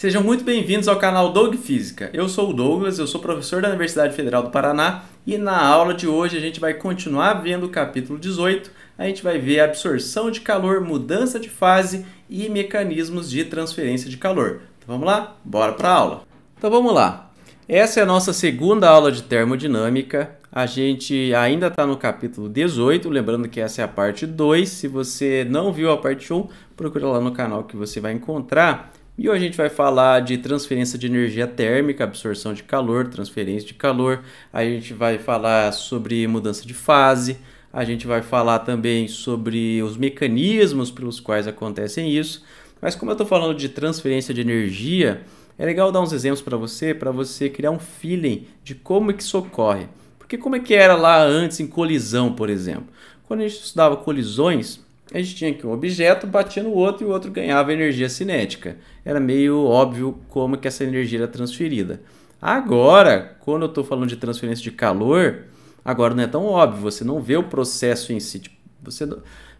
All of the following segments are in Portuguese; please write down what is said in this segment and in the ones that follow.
Sejam muito bem-vindos ao canal Doug Física. Eu sou o Douglas, eu sou professor da Universidade Federal do Paraná e na aula de hoje a gente vai continuar vendo o capítulo 18. A gente vai ver absorção de calor, mudança de fase e mecanismos de transferência de calor. Então vamos lá? Bora para a aula. Então vamos lá. Essa é a nossa segunda aula de termodinâmica. A gente ainda está no capítulo 18, lembrando que essa é a parte 2. Se você não viu a parte 1, procura lá no canal que você vai encontrar e hoje a gente vai falar de transferência de energia térmica, absorção de calor, transferência de calor. A gente vai falar sobre mudança de fase. A gente vai falar também sobre os mecanismos pelos quais acontecem isso. Mas como eu estou falando de transferência de energia, é legal dar uns exemplos para você, para você criar um feeling de como é que isso ocorre. Porque como é que era lá antes em colisão, por exemplo? Quando a gente estudava colisões, a gente tinha que um objeto batia no outro e o outro ganhava energia cinética. Era meio óbvio como que essa energia era transferida. Agora, quando eu estou falando de transferência de calor, agora não é tão óbvio, você não vê o processo em si. Tipo, você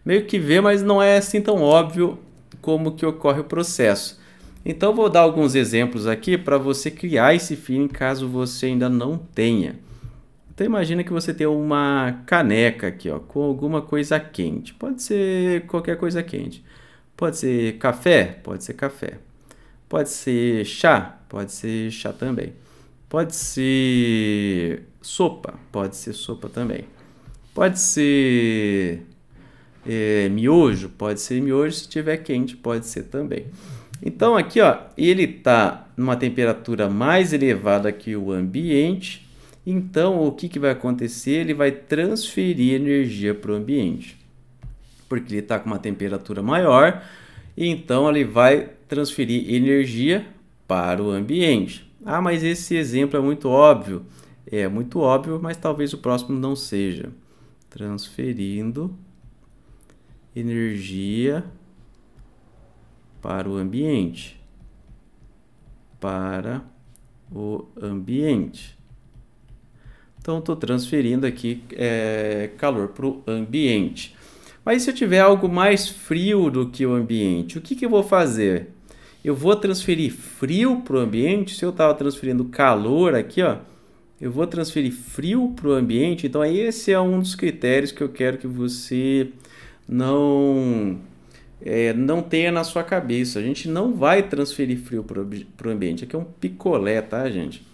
meio que vê, mas não é assim tão óbvio como que ocorre o processo. Então, vou dar alguns exemplos aqui para você criar esse feeling caso você ainda não tenha. Então imagina que você tem uma caneca aqui, ó, com alguma coisa quente. Pode ser qualquer coisa quente. Pode ser café, pode ser café. Pode ser chá, pode ser chá também. Pode ser sopa, pode ser sopa também. Pode ser é, miojo, pode ser miojo se tiver quente, pode ser também. Então aqui, ó, ele está numa temperatura mais elevada que o ambiente então, o que, que vai acontecer? Ele vai transferir energia para o ambiente, porque ele está com uma temperatura maior, então ele vai transferir energia para o ambiente. Ah, mas esse exemplo é muito óbvio. É muito óbvio, mas talvez o próximo não seja. Transferindo energia para o ambiente. Para o ambiente. Então, estou transferindo aqui é, calor para o ambiente. Mas se eu tiver algo mais frio do que o ambiente, o que, que eu vou fazer? Eu vou transferir frio para o ambiente? Se eu estava transferindo calor aqui, ó, eu vou transferir frio para o ambiente. Então, esse é um dos critérios que eu quero que você não é, não tenha na sua cabeça. A gente não vai transferir frio para o ambiente. Aqui é um picolé, tá, gente?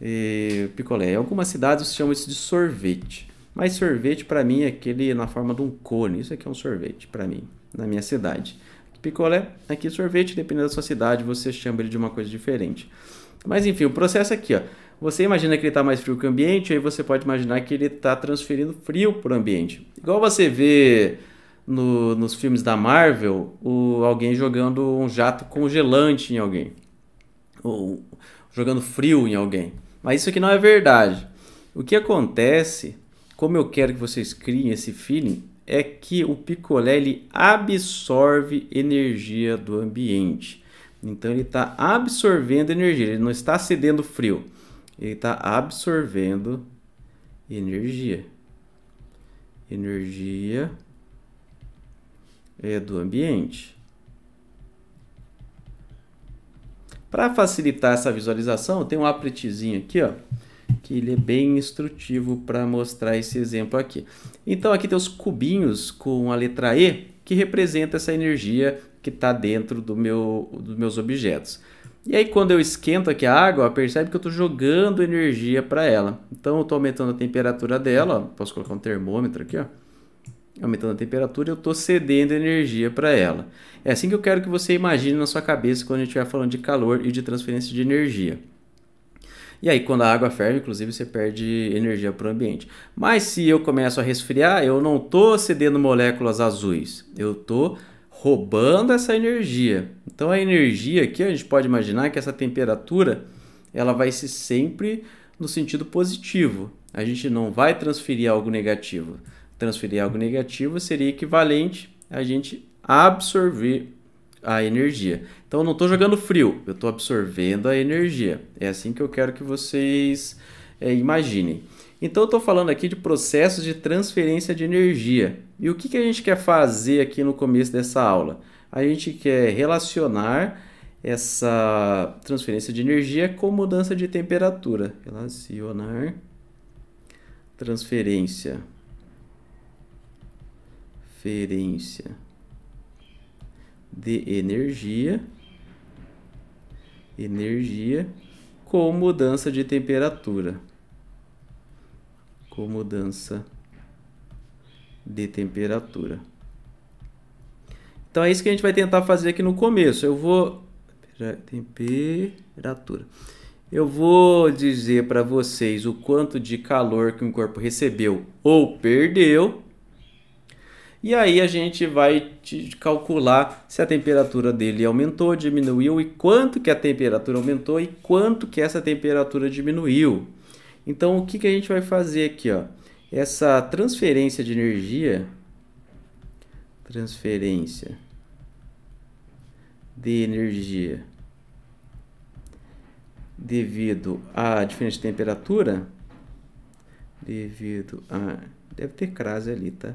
e picolé. Em algumas cidades chamam isso de sorvete. Mas sorvete para mim é aquele na forma de um cone. Isso aqui é um sorvete para mim, na minha cidade. Picolé, aqui sorvete, dependendo da sua cidade, você chama ele de uma coisa diferente. Mas enfim, o processo é aqui, ó. Você imagina que ele está mais frio que o ambiente, aí você pode imaginar que ele está transferindo frio para o ambiente. Igual você vê no, nos filmes da Marvel, o, alguém jogando um jato congelante em alguém. Ou jogando frio em alguém. Mas isso aqui não é verdade. O que acontece, como eu quero que vocês criem esse feeling, é que o picolé ele absorve energia do ambiente. Então ele está absorvendo energia, ele não está cedendo frio, ele está absorvendo energia. Energia é do ambiente. Para facilitar essa visualização, tem um apretzinho aqui, ó, que ele é bem instrutivo para mostrar esse exemplo aqui. Então aqui tem os cubinhos com a letra E, que representa essa energia que está dentro do meu, dos meus objetos. E aí quando eu esquento aqui a água, percebe que eu estou jogando energia para ela. Então eu estou aumentando a temperatura dela, ó, posso colocar um termômetro aqui, ó aumentando a temperatura, eu estou cedendo energia para ela. É assim que eu quero que você imagine na sua cabeça quando a gente estiver falando de calor e de transferência de energia. E aí, quando a água ferve, inclusive, você perde energia para o ambiente. Mas se eu começo a resfriar, eu não estou cedendo moléculas azuis, eu estou roubando essa energia. Então, a energia aqui, a gente pode imaginar que essa temperatura ela vai ser sempre no sentido positivo. A gente não vai transferir algo negativo transferir algo negativo seria equivalente a gente absorver a energia. Então eu não estou jogando frio, eu estou absorvendo a energia. É assim que eu quero que vocês é, imaginem. Então eu estou falando aqui de processos de transferência de energia. E o que, que a gente quer fazer aqui no começo dessa aula? A gente quer relacionar essa transferência de energia com mudança de temperatura. Relacionar transferência transferência de energia, energia com mudança de temperatura, com mudança de temperatura. Então é isso que a gente vai tentar fazer aqui no começo. Eu vou temperatura. Eu vou dizer para vocês o quanto de calor que um corpo recebeu ou perdeu e aí a gente vai calcular se a temperatura dele aumentou, diminuiu e quanto que a temperatura aumentou e quanto que essa temperatura diminuiu. Então o que, que a gente vai fazer aqui? Ó? Essa transferência de energia, transferência de energia devido à diferença de temperatura, devido a... Deve ter crase ali, tá?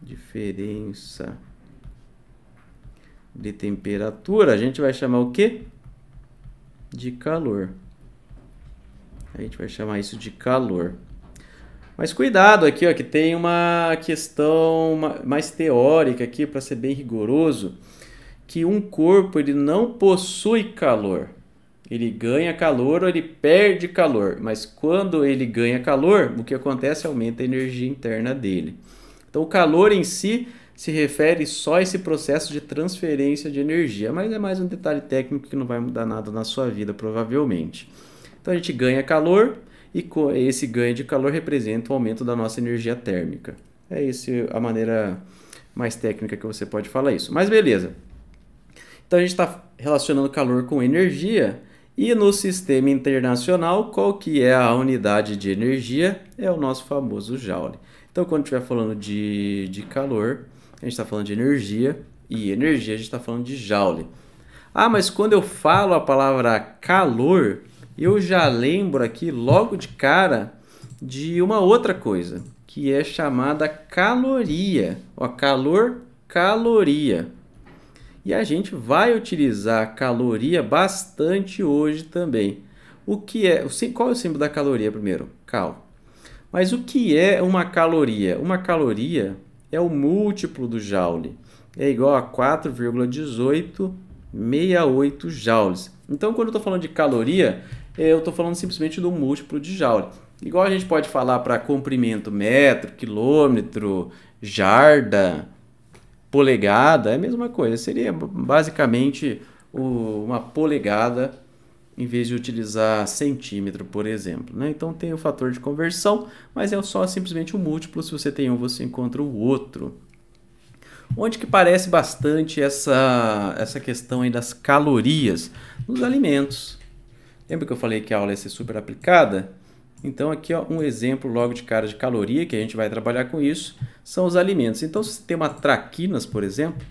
diferença de temperatura, a gente vai chamar o que De calor. A gente vai chamar isso de calor. Mas cuidado aqui, ó, que tem uma questão mais teórica aqui para ser bem rigoroso, que um corpo ele não possui calor. Ele ganha calor ou ele perde calor, mas quando ele ganha calor, o que acontece aumenta a energia interna dele. Então, o calor em si se refere só a esse processo de transferência de energia, mas é mais um detalhe técnico que não vai mudar nada na sua vida, provavelmente. Então, a gente ganha calor e esse ganho de calor representa o aumento da nossa energia térmica. É isso a maneira mais técnica que você pode falar isso. Mas beleza. Então a gente está relacionando calor com energia e no sistema internacional qual que é a unidade de energia é o nosso famoso joule. Então, quando estiver falando de, de calor, a gente está falando de energia, e energia a gente está falando de joule. Ah, mas quando eu falo a palavra calor, eu já lembro aqui logo de cara de uma outra coisa, que é chamada caloria. Ó, calor, caloria. E a gente vai utilizar caloria bastante hoje também. O que é, qual é o símbolo da caloria primeiro? Cal. Mas o que é uma caloria? Uma caloria é o múltiplo do joule. É igual a 4,1868 joules. Então, quando eu estou falando de caloria, eh, eu estou falando simplesmente do múltiplo de joule. Igual a gente pode falar para comprimento metro, quilômetro, jarda, polegada, é a mesma coisa. Seria basicamente uma polegada em vez de utilizar centímetro, por exemplo. Né? Então tem o fator de conversão, mas é só simplesmente um múltiplo. Se você tem um, você encontra o outro. Onde que parece bastante essa, essa questão aí das calorias? Nos alimentos. Lembra que eu falei que a aula ia ser super aplicada? Então aqui ó, um exemplo logo de cara de caloria, que a gente vai trabalhar com isso, são os alimentos. Então se você tem uma traquinas, por exemplo,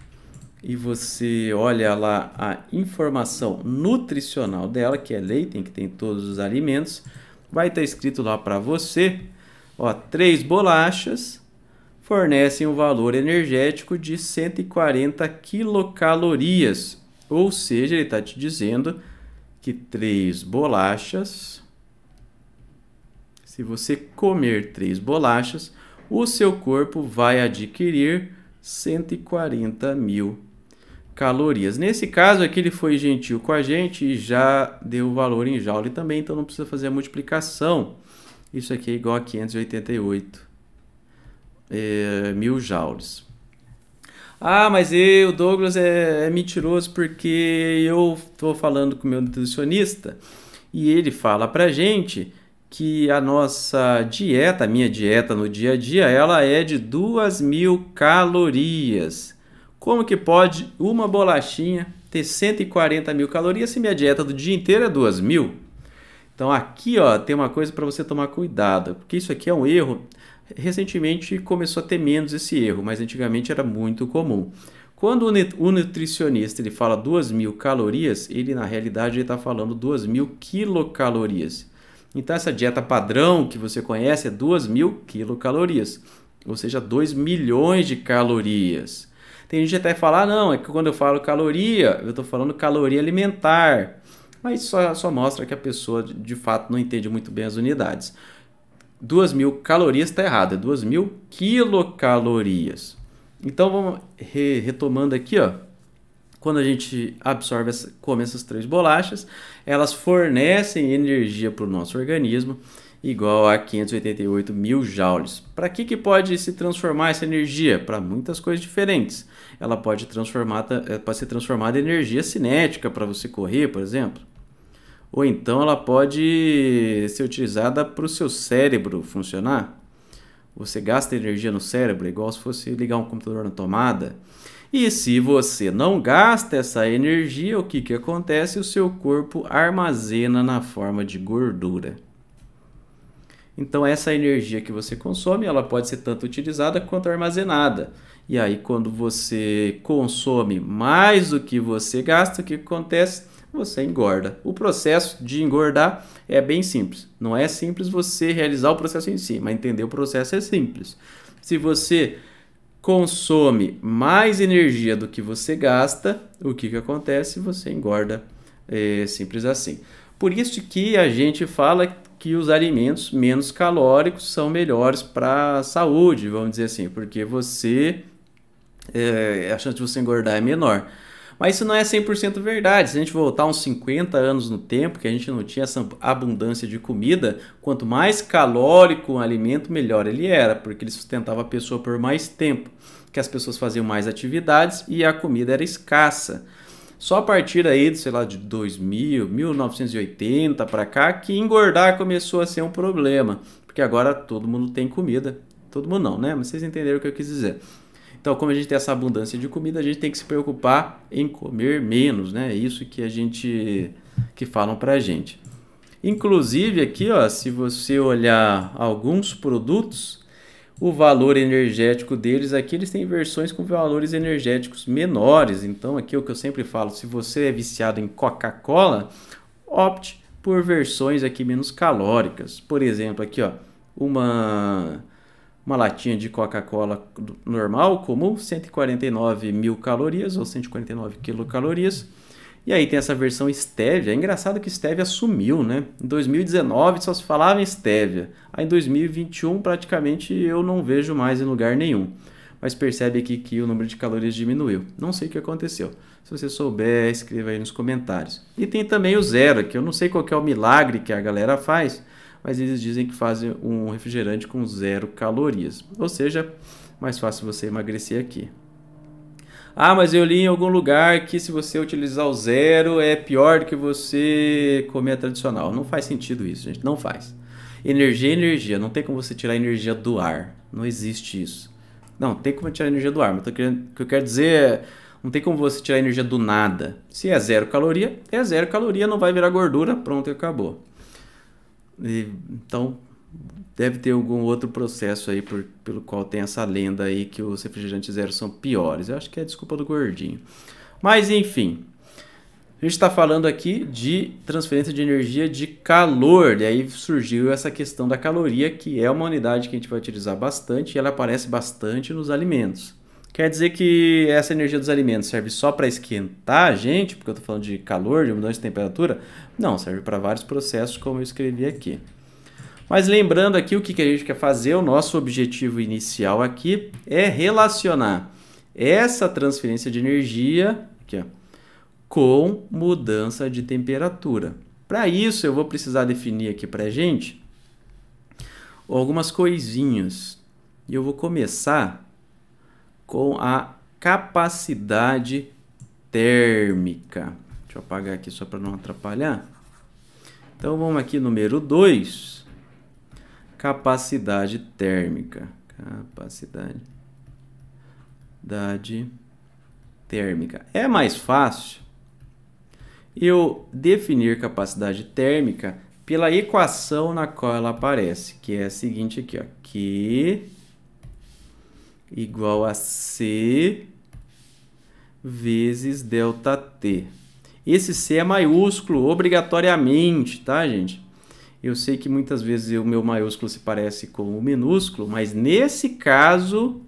e você olha lá a informação nutricional dela, que é leite, que tem todos os alimentos, vai estar tá escrito lá para você, ó, três bolachas fornecem um valor energético de 140 quilocalorias, ou seja, ele está te dizendo que três bolachas, se você comer três bolachas, o seu corpo vai adquirir 140 mil calorias. Nesse caso aqui ele foi gentil com a gente e já deu o valor em joule também, então não precisa fazer a multiplicação. Isso aqui é igual a 588 é, mil joules. Ah, mas eu, Douglas é, é mentiroso porque eu estou falando com o meu nutricionista e ele fala para gente que a nossa dieta, a minha dieta no dia a dia, ela é de 2 mil calorias. Como que pode uma bolachinha ter 140 mil calorias se minha dieta do dia inteiro é 2 mil? Então aqui ó, tem uma coisa para você tomar cuidado, porque isso aqui é um erro. Recentemente começou a ter menos esse erro, mas antigamente era muito comum. Quando o nutricionista ele fala 2 mil calorias, ele na realidade está falando 2 mil quilocalorias. Então essa dieta padrão que você conhece é 2 mil quilocalorias, ou seja, 2 milhões de calorias. Tem gente até falar, ah, não, é que quando eu falo caloria, eu estou falando caloria alimentar. Mas só, só mostra que a pessoa de, de fato não entende muito bem as unidades. 2.000 calorias está errado, é 2.000 quilocalorias. Então vamos re, retomando aqui, ó. Quando a gente absorve, essa, come essas três bolachas, elas fornecem energia para o nosso organismo igual a 588 mil joules. Para que, que pode se transformar essa energia? Para muitas coisas diferentes. Ela pode, transformar, eh, pode ser transformada em energia cinética para você correr, por exemplo. Ou então ela pode ser utilizada para o seu cérebro funcionar. Você gasta energia no cérebro, igual se fosse ligar um computador na tomada. E se você não gasta essa energia, o que, que acontece? O seu corpo armazena na forma de gordura. Então essa energia que você consome, ela pode ser tanto utilizada quanto armazenada. E aí quando você consome mais do que você gasta, o que acontece? Você engorda. O processo de engordar é bem simples. Não é simples você realizar o processo em si, mas entender o processo é simples. Se você consome mais energia do que você gasta, o que, que acontece? Você engorda. É simples assim. Por isso que a gente fala que os alimentos menos calóricos são melhores para a saúde, vamos dizer assim, porque você. É, a chance de você engordar é menor. Mas isso não é 100% verdade. Se a gente voltar uns 50 anos no tempo, que a gente não tinha essa abundância de comida, quanto mais calórico o alimento, melhor ele era, porque ele sustentava a pessoa por mais tempo, que as pessoas faziam mais atividades e a comida era escassa. Só a partir aí, sei lá, de 2000, 1980 para cá, que engordar começou a ser um problema. Porque agora todo mundo tem comida. Todo mundo não, né? Mas vocês entenderam o que eu quis dizer. Então, como a gente tem essa abundância de comida, a gente tem que se preocupar em comer menos, né? É isso que a gente que falam pra gente. Inclusive aqui, ó, se você olhar alguns produtos, o valor energético deles. Aqui eles têm versões com valores energéticos menores. Então, aqui é o que eu sempre falo: se você é viciado em Coca-Cola, opte por versões aqui menos calóricas. Por exemplo, aqui ó, uma, uma latinha de Coca-Cola normal, comum, 149 mil calorias ou 149 quilocalorias e aí tem essa versão Stevia. É engraçado que Stevia sumiu, né? Em 2019 só se falava em Stevia. Aí em 2021 praticamente eu não vejo mais em lugar nenhum. Mas percebe aqui que o número de calorias diminuiu. Não sei o que aconteceu. Se você souber, escreva aí nos comentários. E tem também o zero, que eu não sei qual é o milagre que a galera faz, mas eles dizem que fazem um refrigerante com zero calorias. Ou seja, mais fácil você emagrecer aqui. Ah, mas eu li em algum lugar que se você utilizar o zero é pior do que você comer a tradicional. Não faz sentido isso, gente. Não faz. Energia é energia. Não tem como você tirar energia do ar. Não existe isso. Não, tem como tirar energia do ar. Mas o que eu quero dizer é. Não tem como você tirar energia do nada. Se é zero caloria, é zero caloria, não vai virar gordura, pronto e acabou. E, então, deve ter algum outro processo aí por, pelo qual tem essa lenda aí que os refrigerantes zero são piores. Eu acho que é desculpa do gordinho. Mas enfim, a gente está falando aqui de transferência de energia de calor. Né? E aí surgiu essa questão da caloria, que é uma unidade que a gente vai utilizar bastante e ela aparece bastante nos alimentos. Quer dizer que essa energia dos alimentos serve só para esquentar a gente, porque eu estou falando de calor, de mudança de temperatura? Não, serve para vários processos, como eu escrevi aqui. Mas lembrando aqui o que, que a gente quer fazer, o nosso objetivo inicial aqui é relacionar essa transferência de energia aqui, ó, com mudança de temperatura. Para isso, eu vou precisar definir aqui para a gente algumas coisinhas. E eu vou começar com a capacidade térmica. Deixa eu apagar aqui só para não atrapalhar. Então, vamos aqui número 2 capacidade térmica. Capacidade térmica. É mais fácil eu definir capacidade térmica pela equação na qual ela aparece, que é a seguinte aqui, ó, Q igual a C vezes delta T. Esse C é maiúsculo obrigatoriamente, tá, gente? Eu sei que muitas vezes o meu maiúsculo se parece com o minúsculo, mas nesse caso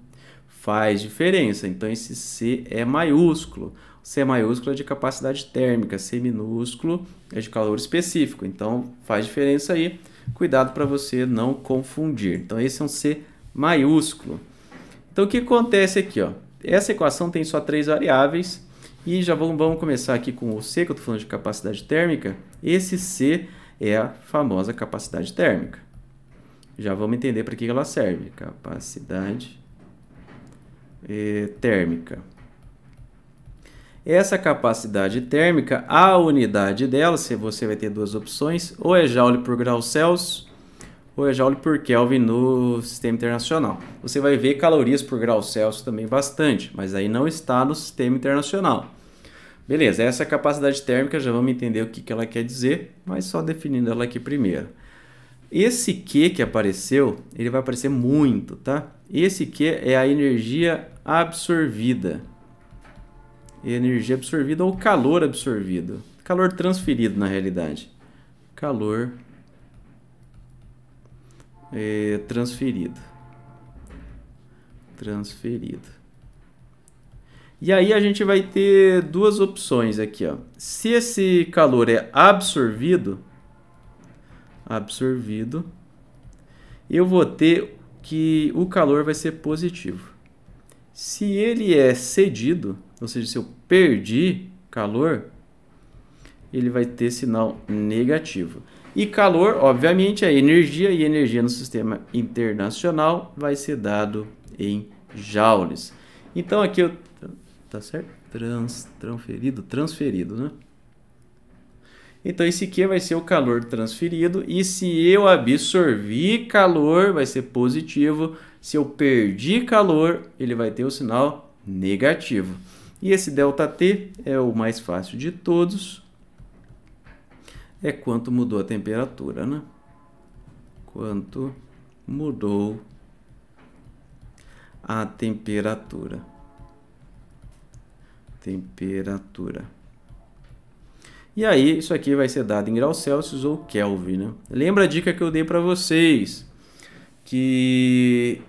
faz diferença. Então esse C é maiúsculo. C é maiúsculo é de capacidade térmica, C minúsculo é de calor específico. Então faz diferença aí. Cuidado para você não confundir. Então esse é um C maiúsculo. Então o que acontece aqui, ó? Essa equação tem só três variáveis e já vamos, vamos começar aqui com o C, que eu estou falando de capacidade térmica. Esse C é a famosa capacidade térmica. Já vamos entender para que ela serve. Capacidade é, térmica. Essa capacidade térmica, a unidade dela, se você vai ter duas opções, ou é joule por grau Celsius, ou é joule por Kelvin no sistema internacional. Você vai ver calorias por grau Celsius também bastante, mas aí não está no sistema internacional. Beleza, essa capacidade térmica, já vamos entender o que, que ela quer dizer, mas só definindo ela aqui primeiro. Esse Q que apareceu, ele vai aparecer muito, tá? Esse Q é a energia absorvida. Energia absorvida ou calor absorvido. Calor transferido, na realidade. Calor é, transferido. Transferido. E aí a gente vai ter duas opções aqui, ó. Se esse calor é absorvido, absorvido, eu vou ter que o calor vai ser positivo. Se ele é cedido, ou seja, se eu perdi calor, ele vai ter sinal negativo. E calor, obviamente, é energia, e energia no sistema internacional vai ser dado em joules. Então aqui eu tá certo? Trans, transferido, transferido, né? Então, esse Q vai ser o calor transferido. E se eu absorvi calor, vai ser positivo. Se eu perdi calor, ele vai ter o sinal negativo. E esse ΔT é o mais fácil de todos. É quanto mudou a temperatura, né? Quanto mudou a temperatura temperatura. E aí, isso aqui vai ser dado em graus Celsius ou Kelvin, né? Lembra a dica que eu dei para vocês? Que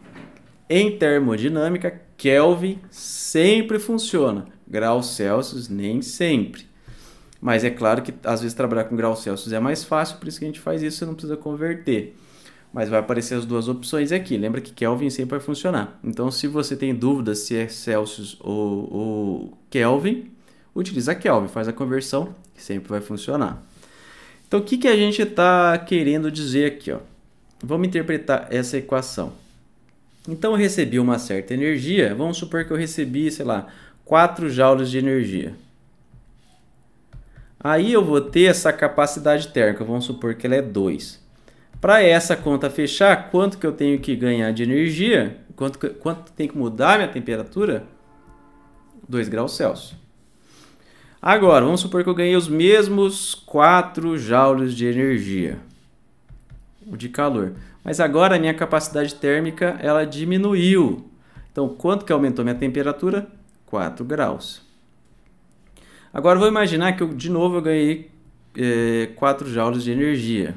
em termodinâmica, Kelvin sempre funciona. Graus Celsius nem sempre. Mas é claro que às vezes trabalhar com graus Celsius é mais fácil, por isso que a gente faz isso, você não precisa converter mas vai aparecer as duas opções aqui. Lembra que Kelvin sempre vai funcionar. Então, se você tem dúvidas se é Celsius ou, ou Kelvin, utiliza Kelvin, faz a conversão, que sempre vai funcionar. Então, o que, que a gente está querendo dizer aqui? Ó? Vamos interpretar essa equação. Então, eu recebi uma certa energia. Vamos supor que eu recebi, sei lá, 4 joules de energia. Aí eu vou ter essa capacidade térmica, vamos supor que ela é 2. Para essa conta fechar, quanto que eu tenho que ganhar de energia? Quanto, quanto tem que mudar minha temperatura? 2 graus Celsius. Agora, vamos supor que eu ganhei os mesmos 4 joules de energia de calor. Mas agora a minha capacidade térmica ela diminuiu. Então, quanto que aumentou minha temperatura? 4 graus. Agora, vou imaginar que eu, de novo eu ganhei é, eh, 4 joules de energia.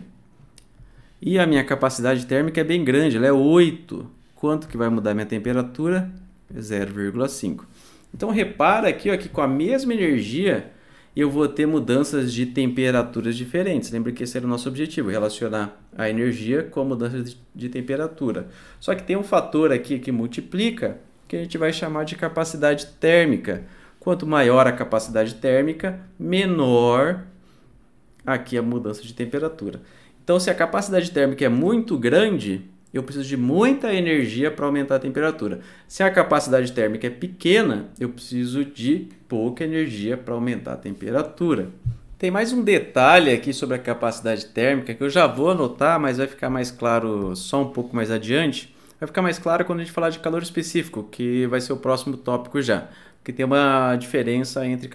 E a minha capacidade térmica é bem grande, ela é 8. Quanto que vai mudar minha temperatura? 0,5. Então repara aqui ó, que com a mesma energia eu vou ter mudanças de temperaturas diferentes. Lembra que esse era o nosso objetivo, relacionar a energia com a mudança de, de temperatura. Só que tem um fator aqui que multiplica, que a gente vai chamar de capacidade térmica. Quanto maior a capacidade térmica, menor aqui a mudança de temperatura. Então, se a capacidade térmica é muito grande, eu preciso de muita energia para aumentar a temperatura. Se a capacidade térmica é pequena, eu preciso de pouca energia para aumentar a temperatura. Tem mais um detalhe aqui sobre a capacidade térmica que eu já vou anotar, mas vai ficar mais claro só um pouco mais adiante. Vai ficar mais claro quando a gente falar de calor específico, que vai ser o próximo tópico já. Porque tem uma diferença entre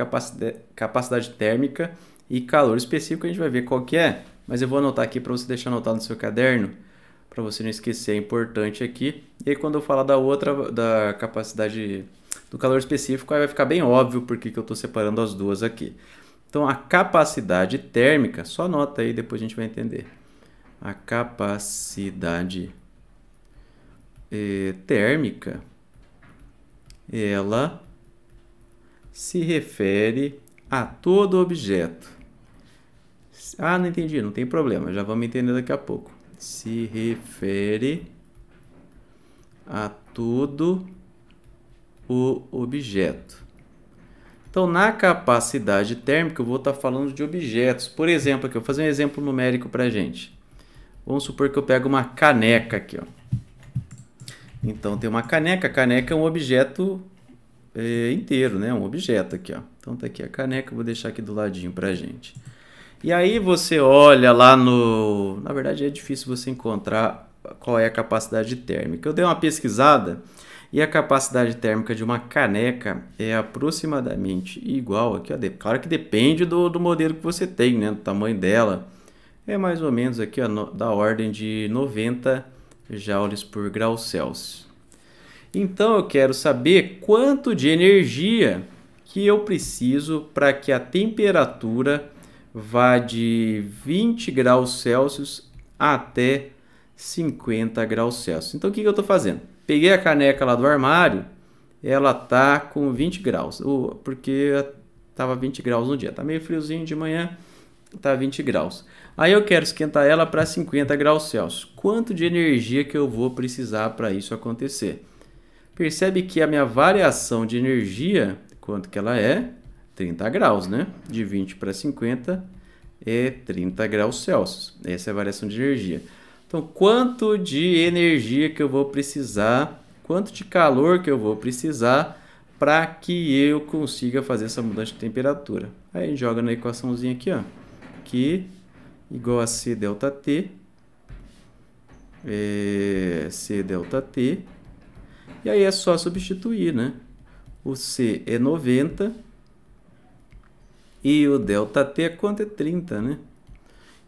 capacidade, térmica e calor específico, a gente vai ver qual que é. Mas eu vou anotar aqui para você deixar anotado no seu caderno, para você não esquecer, é importante aqui. E aí quando eu falar da outra, da capacidade do calor específico, aí vai ficar bem óbvio porque que eu estou separando as duas aqui. Então a capacidade térmica, só anota aí, depois a gente vai entender. A capacidade eh, térmica, ela se refere a todo objeto ah, não entendi, não tem problema, já vamos entender daqui a pouco. Se refere a todo o objeto. Então, na capacidade térmica, eu vou estar tá falando de objetos. Por exemplo, aqui, eu vou fazer um exemplo numérico para a gente. Vamos supor que eu pego uma caneca aqui. Ó. Então, tem uma caneca. A caneca é um objeto é, inteiro, né? Um objeto aqui. Ó. Então, tá aqui a caneca. Eu vou deixar aqui do ladinho para a gente. E aí você olha lá no. Na verdade é difícil você encontrar qual é a capacidade térmica. Eu dei uma pesquisada e a capacidade térmica de uma caneca é aproximadamente igual aqui. Ó, claro que depende do, do modelo que você tem, né? Do tamanho dela. É mais ou menos aqui ó, no, da ordem de 90 joules por grau Celsius. Então eu quero saber quanto de energia que eu preciso para que a temperatura vá de 20 graus Celsius até 50 graus Celsius. Então o que, que eu estou fazendo? Peguei a caneca lá do armário, ela tá com 20 graus, porque estava 20 graus no dia. Tá meio friozinho de manhã, tá 20 graus. Aí eu quero esquentar ela para 50 graus Celsius. Quanto de energia que eu vou precisar para isso acontecer? Percebe que a minha variação de energia, quanto que ela é, 30 graus, né? De 20 para 50 é 30 graus Celsius. Essa é a variação de energia. Então, quanto de energia que eu vou precisar, quanto de calor que eu vou precisar para que eu consiga fazer essa mudança de temperatura? Aí a gente joga na equaçãozinha aqui, ó, que igual a C delta T, é C delta T, e aí é só substituir, né? O C é 90 e o ΔT, é quanto é 30, né?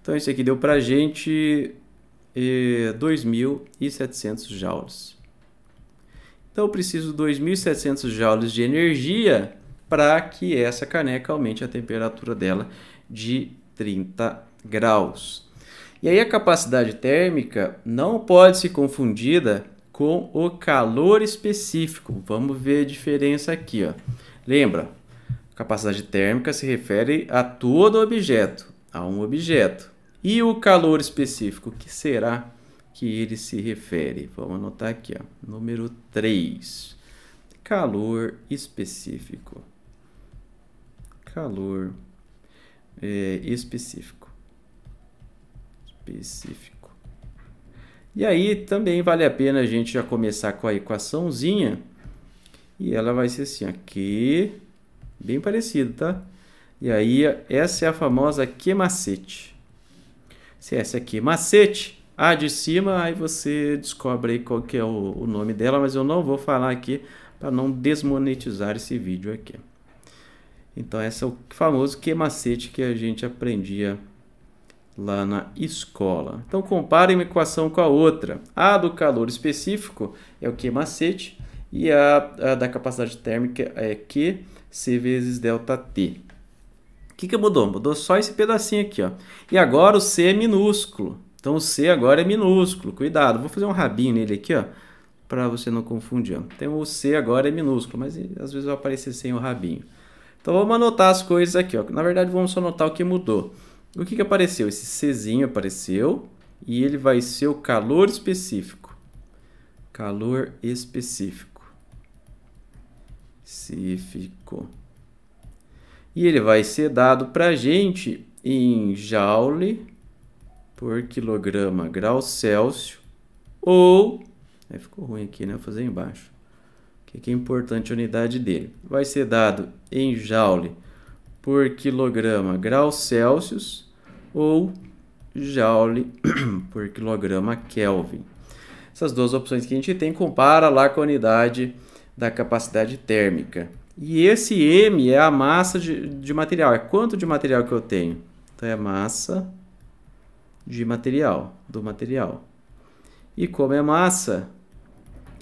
Então, isso aqui deu para gente é, eh, 2.700 joules. Então, eu preciso de 2.700 joules de energia para que essa caneca aumente a temperatura dela de 30 graus. E aí a capacidade térmica não pode ser confundida com o calor específico. Vamos ver a diferença aqui, ó. Lembra, Capacidade térmica se refere a todo objeto, a um objeto. E o calor específico, que será que ele se refere? Vamos anotar aqui, ó. número 3. Calor específico. Calor é, específico. Específico. E aí também vale a pena a gente já começar com a equaçãozinha. E ela vai ser assim, aqui Bem parecido, tá? E aí, essa é a famosa que macete. Se essa aqui, é macete, a de cima, aí você descobre aí qual que é o, o nome dela, mas eu não vou falar aqui para não desmonetizar esse vídeo aqui. Então, esse é o famoso que macete que a gente aprendia lá na escola. Então, compare uma equação com a outra. A do calor específico é o que macete e a, a da capacidade térmica é Q C vezes ΔT. O que, que mudou? Mudou só esse pedacinho aqui. Ó. E agora o C é minúsculo. Então o C agora é minúsculo. Cuidado, vou fazer um rabinho nele aqui, ó, para você não confundir. Ó. Então o C agora é minúsculo, mas eh, às vezes vai aparecer sem o rabinho. Então vamos anotar as coisas aqui. Ó. Na verdade, vamos só anotar o que mudou. O que, que apareceu? Esse Czinho apareceu e ele vai ser o calor específico. Calor específico específico. E ele vai ser dado para a gente em joule por quilograma grau Celsius ou... Aí ficou ruim aqui, né? Vou fazer embaixo. O que é importante a unidade dele? Vai ser dado em joule por quilograma grau Celsius ou joule por quilograma Kelvin. Essas duas opções que a gente tem, compara lá com a unidade da capacidade térmica. E esse M é a massa de, de material, é quanto de material que eu tenho. Então é a massa de material, do material. E como é massa,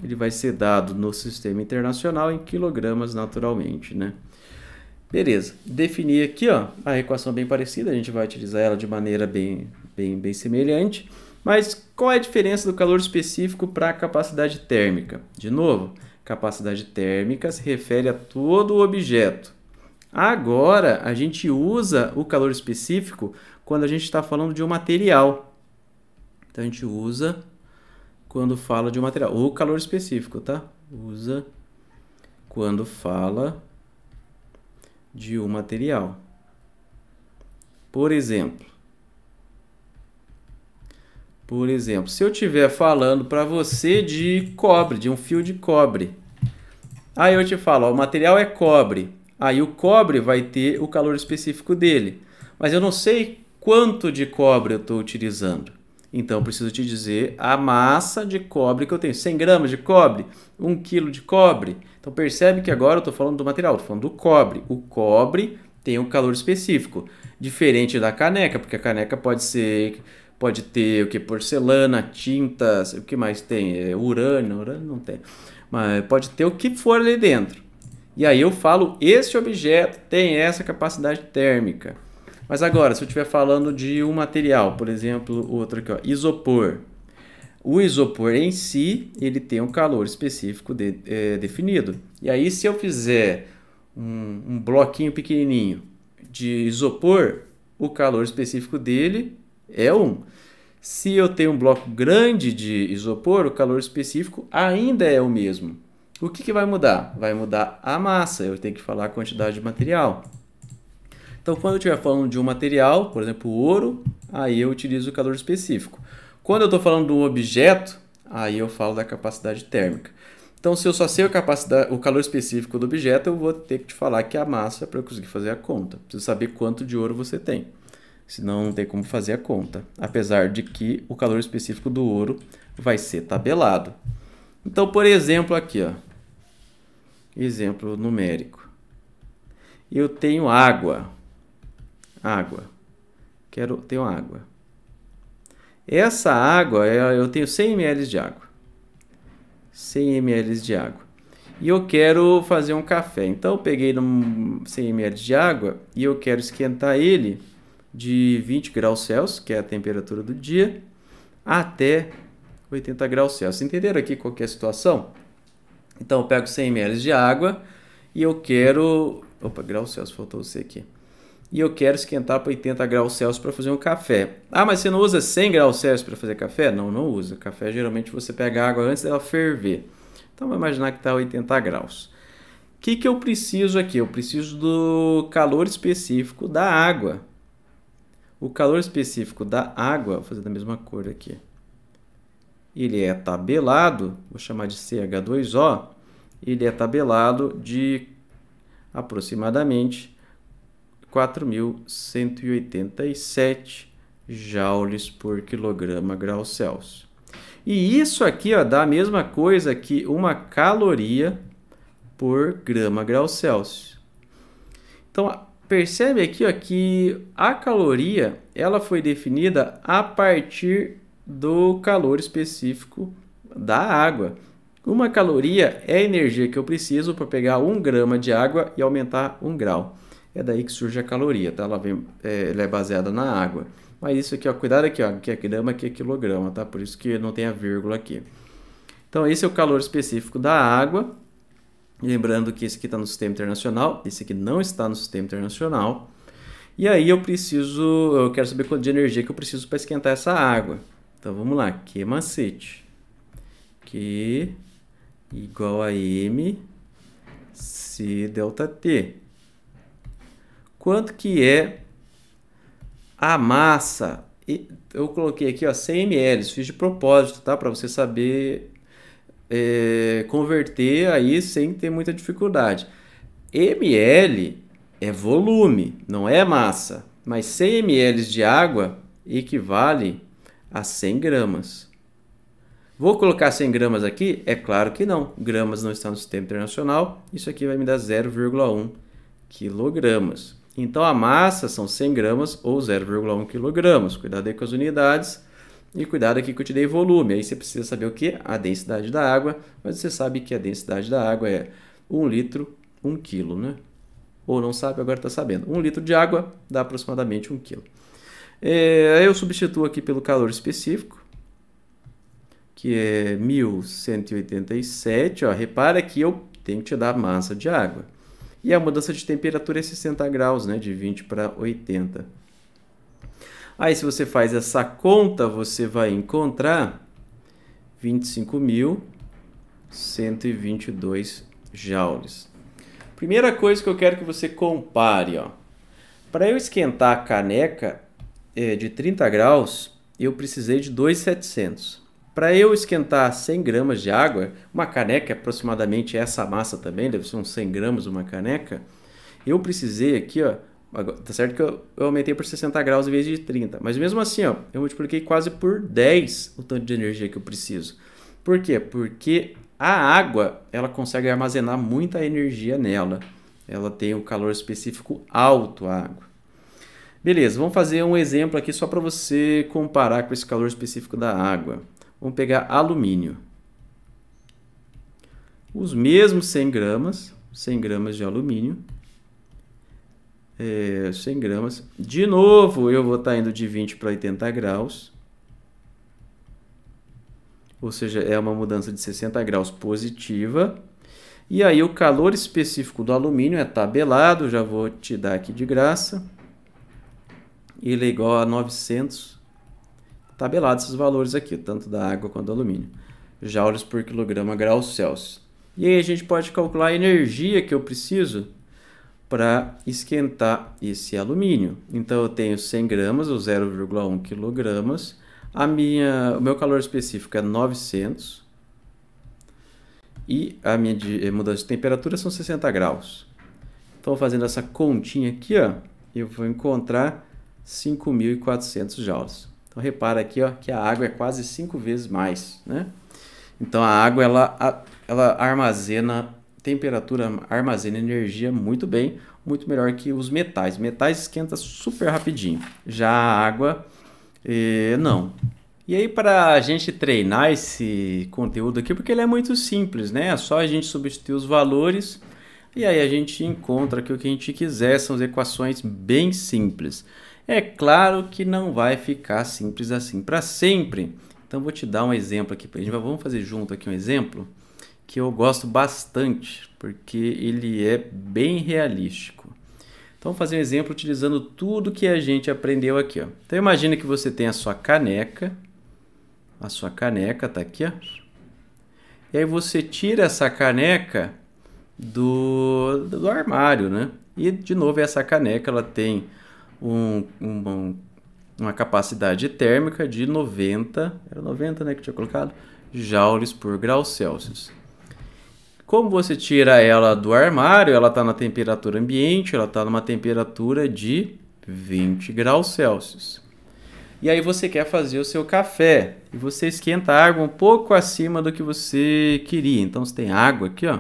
ele vai ser dado no sistema internacional em quilogramas naturalmente, né? Beleza, definir aqui ó, a equação bem parecida, a gente vai utilizar ela de maneira bem, bem, bem semelhante. Mas qual é a diferença do calor específico para a capacidade térmica? De novo, Capacidade térmica se refere a todo o objeto. Agora, a gente usa o calor específico quando a gente está falando de um material. Então, a gente usa quando fala de um material. Ou calor específico, tá? Usa quando fala de um material. Por exemplo, por exemplo, se eu estiver falando para você de cobre, de um fio de cobre, aí eu te falo, ó, o material é cobre. Aí o cobre vai ter o calor específico dele, mas eu não sei quanto de cobre eu estou utilizando. Então, eu preciso te dizer a massa de cobre que eu tenho. 100 gramas de cobre, 1 quilo de cobre. Então, percebe que agora eu estou falando do material, estou falando do cobre. O cobre tem um calor específico, diferente da caneca, porque a caneca pode ser pode ter o que? Porcelana, tintas, o que mais tem? É, urânio, urânio não tem. Mas pode ter o que for ali dentro. E aí eu falo, este objeto tem essa capacidade térmica. Mas agora, se eu estiver falando de um material, por exemplo, outro aqui, ó, isopor. O isopor em si, ele tem um calor específico de, é, definido. E aí, se eu fizer um, um bloquinho pequenininho de isopor, o calor específico dele é um. Se eu tenho um bloco grande de isopor, o calor específico ainda é o mesmo. O que, que vai mudar? Vai mudar a massa, eu tenho que falar a quantidade de material. Então, quando eu estiver falando de um material, por exemplo, ouro, aí eu utilizo o calor específico. Quando eu estou falando de um objeto, aí eu falo da capacidade térmica. Então, se eu só sei o, calor específico do objeto, eu vou ter que te falar que é a massa para eu conseguir fazer a conta. Preciso saber quanto de ouro você tem senão não tem como fazer a conta, apesar de que o calor específico do ouro vai ser tabelado. Então, por exemplo, aqui, ó, exemplo numérico. Eu tenho água, água, quero, ter água. Essa água, é, eu tenho 100 ml de água, 100 ml de água. E eu quero fazer um café. Então, eu peguei 100 ml de água e eu quero esquentar ele de 20 graus Celsius, que é a temperatura do dia, até 80 graus Celsius. Entenderam aqui qual é a situação? Então, eu pego 100 ml de água e eu quero... Opa, graus Celsius, faltou você aqui. E eu quero esquentar para 80 graus Celsius para fazer um café. Ah, mas você não usa 100 graus Celsius para fazer café? Não, não usa. Café, geralmente, você pega a água antes dela ferver. Então, vamos imaginar que está 80 graus. O que, que eu preciso aqui? Eu preciso do calor específico da água. O calor específico da água, vou fazer da mesma cor aqui, ele é tabelado, vou chamar de CH2O, ele é tabelado de aproximadamente 4.187 joules por quilograma grau Celsius. E isso aqui ó, dá a mesma coisa que uma caloria por grama grau Celsius. Então, percebe aqui ó, que a caloria ela foi definida a partir do calor específico da água. Uma caloria é a energia que eu preciso para pegar um grama de água e aumentar um grau. É daí que surge a caloria, tá? Ela, vem, é, ela é baseada na água. Mas isso aqui, ó, cuidado aqui, ó, que é grama, que é quilograma, tá? Por isso que não tem a vírgula aqui. Então, esse é o calor específico da água Lembrando que esse aqui está no sistema internacional, esse aqui não está no sistema internacional. E aí eu preciso, eu quero saber quanto de energia que eu preciso para esquentar essa água. Então vamos lá, Q macete. Q igual a M C delta T. Quanto que é a massa? Eu coloquei aqui ó, 100 ml, fiz de propósito, tá? Para você saber é, converter aí sem ter muita dificuldade. ML é volume, não é massa. Mas 100 ml de água equivale a 100 gramas. Vou colocar 100 gramas aqui? É claro que não. Gramas não está no sistema internacional. Isso aqui vai me dar 0,1 quilogramas. Então a massa são 100 gramas ou 0,1 quilogramas. Cuidado aí com as unidades e cuidado aqui que eu te dei volume. Aí você precisa saber o que? A densidade da água. Mas você sabe que a densidade da água é 1 litro, 1 quilo, né? Ou não sabe, agora está sabendo. 1 litro de água dá aproximadamente 1 quilo. É, eu substituo aqui pelo calor específico, que é 1187. Ó, repara que eu tenho que te dar massa de água. E a mudança de temperatura é 60 graus, né? De 20 para 80 Aí, se você faz essa conta, você vai encontrar 25.122 joules. Primeira coisa que eu quero que você compare, ó. Para eu esquentar a caneca é, de 30 graus, eu precisei de 2,700. Para eu esquentar 100 gramas de água, uma caneca é aproximadamente essa massa também, deve ser uns 100 gramas uma caneca, eu precisei aqui ó, tá certo que eu, eu aumentei por 60 graus em vez de 30. Mas mesmo assim, ó, eu multipliquei quase por 10 o tanto de energia que eu preciso. Por quê? Porque a água, ela consegue armazenar muita energia nela. Ela tem um calor específico alto, a água. Beleza, vamos fazer um exemplo aqui só para você comparar com esse calor específico da água. Vamos pegar alumínio. Os mesmos 100 gramas, 100 gramas de alumínio é, 100 gramas. De novo, eu vou estar tá indo de 20 para 80 graus. Ou seja, é uma mudança de 60 graus positiva. E aí o calor específico do alumínio é tabelado, já vou te dar aqui de graça. Ele é igual a 900, tabelado esses valores aqui, tanto da água quanto do alumínio. Joules por quilograma graus Celsius. E aí a gente pode calcular a energia que eu preciso para esquentar esse alumínio. Então eu tenho 100 gramas ou 0,1 kg. A minha, o meu calor específico é 900 e a minha de, eh, mudança de temperatura são 60 graus. Então fazendo essa continha aqui, ó, eu vou encontrar 5.400 joules. Então repara aqui, ó, que a água é quase 5 vezes mais, né? Então a água ela, ela armazena temperatura armazena energia muito bem, muito melhor que os metais. Metais esquenta super rapidinho. Já a água, eh, não. E aí para a gente treinar esse conteúdo aqui, porque ele é muito simples, né? É só a gente substituir os valores e aí a gente encontra aqui o que a gente quiser, são as equações bem simples. É claro que não vai ficar simples assim para sempre. Então vou te dar um exemplo aqui, a gente vai, vamos fazer junto aqui um exemplo que eu gosto bastante, porque ele é bem realístico. Então, vou fazer um exemplo utilizando tudo que a gente aprendeu aqui. Ó. Então, imagina que você tem a sua caneca. A sua caneca está aqui. Ó. E aí você tira essa caneca do, do armário, né? E, de novo, essa caneca ela tem um, um, uma capacidade térmica de 90... Era 90, né, que tinha colocado? Joules por grau Celsius. Como você tira ela do armário, ela está na temperatura ambiente, ela está numa temperatura de 20 graus Celsius. E aí você quer fazer o seu café e você esquenta a água um pouco acima do que você queria. Então você tem água aqui, ó.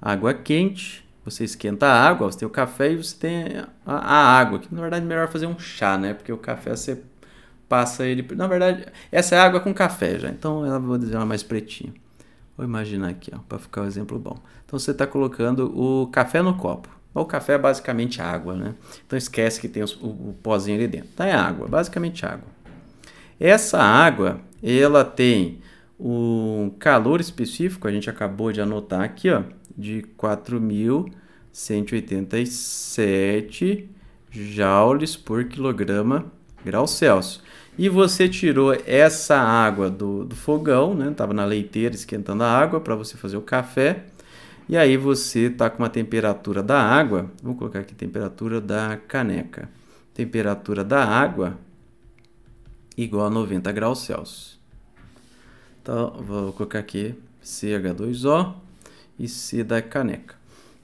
Água quente, você esquenta a água, você tem o café e você tem a, a água. Que na verdade é melhor fazer um chá, né? Porque o café você passa ele, na verdade, essa é água com café já. Então eu vou dizer ela mais pretinha. Vou imaginar aqui, ó, para ficar um exemplo bom. Então você está colocando o café no copo. O café é basicamente água, né? Então esquece que tem o, o pozinho ali dentro. Tá, é água, basicamente água. Essa água, ela tem um calor específico, a gente acabou de anotar aqui, ó, de 4.187 joules por quilograma grau Celsius e você tirou essa água do, do fogão, né? Tava na leiteira esquentando a água para você fazer o café. E aí você tá com uma temperatura da água, vou colocar aqui temperatura da caneca. Temperatura da água igual a 90 graus Celsius. Então, vou colocar aqui CH2O e C da caneca.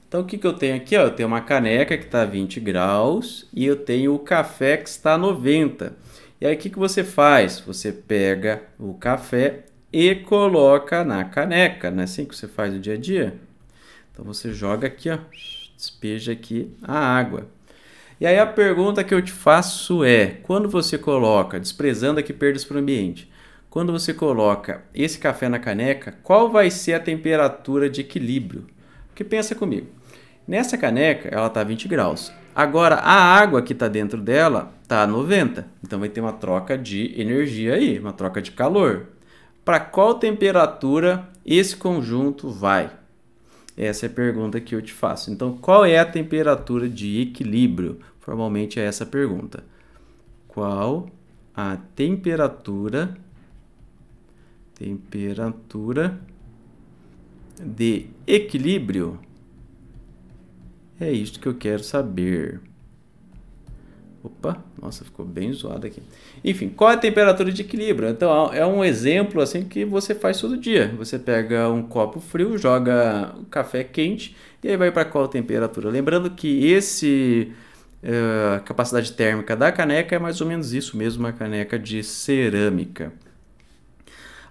Então, o que, que eu tenho aqui? Ó, eu tenho uma caneca que está a 20 graus e eu tenho o café que está a 90. E aí o que, que você faz? Você pega o café e coloca na caneca, não é assim que você faz no dia a dia? Então você joga aqui, ó, despeja aqui a água. E aí a pergunta que eu te faço é: quando você coloca, desprezando aqui perdas para o ambiente, quando você coloca esse café na caneca, qual vai ser a temperatura de equilíbrio? Porque pensa comigo. Nessa caneca, ela está 20 graus. Agora, a água que está dentro dela está a 90. Então, vai ter uma troca de energia aí, uma troca de calor. Para qual temperatura esse conjunto vai? Essa é a pergunta que eu te faço. Então, qual é a temperatura de equilíbrio? Formalmente é essa a pergunta. Qual a temperatura temperatura de equilíbrio é isto que eu quero saber. Opa, nossa, ficou bem zoado aqui. Enfim, qual é a temperatura de equilíbrio? Então, é um é exemplo assim que você faz todo dia. Você pega um copo frio, joga o café quente e aí vai para qual temperatura? Lembrando que esse uh, capacidade térmica da caneca é mais ou menos isso mesmo, uma caneca de cerâmica.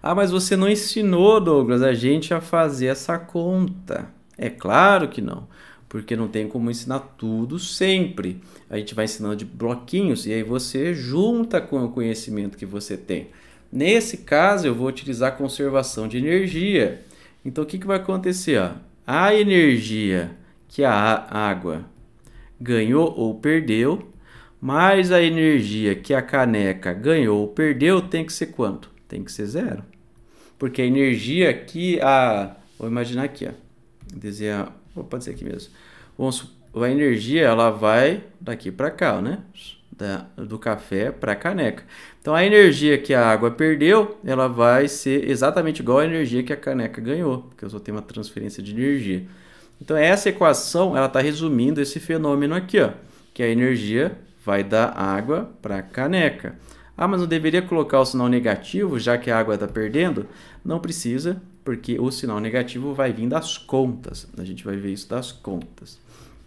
Ah, mas você não ensinou, Douglas, a gente a fazer essa conta. É claro que não porque não tem como ensinar tudo sempre. A gente vai ensinando de bloquinhos e aí você junta com o conhecimento que você tem. Nesse caso, eu vou utilizar conservação de energia. Então, o que, que vai acontecer? Ó? A energia que a água ganhou ou perdeu, mais a energia que a caneca ganhou ou perdeu, tem que ser quanto? Tem que ser zero. Porque a energia que a... Vou imaginar aqui, ó. Vou desenhar pode ser aqui mesmo. Vamos, a energia ela vai daqui para cá, né? Da, do café para a caneca. Então a energia que a água perdeu, ela vai ser exatamente igual à energia que a caneca ganhou, porque eu só tenho uma transferência de energia. Então essa equação ela está resumindo esse fenômeno aqui, ó, que a energia vai da água para a caneca. Ah, mas não deveria colocar o sinal negativo, já que a água está perdendo? Não precisa, porque o sinal negativo vai vir das contas. A gente vai ver isso das contas.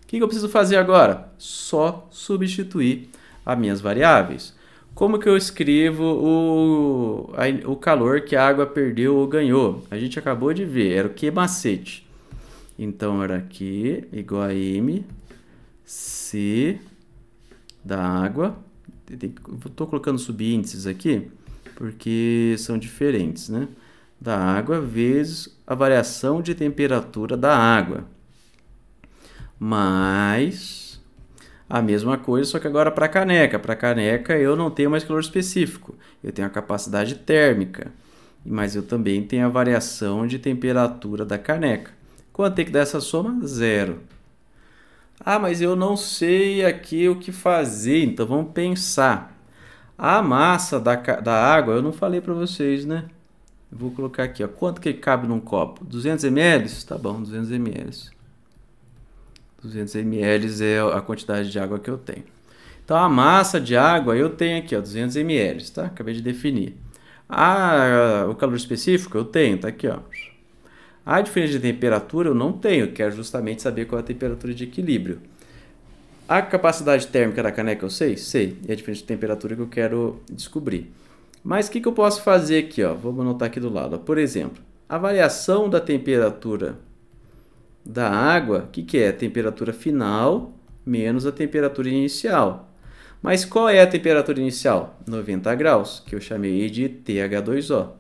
O que eu preciso fazer agora? Só substituir as minhas variáveis. Como que eu escrevo o, o calor que a água perdeu ou ganhou? A gente acabou de ver, era o que macete. Então, era Q igual a M, C da água. Estou colocando subíndices aqui, porque são diferentes, né? da água vezes a variação de temperatura da água. Mas a mesma coisa, só que agora para a caneca. Para a caneca eu não tenho mais calor específico, eu tenho a capacidade térmica, mas eu também tenho a variação de temperatura da caneca. Quanto tem que dar essa soma? Zero. Ah, mas eu não sei aqui o que fazer, então vamos pensar. A massa da, da água, eu não falei para vocês, né? Vou colocar aqui, ó. Quanto que cabe num copo? 200 ml? Tá bom, 200 ml. 200 ml é a quantidade de água que eu tenho. Então, a massa de água eu tenho aqui, ó, 200 ml, tá? Acabei de definir. Ah, o calor específico eu tenho, tá aqui, ó. A diferença de temperatura eu não tenho, quero justamente saber qual é a temperatura de equilíbrio. A capacidade térmica da caneca eu sei? Sei. E a diferença de temperatura que eu quero descobrir. Mas o que, que eu posso fazer aqui? Ó? Vamos anotar aqui do lado. Por exemplo, a variação da temperatura da água, o que, que é? A temperatura final menos a temperatura inicial. Mas qual é a temperatura inicial? 90 graus, que eu chamei de TH2O.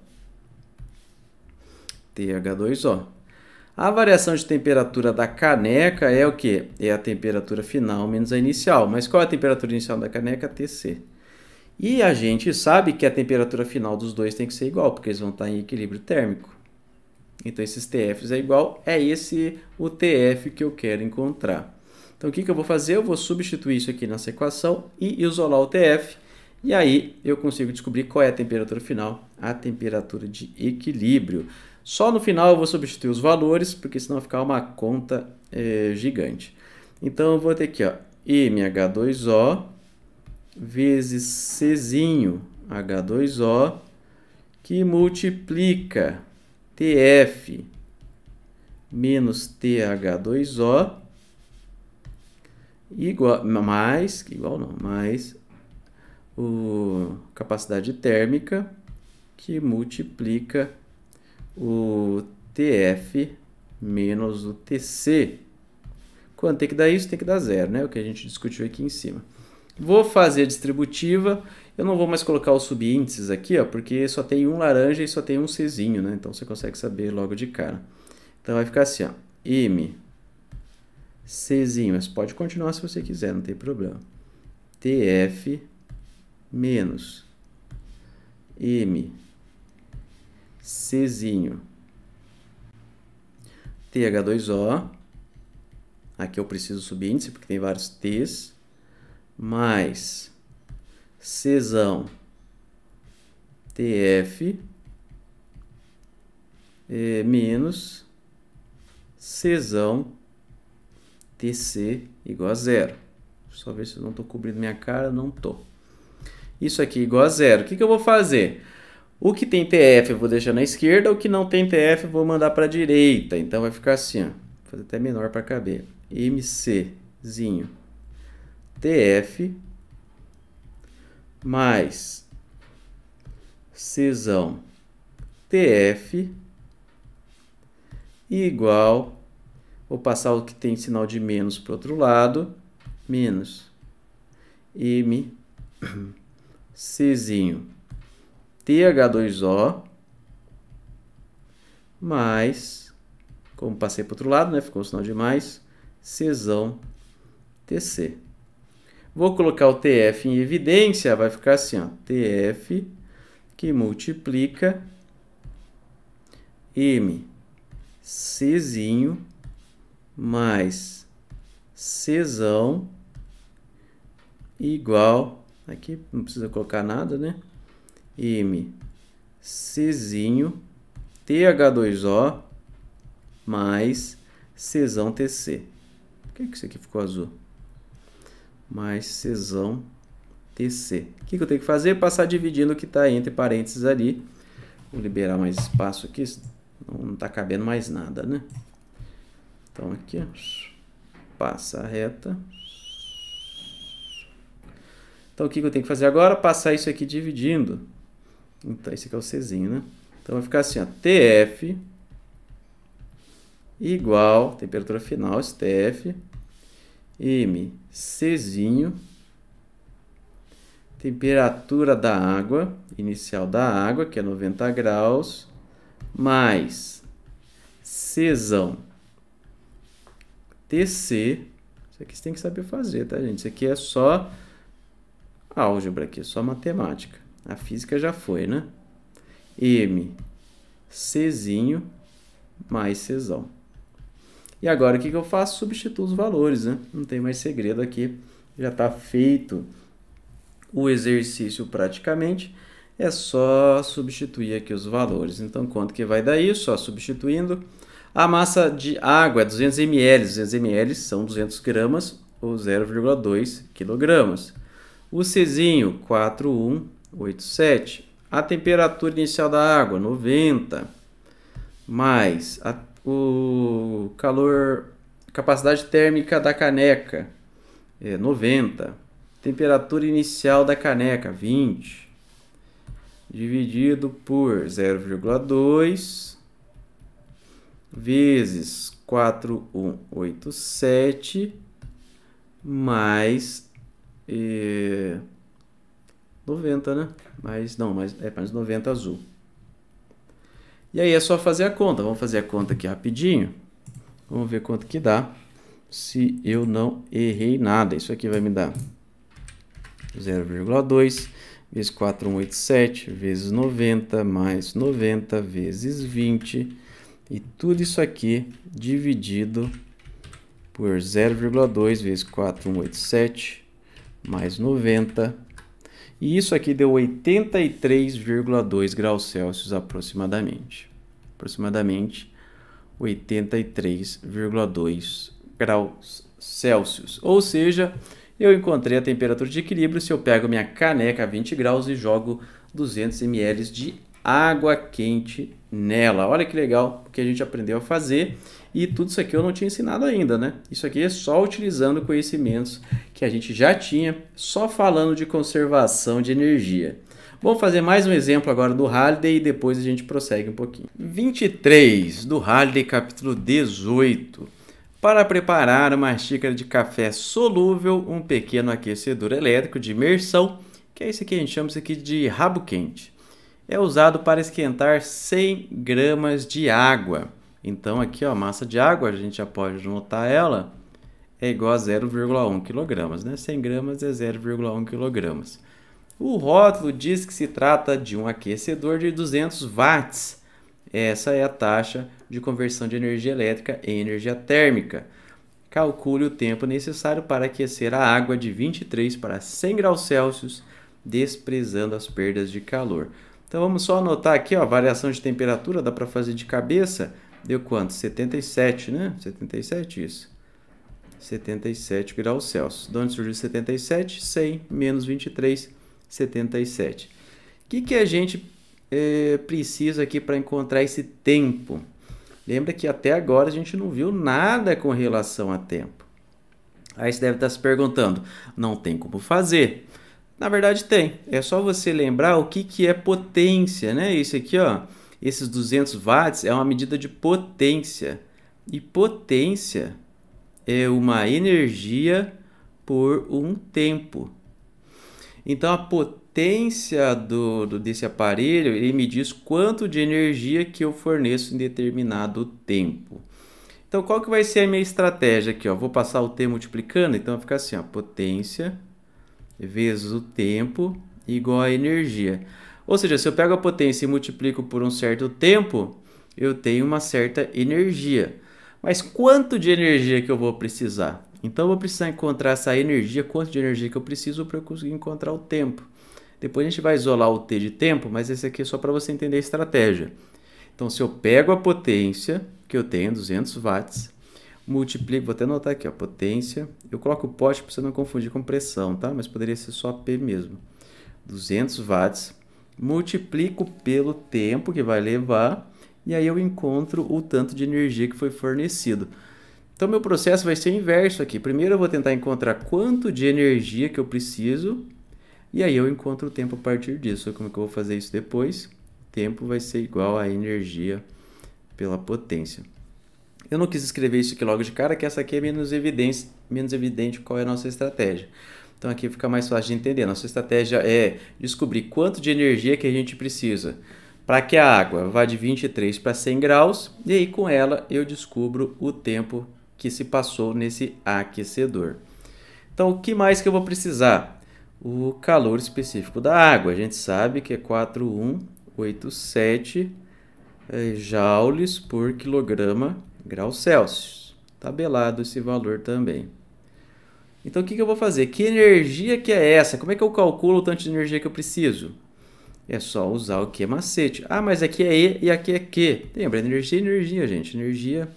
TH2O. A variação de temperatura da caneca é o que? É a temperatura final menos a inicial. Mas qual é a temperatura inicial da caneca? TC. E a gente sabe que a temperatura final dos dois tem que ser igual, porque eles vão estar em equilíbrio térmico. Então esses TFs é igual, é esse o TF que eu quero encontrar. Então o que, que eu vou fazer? Eu vou substituir isso aqui nessa equação e isolar o TF. E aí eu consigo descobrir qual é a temperatura final, a temperatura de equilíbrio. Só no final eu vou substituir os valores, porque senão vai ficar uma conta é, gigante. Então eu vou ter aqui ó, MH2O vezes Czinho, H2O, que multiplica TF menos TH2O igual mais igual não mais o capacidade térmica que multiplica o TF menos o TC. Quando tem que dar isso, tem que dar zero, né? O que a gente discutiu aqui em cima. Vou fazer a distributiva. Eu não vou mais colocar os subíndices aqui, ó, porque só tem um laranja e só tem um Czinho, né? Então você consegue saber logo de cara. Então vai ficar assim, ó. M Czinho, mas pode continuar se você quiser, não tem problema. TF menos M Czinho TH2O. Aqui eu preciso subíndice, porque tem vários T's mais cesão TF é, menos cesão TC igual a zero. só ver se eu não estou cobrindo minha cara. Não estou. Isso aqui igual a zero. O que, que eu vou fazer? O que tem TF eu vou deixar na esquerda, o que não tem TF eu vou mandar para a direita. Então vai ficar assim, ó. Vou fazer até menor para caber. MCzinho TF mais cesão TF igual, vou passar o que tem sinal de menos para o outro lado, menos M Czinho TH2O mais, como passei para o outro lado, né, ficou o sinal de mais, cesão TC. Vou colocar o TF em evidência, vai ficar assim, ó, TF que multiplica M Czinho mais Czão igual, aqui não precisa colocar nada, né? M Czinho TH2O mais Czão TC. Por que, que isso aqui ficou azul? mais cesão TC. O que, eu tenho que fazer? Passar dividindo o que está entre parênteses ali. Vou liberar mais espaço aqui, não está cabendo mais nada, né? Então aqui, passa a reta. Então o que, eu tenho que fazer agora? Passar isso aqui dividindo. Então esse aqui é o Czinho, né? Então vai ficar assim, ó, TF igual, temperatura final, STF, MCzinho, temperatura da água, inicial da água, que é 90 graus, mais Czão, TC, isso aqui você tem que saber fazer, tá, gente? Isso aqui é só álgebra aqui, é só matemática. A física já foi, né? M, mais Czão. E agora o que, que eu faço? Substituo os valores, né? Não tem mais segredo aqui, já está feito o exercício praticamente. É só substituir aqui os valores. Então, quanto que vai dar isso? substituindo. A massa de água é 200 ml. 200 ml são 200 gramas ou 0,2 kg. O Czinho, 4187. A temperatura inicial da água, 90. Mais a o calor, capacidade térmica da caneca é 90, temperatura inicial da caneca 20, dividido por 0,2 vezes 4187 mais é, 90, né? Mais não, mais é mais 90 azul. E aí é só fazer a conta. Vamos fazer a conta aqui rapidinho. Vamos ver quanto que dá. Se eu não errei nada. Isso aqui vai me dar 0,2 vezes 4187 vezes 90 mais 90 vezes 20 e tudo isso aqui dividido por 0,2 vezes 4187 mais 90 e isso aqui deu 83,2 graus Celsius aproximadamente aproximadamente 83,2 graus Celsius. Ou seja, eu encontrei a temperatura de equilíbrio se eu pego minha caneca a 20 graus e jogo 200 ml de água quente nela. Olha que legal o que a gente aprendeu a fazer e tudo isso aqui eu não tinha ensinado ainda, né? Isso aqui é só utilizando conhecimentos que a gente já tinha, só falando de conservação de energia. Vamos fazer mais um exemplo agora do Halliday e depois a gente prossegue um pouquinho. 23 do Halliday, capítulo 18. Para preparar uma xícara de café solúvel, um pequeno aquecedor elétrico de imersão, que é esse aqui, a gente chama isso aqui de rabo quente. É usado para esquentar 100 gramas de água. Então aqui, ó, a massa de água, a gente já pode notar ela, é igual a 0,1 kg, né? 100 gramas é 0,1 kg. O rótulo diz que se trata de um aquecedor de 200 watts. Essa é a taxa de conversão de energia elétrica em energia térmica. Calcule o tempo necessário para aquecer a água de 23 para 100 graus Celsius, desprezando as perdas de calor. Então vamos só anotar aqui, ó, a variação de temperatura dá para fazer de cabeça. Deu quanto? 77, né? 77 isso. 77 graus Celsius. De onde surgiu 77? 100 menos 23 77. O que, que a gente é, precisa aqui para encontrar esse tempo? Lembra que até agora a gente não viu nada com relação a tempo. Aí você deve estar tá se perguntando, não tem como fazer. Na verdade tem, é só você lembrar o que, que é potência, né? Isso aqui, ó, esses 200 watts é uma medida de potência. E potência é uma energia por um tempo. Então a potência do, do, desse aparelho ele me diz quanto de energia que eu forneço em determinado tempo. Então qual que vai ser a minha estratégia aqui? Ó? Vou passar o T multiplicando, então vai ficar assim, ó, potência vezes o tempo igual a energia. Ou seja, se eu pego a potência e multiplico por um certo tempo, eu tenho uma certa energia. Mas quanto de energia que eu vou precisar? Então eu vou precisar encontrar essa energia, quanto de energia que eu preciso para eu conseguir encontrar o tempo. Depois a gente vai isolar o T de tempo, mas esse aqui é só para você entender a estratégia. Então se eu pego a potência que eu tenho, 200 watts, multiplico, vou até anotar aqui, ó, potência, eu coloco o pote para você não confundir com pressão, tá? Mas poderia ser só P mesmo. 200 watts, multiplico pelo tempo que vai levar e aí eu encontro o tanto de energia que foi fornecido. Então, meu processo vai ser inverso aqui. Primeiro, eu vou tentar encontrar quanto de energia que eu preciso, e aí eu encontro o tempo a partir disso. como é que eu vou fazer isso depois? O tempo vai ser igual à energia pela potência. Eu não quis escrever isso aqui logo de cara, que essa aqui é menos evidente, menos evidente qual é a nossa estratégia. Então aqui fica mais fácil de entender. Nossa estratégia é descobrir quanto de energia que a gente precisa para que a água vá de 23 para 100 graus e aí com ela eu descubro o tempo que se passou nesse aquecedor. Então, o que mais que eu vou precisar? O calor específico da água. A gente sabe que é 4187 eh, joules por quilograma grau Celsius. Tabelado tá esse valor também. Então, o que, que eu vou fazer? Que energia que é essa? Como é que eu calculo o tanto de energia que eu preciso? É só usar o que é macete. Ah, mas aqui é E e aqui é Q. Lembra, energia é energia, gente. Energia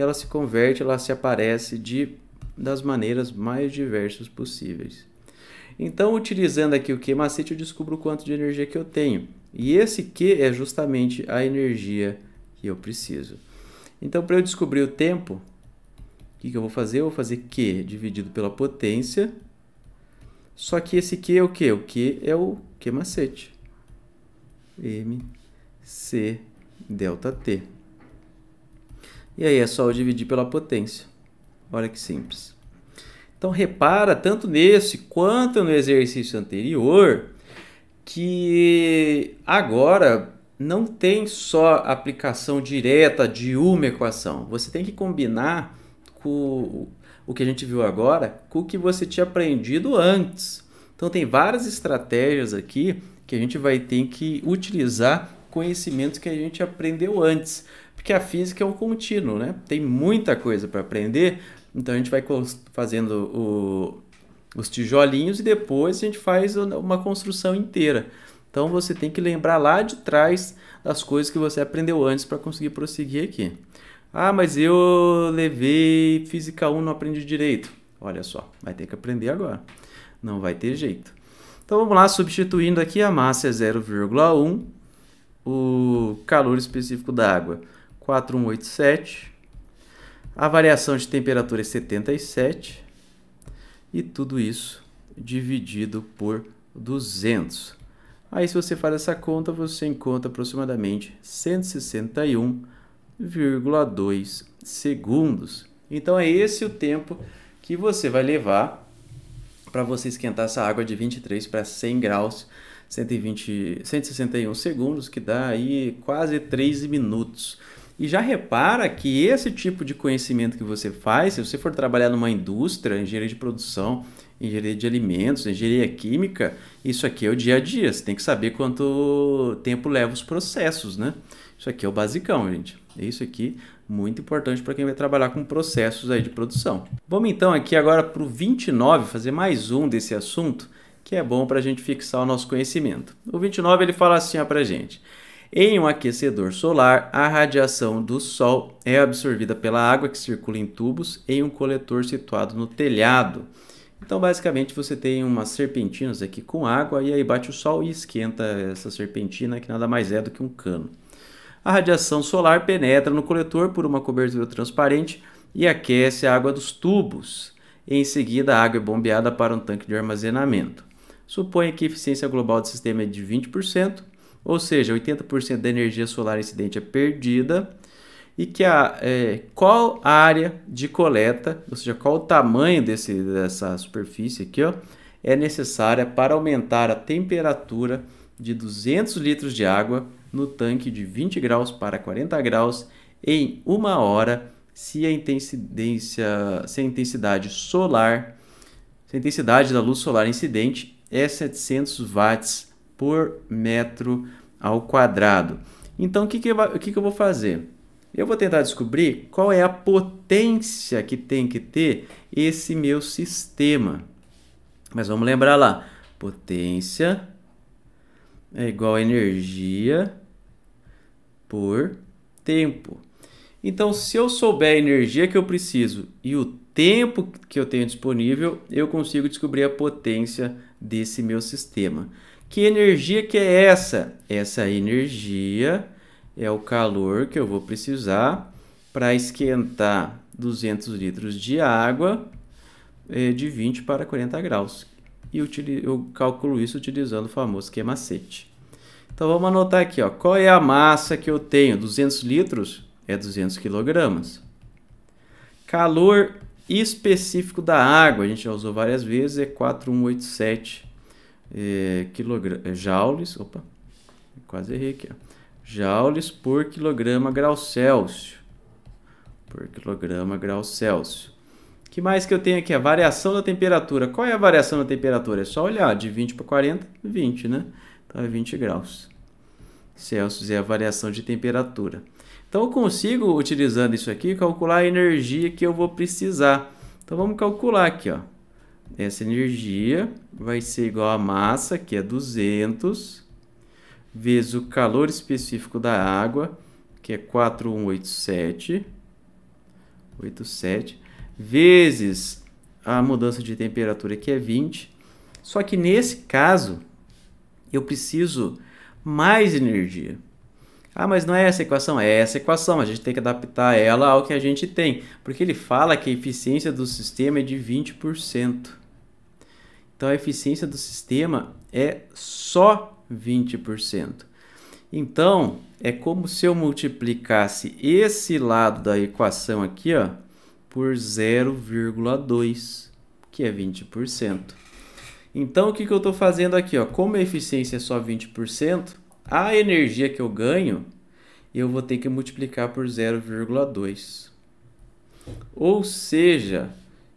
ela se converte, ela se aparece de das maneiras mais diversas possíveis. Então, utilizando aqui o que, macete, eu descubro o quanto de energia que eu tenho. E esse Q é justamente a energia que eu preciso. Então, para eu descobrir o tempo, o que, que eu vou fazer? Eu vou fazer Q dividido pela potência. Só que esse Q é o quê? O Q é o que macete. M, C, delta T. E aí é só eu dividir pela potência. Olha que simples. Então repara tanto nesse quanto no exercício anterior que agora não tem só aplicação direta de uma equação. Você tem que combinar com o que a gente viu agora com o que você tinha aprendido antes. Então tem várias estratégias aqui que a gente vai ter que utilizar conhecimentos que a gente aprendeu antes que a física é um contínuo, né? Tem muita coisa para aprender, então a gente vai fazendo o, os tijolinhos e depois a gente faz uma construção inteira. Então você tem que lembrar lá de trás das coisas que você aprendeu antes para conseguir prosseguir aqui. Ah, mas eu levei física 1, não aprendi direito. Olha só, vai ter que aprender agora. Não vai ter jeito. Então vamos lá, substituindo aqui a massa é 0,1, o calor específico da água 4187. A variação de temperatura é 77. E tudo isso dividido por 200. Aí, se você faz essa conta, você encontra aproximadamente 161,2 segundos. Então, é esse o tempo que você vai levar para você esquentar essa água de 23 para 100 graus, 120, 161 segundos, que dá aí quase 13 minutos. E já repara que esse tipo de conhecimento que você faz, se você for trabalhar numa indústria, engenharia de produção, engenharia de alimentos, engenharia química, isso aqui é o dia a dia. Você tem que saber quanto tempo leva os processos, né? Isso aqui é o basicão, gente. Isso aqui muito importante para quem vai trabalhar com processos aí de produção. Vamos então aqui agora para o 29 fazer mais um desse assunto que é bom para a gente fixar o nosso conhecimento. O 29 ele fala assim para a gente: em um aquecedor solar, a radiação do Sol é absorvida pela água que circula em tubos em um coletor situado no telhado. Então, basicamente, você tem umas serpentinas aqui com água e aí bate o sol e esquenta essa serpentina, que nada mais é do que um cano. A radiação solar penetra no coletor por uma cobertura transparente e aquece a água dos tubos. Em seguida, a água é bombeada para um tanque de armazenamento. Suponha que a eficiência global do sistema é de 20%. Ou seja, 80% da energia solar incidente é perdida. E que a, é, qual área de coleta, ou seja, qual o tamanho desse, dessa superfície aqui, ó, é necessária para aumentar a temperatura de 200 litros de água no tanque de 20 graus para 40 graus em uma hora se a intensidência, se a intensidade solar, se a intensidade da luz solar incidente é 700 watts por metro ao quadrado. Então, o que, que, eu, que, que eu vou fazer? Eu vou tentar descobrir qual é a potência que tem que ter esse meu sistema. Mas vamos lembrar lá, potência é igual a energia por tempo. Então, se eu souber a energia que eu preciso e o tempo que eu tenho disponível, eu consigo descobrir a potência desse meu sistema. Que energia que é essa? Essa energia é o calor que eu vou precisar para esquentar 200 litros de água é, de 20 para 40 graus. E eu, calculo isso utilizando o famoso queimacete. Então vamos anotar aqui, ó, qual é a massa que eu tenho? 200 litros é 200 quilogramas. Calor específico da água, a gente já usou várias vezes, é 4187 é, é, joules, opa, quase errei aqui, ó, joules por quilograma grau Celsius, por quilograma grau Celsius. que mais que eu tenho aqui? A variação da temperatura. Qual é a variação da temperatura? É só olhar, de 20 para 40, 20, né? Então é 20 graus. Celsius é a variação de temperatura. Então eu consigo, utilizando isso aqui, calcular a energia que eu vou precisar. Então vamos calcular aqui, ó. Essa energia vai ser igual à massa, que é 200, vezes o calor específico da água, que é 4187, 87, vezes a mudança de temperatura, que é 20. Só que nesse caso, eu preciso mais energia. Ah, mas não é essa equação, é essa equação, a gente tem que adaptar ela ao que a gente tem, porque ele fala que a eficiência do sistema é de 20%. Então a eficiência do sistema é só 20%. Então, é como se eu multiplicasse esse lado da equação aqui, ó, por 0,2, que é 20%. Então, o que, que eu estou fazendo aqui? Ó? Como a eficiência é só 20%, a energia que eu ganho, eu vou ter que multiplicar por 0,2. Ou seja,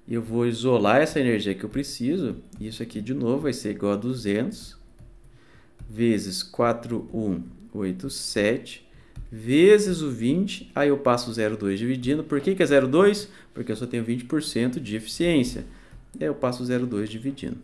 eu vou isolar essa energia que eu preciso. Isso aqui, de novo, vai ser igual a 200 vezes 4187 vezes o 20. Aí eu passo 0,2 dividindo. Por que, que é 0,2? Porque eu só tenho 20% de eficiência. Aí eu passo 0,2 dividindo.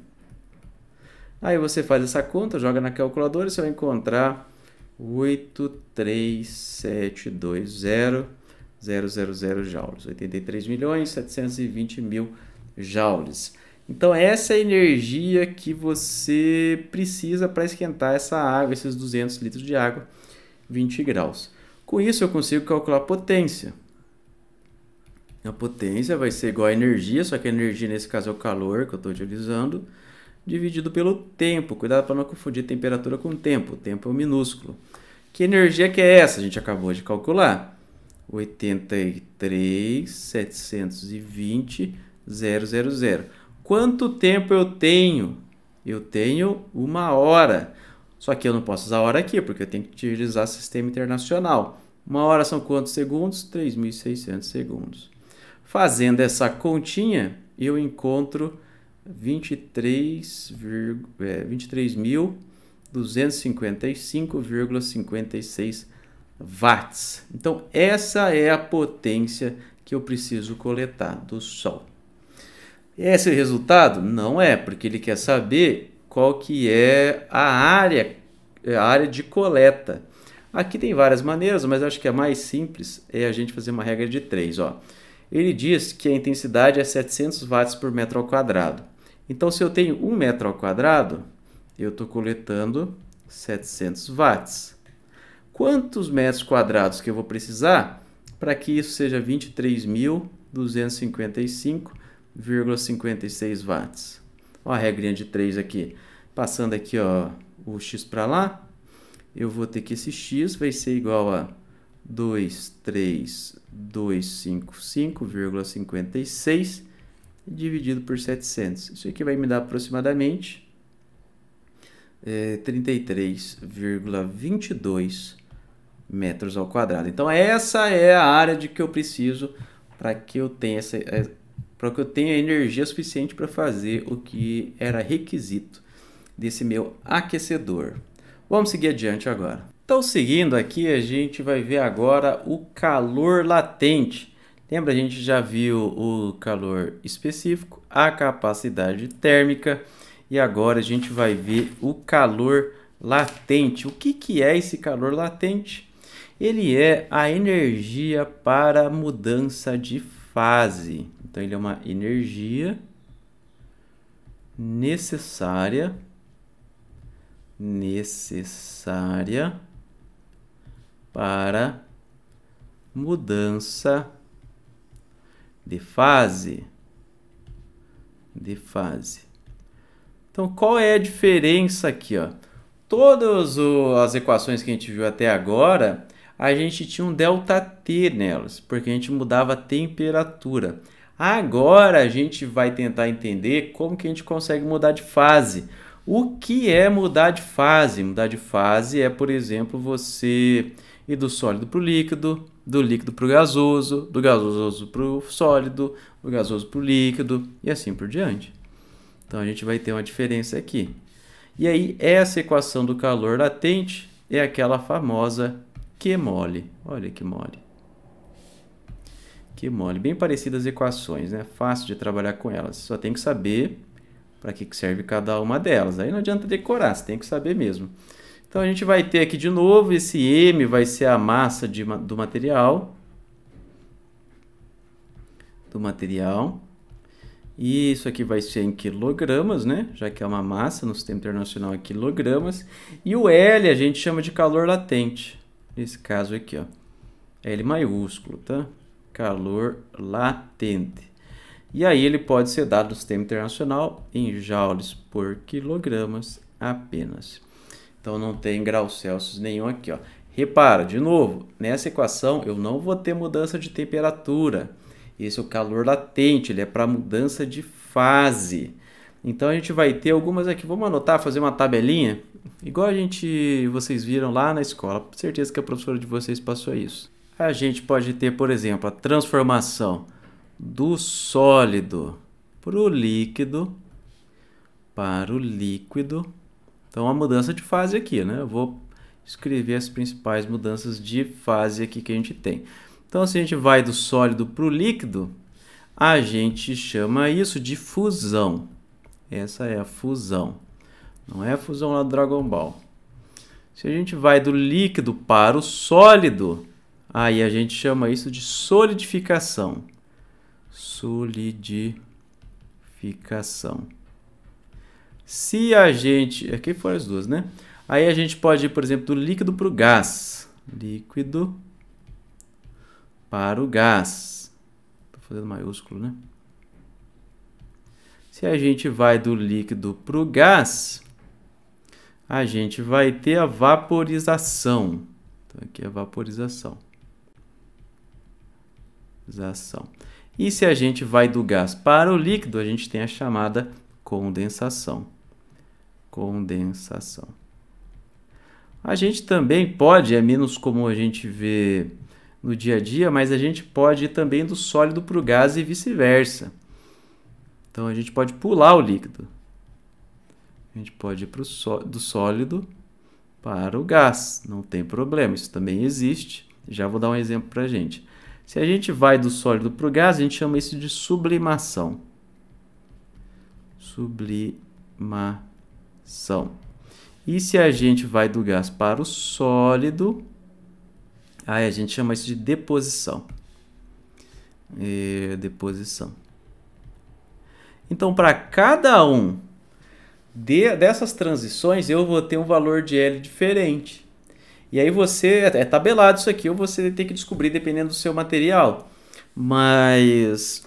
Aí você faz essa conta, joga na calculadora e você vai encontrar 83720.000 joules, 83 milhões 720 mil joules. Então essa é a energia que você precisa para esquentar essa água, esses 200 litros de água, 20 graus. Com isso eu consigo calcular a potência. A potência vai ser igual à energia, só que a energia nesse caso é o calor que eu estou utilizando, dividido pelo tempo. Cuidado para não confundir temperatura com tempo. O tempo é minúsculo. Que energia que é essa? A gente acabou de calcular. 83.720.000. Quanto tempo eu tenho? Eu tenho uma hora. Só que eu não posso usar a hora aqui, porque eu tenho que utilizar o sistema internacional. Uma hora são quantos segundos? 3.600 segundos. Fazendo essa continha, eu encontro 23.255,56 é, watts. Então, essa é a potência que eu preciso coletar do Sol. Esse é o resultado? Não é, porque ele quer saber qual que é a área, é, a área de coleta. Aqui tem várias maneiras, mas acho que a mais simples é a gente fazer uma regra de 3. Ó. Ele diz que a intensidade é 700 watts por metro ao quadrado. Então, se eu tenho 1 metro ao quadrado, eu estou coletando 700 watts. Quantos metros quadrados que eu vou precisar para que isso seja 23.255,56 watts? Ó, a regrinha de 3 aqui. Passando aqui ó, o x para lá, eu vou ter que esse x vai ser igual a 23255,56 dividido por 700. Isso aqui vai me dar aproximadamente é, 33,22 metros ao quadrado. Então essa é a área de que eu preciso para que eu tenha essa, é, para que eu tenha energia suficiente para fazer o que era requisito desse meu aquecedor. Vamos seguir adiante agora. Então, seguindo aqui, a gente vai ver agora o calor latente. Lembra, a gente já viu o calor específico, a capacidade térmica e agora a gente vai ver o calor latente. O que, que é esse calor latente? Ele é a energia para mudança de fase. Então, ele é uma energia necessária necessária para mudança de fase. De fase. Então, qual é a diferença aqui? Ó? Todas as equações que a gente viu até agora, a gente tinha um ΔT nelas, porque a gente mudava a temperatura. Agora a gente vai tentar entender como que a gente consegue mudar de fase. O que é mudar de fase? Mudar de fase é, por exemplo, você ir do sólido para o líquido, do líquido para o gasoso, do gasoso para o sólido, do gasoso para o líquido e assim por diante. Então a gente vai ter uma diferença aqui. E aí essa equação do calor latente é aquela famosa Q mole. Olha que mole. que mole, bem parecidas equações, né? Fácil de trabalhar com elas. Só tem que saber para que serve cada uma delas. Aí não adianta decorar, você tem que saber mesmo. Então a gente vai ter aqui de novo esse M vai ser a massa de, do material. Do material. E isso aqui vai ser em quilogramas, né? Já que é uma massa no sistema internacional é quilogramas. E o L a gente chama de calor latente. Nesse caso aqui, ó. L maiúsculo, tá? Calor latente. E aí ele pode ser dado no sistema internacional em joules por quilogramas apenas. Então não tem graus Celsius nenhum aqui. Ó. Repara, de novo, nessa equação eu não vou ter mudança de temperatura. Esse é o calor latente, ele é para mudança de fase. Então a gente vai ter algumas aqui, vamos anotar, fazer uma tabelinha, igual a gente, vocês viram lá na escola, com certeza que a professora de vocês passou isso. A gente pode ter, por exemplo, a transformação do sólido para o líquido, para o líquido, então, a mudança de fase aqui, né? Eu vou escrever as principais mudanças de fase aqui que a gente tem. Então, se a gente vai do sólido para o líquido, a gente chama isso de fusão. Essa é a fusão. Não é a fusão lá do Dragon Ball. Se a gente vai do líquido para o sólido, aí a gente chama isso de solidificação. Solidificação. Se a gente. Aqui foram as duas, né? Aí a gente pode ir, por exemplo, do líquido para o gás. Líquido para o gás. Estou fazendo maiúsculo, né? Se a gente vai do líquido para o gás, a gente vai ter a vaporização. Então, aqui é a vaporização. Vaporização. E se a gente vai do gás para o líquido, a gente tem a chamada condensação condensação. A gente também pode, é menos comum a gente ver no dia a dia, mas a gente pode ir também do sólido para o gás e vice-versa. Então a gente pode pular o líquido. A gente pode ir só, do sólido para o gás, não tem problema, isso também existe. Já vou dar um exemplo para a gente. Se a gente vai do sólido para o gás, a gente chama isso de sublimação. Sublimação são. E se a gente vai do gás para o sólido, aí a gente chama isso de deposição. E, deposição. Então, para cada um de, dessas transições, eu vou ter um valor de L diferente. E aí você, é, é tabelado isso aqui, ou você tem que descobrir dependendo do seu material. Mas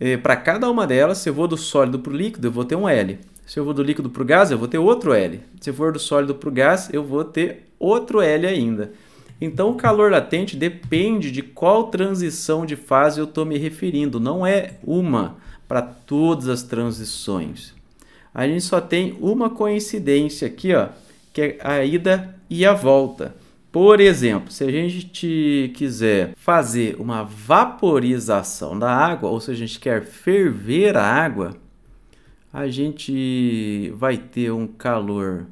é, para cada uma delas, se eu vou do sólido para o líquido, eu vou ter um L. Se eu vou do líquido para o gás, eu vou ter outro L. Se eu for do sólido para o gás, eu vou ter outro L ainda. Então, o calor latente depende de qual transição de fase eu estou me referindo. Não é uma para todas as transições. A gente só tem uma coincidência aqui, ó, que é a ida e a volta. Por exemplo, se a gente quiser fazer uma vaporização da água, ou se a gente quer ferver a água, a gente vai ter um calor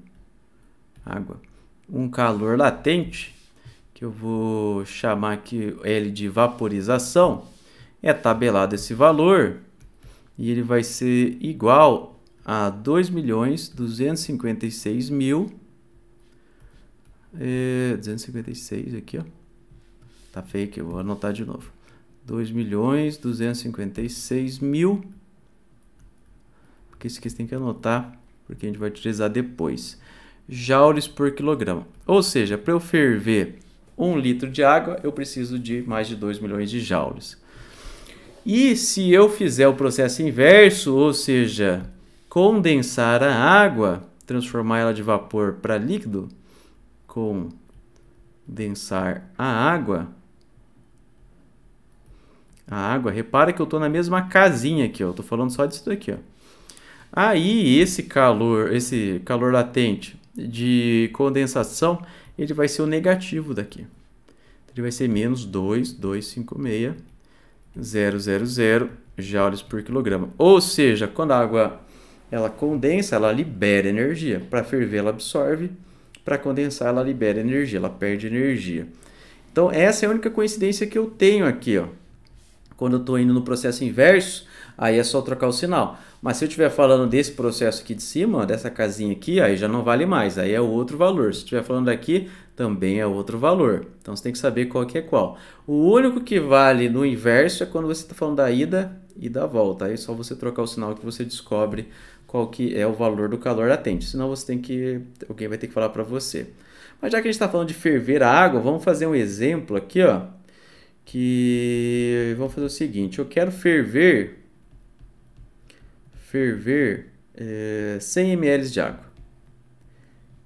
água, um calor latente, que eu vou chamar aqui L de vaporização, é tabelado esse valor e ele vai ser igual a 2 milhões 256 mil é, 256 aqui ó tá que eu vou anotar de novo 2 milhões 256 mil porque isso aqui você tem que anotar, porque a gente vai utilizar depois. Joules por quilograma. Ou seja, para eu ferver um litro de água, eu preciso de mais de 2 milhões de joules. E se eu fizer o processo inverso, ou seja, condensar a água, transformar ela de vapor para líquido, condensar a água, a água, repara que eu estou na mesma casinha aqui, eu estou falando só disso daqui. Ó. Aí esse calor, esse calor latente de condensação, ele vai ser o negativo daqui. Ele vai ser menos 2,256,000 joules por quilograma. Ou seja, quando a água ela condensa, ela libera energia. Para ferver, ela absorve. Para condensar, ela libera energia, ela perde energia. Então, essa é a única coincidência que eu tenho aqui. Ó. Quando eu estou indo no processo inverso, aí é só trocar o sinal. Mas se eu estiver falando desse processo aqui de cima, dessa casinha aqui, aí já não vale mais, aí é outro valor. Se estiver falando aqui, também é outro valor. Então você tem que saber qual que é qual. O único que vale no inverso é quando você está falando da ida e da volta. Aí é só você trocar o sinal que você descobre qual que é o valor do calor latente. Senão você tem que alguém vai ter que falar para você. Mas já que a gente está falando de ferver a água, vamos fazer um exemplo aqui, ó. Que vamos fazer o seguinte: eu quero ferver ferver é, 100 ml de água.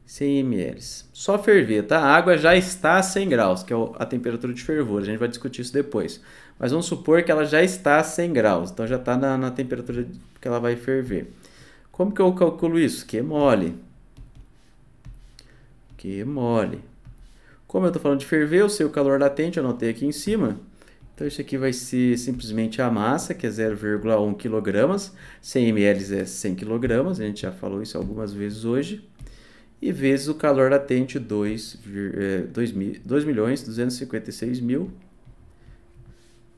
100 ml. Só ferver, tá? A água já está a 100 graus, que é a temperatura de fervura. A gente vai discutir isso depois. Mas vamos supor que ela já está a 100 graus. Então já está na, na temperatura que ela vai ferver. Como que eu calculo isso? Q é mole. Q é mole. Como eu estou falando de ferver, eu sei o calor latente, eu anotei aqui em cima. Então isso aqui vai ser simplesmente a massa, que é 0,1 kg, 100 ml é 100 kg, a gente já falou isso algumas vezes hoje, e vezes o calor latente 2.256.000 é,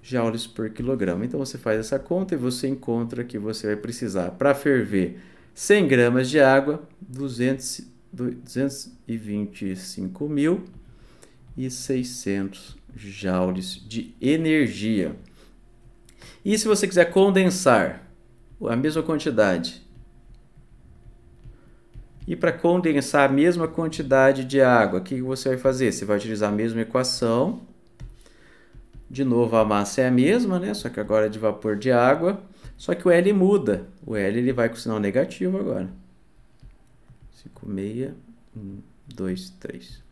joules por quilograma. Então você faz essa conta e você encontra que você vai precisar para ferver 100 gramas de água, 200, 225 e 600 joules de energia. E se você quiser condensar a mesma quantidade? E para condensar a mesma quantidade de água, o que você vai fazer? Você vai utilizar a mesma equação. De novo, a massa é a mesma, né? só que agora é de vapor de água. Só que o L muda. O L ele vai com sinal negativo agora. 5,6, 1, 2, 3.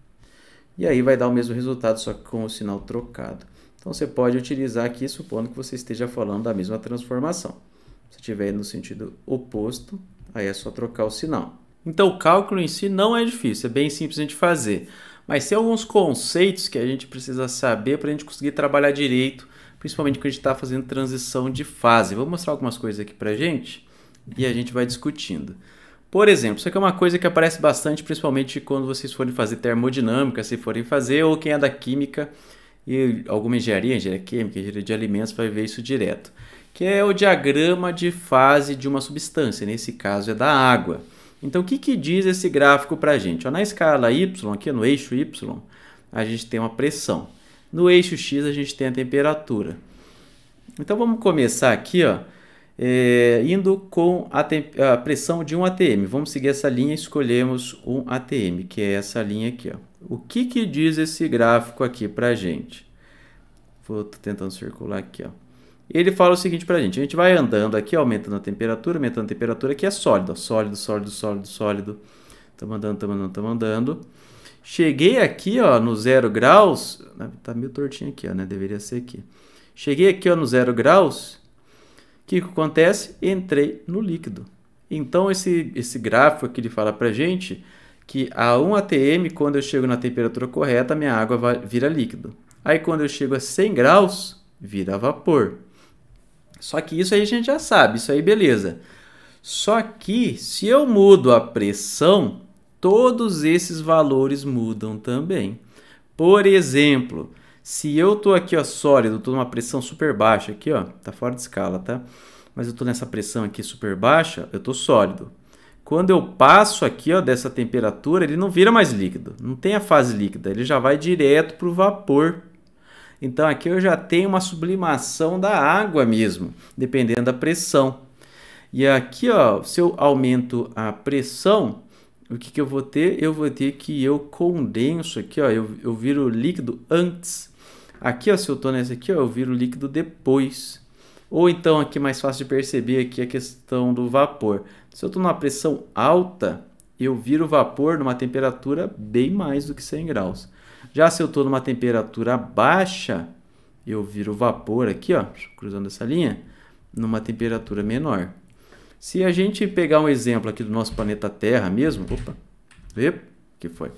E aí vai dar o mesmo resultado, só que com o sinal trocado. Então você pode utilizar aqui, supondo que você esteja falando da mesma transformação. Se estiver no sentido oposto, aí é só trocar o sinal. Então o cálculo em si não é difícil, é bem simples de fazer. Mas tem alguns conceitos que a gente precisa saber para a gente conseguir trabalhar direito, principalmente quando a gente está fazendo transição de fase. Vou mostrar algumas coisas aqui para gente e a gente vai discutindo. Por exemplo, isso aqui é uma coisa que aparece bastante, principalmente quando vocês forem fazer termodinâmica, se forem fazer, ou quem é da química e alguma engenharia, engenharia química, engenharia de alimentos, vai ver isso direto. Que é o diagrama de fase de uma substância, nesse caso é da água. Então, o que, que diz esse gráfico para a gente? Ó, na escala Y, aqui no eixo Y, a gente tem uma pressão. No eixo X, a gente tem a temperatura. Então, vamos começar aqui, ó é, indo com a, a, pressão de um ATM. Vamos seguir essa linha e escolhemos um ATM, que é essa linha aqui. Ó. O que, que diz esse gráfico aqui para gente? Vou tentando circular aqui. Ó. Ele fala o seguinte para a gente. A gente vai andando aqui, aumentando a temperatura, aumentando a temperatura, que é sólido. Ó, sólido, sólido, sólido, sólido. Estamos andando, estamos andando, estamos andando. Cheguei aqui ó, no zero graus. Né, tá meio tortinho aqui, ó, né? Deveria ser aqui. Cheguei aqui ó, no zero graus que, que acontece? Entrei no líquido. Então, esse, esse gráfico aqui ele fala para gente que a 1 atm, quando eu chego na temperatura correta, minha água vai, vira líquido. Aí, quando eu chego a 100 graus, vira vapor. Só que isso aí a gente já sabe, isso aí beleza. Só que, se eu mudo a pressão, todos esses valores mudam também. Por exemplo, se eu tô aqui, ó, sólido, tô numa pressão super baixa aqui, ó, tá fora de escala, tá? Mas eu tô nessa pressão aqui super baixa, eu tô sólido. Quando eu passo aqui, ó, dessa temperatura, ele não vira mais líquido. Não tem a fase líquida, ele já vai direto pro vapor. Então aqui eu já tenho uma sublimação da água mesmo, dependendo da pressão. E aqui, ó, se eu aumento a pressão, o que, que eu vou ter? Eu vou ter que eu condenso aqui, ó, eu, eu viro líquido antes Aqui, ó, se eu estou nessa aqui, ó, eu viro o líquido depois. Ou então, aqui mais fácil de perceber aqui a questão do vapor. Se eu estou numa pressão alta, eu viro o vapor numa temperatura bem mais do que 100 graus. Já se eu estou numa temperatura baixa, eu viro o vapor aqui, ó, cruzando essa linha, numa temperatura menor. Se a gente pegar um exemplo aqui do nosso planeta Terra mesmo, opa, vê que foi?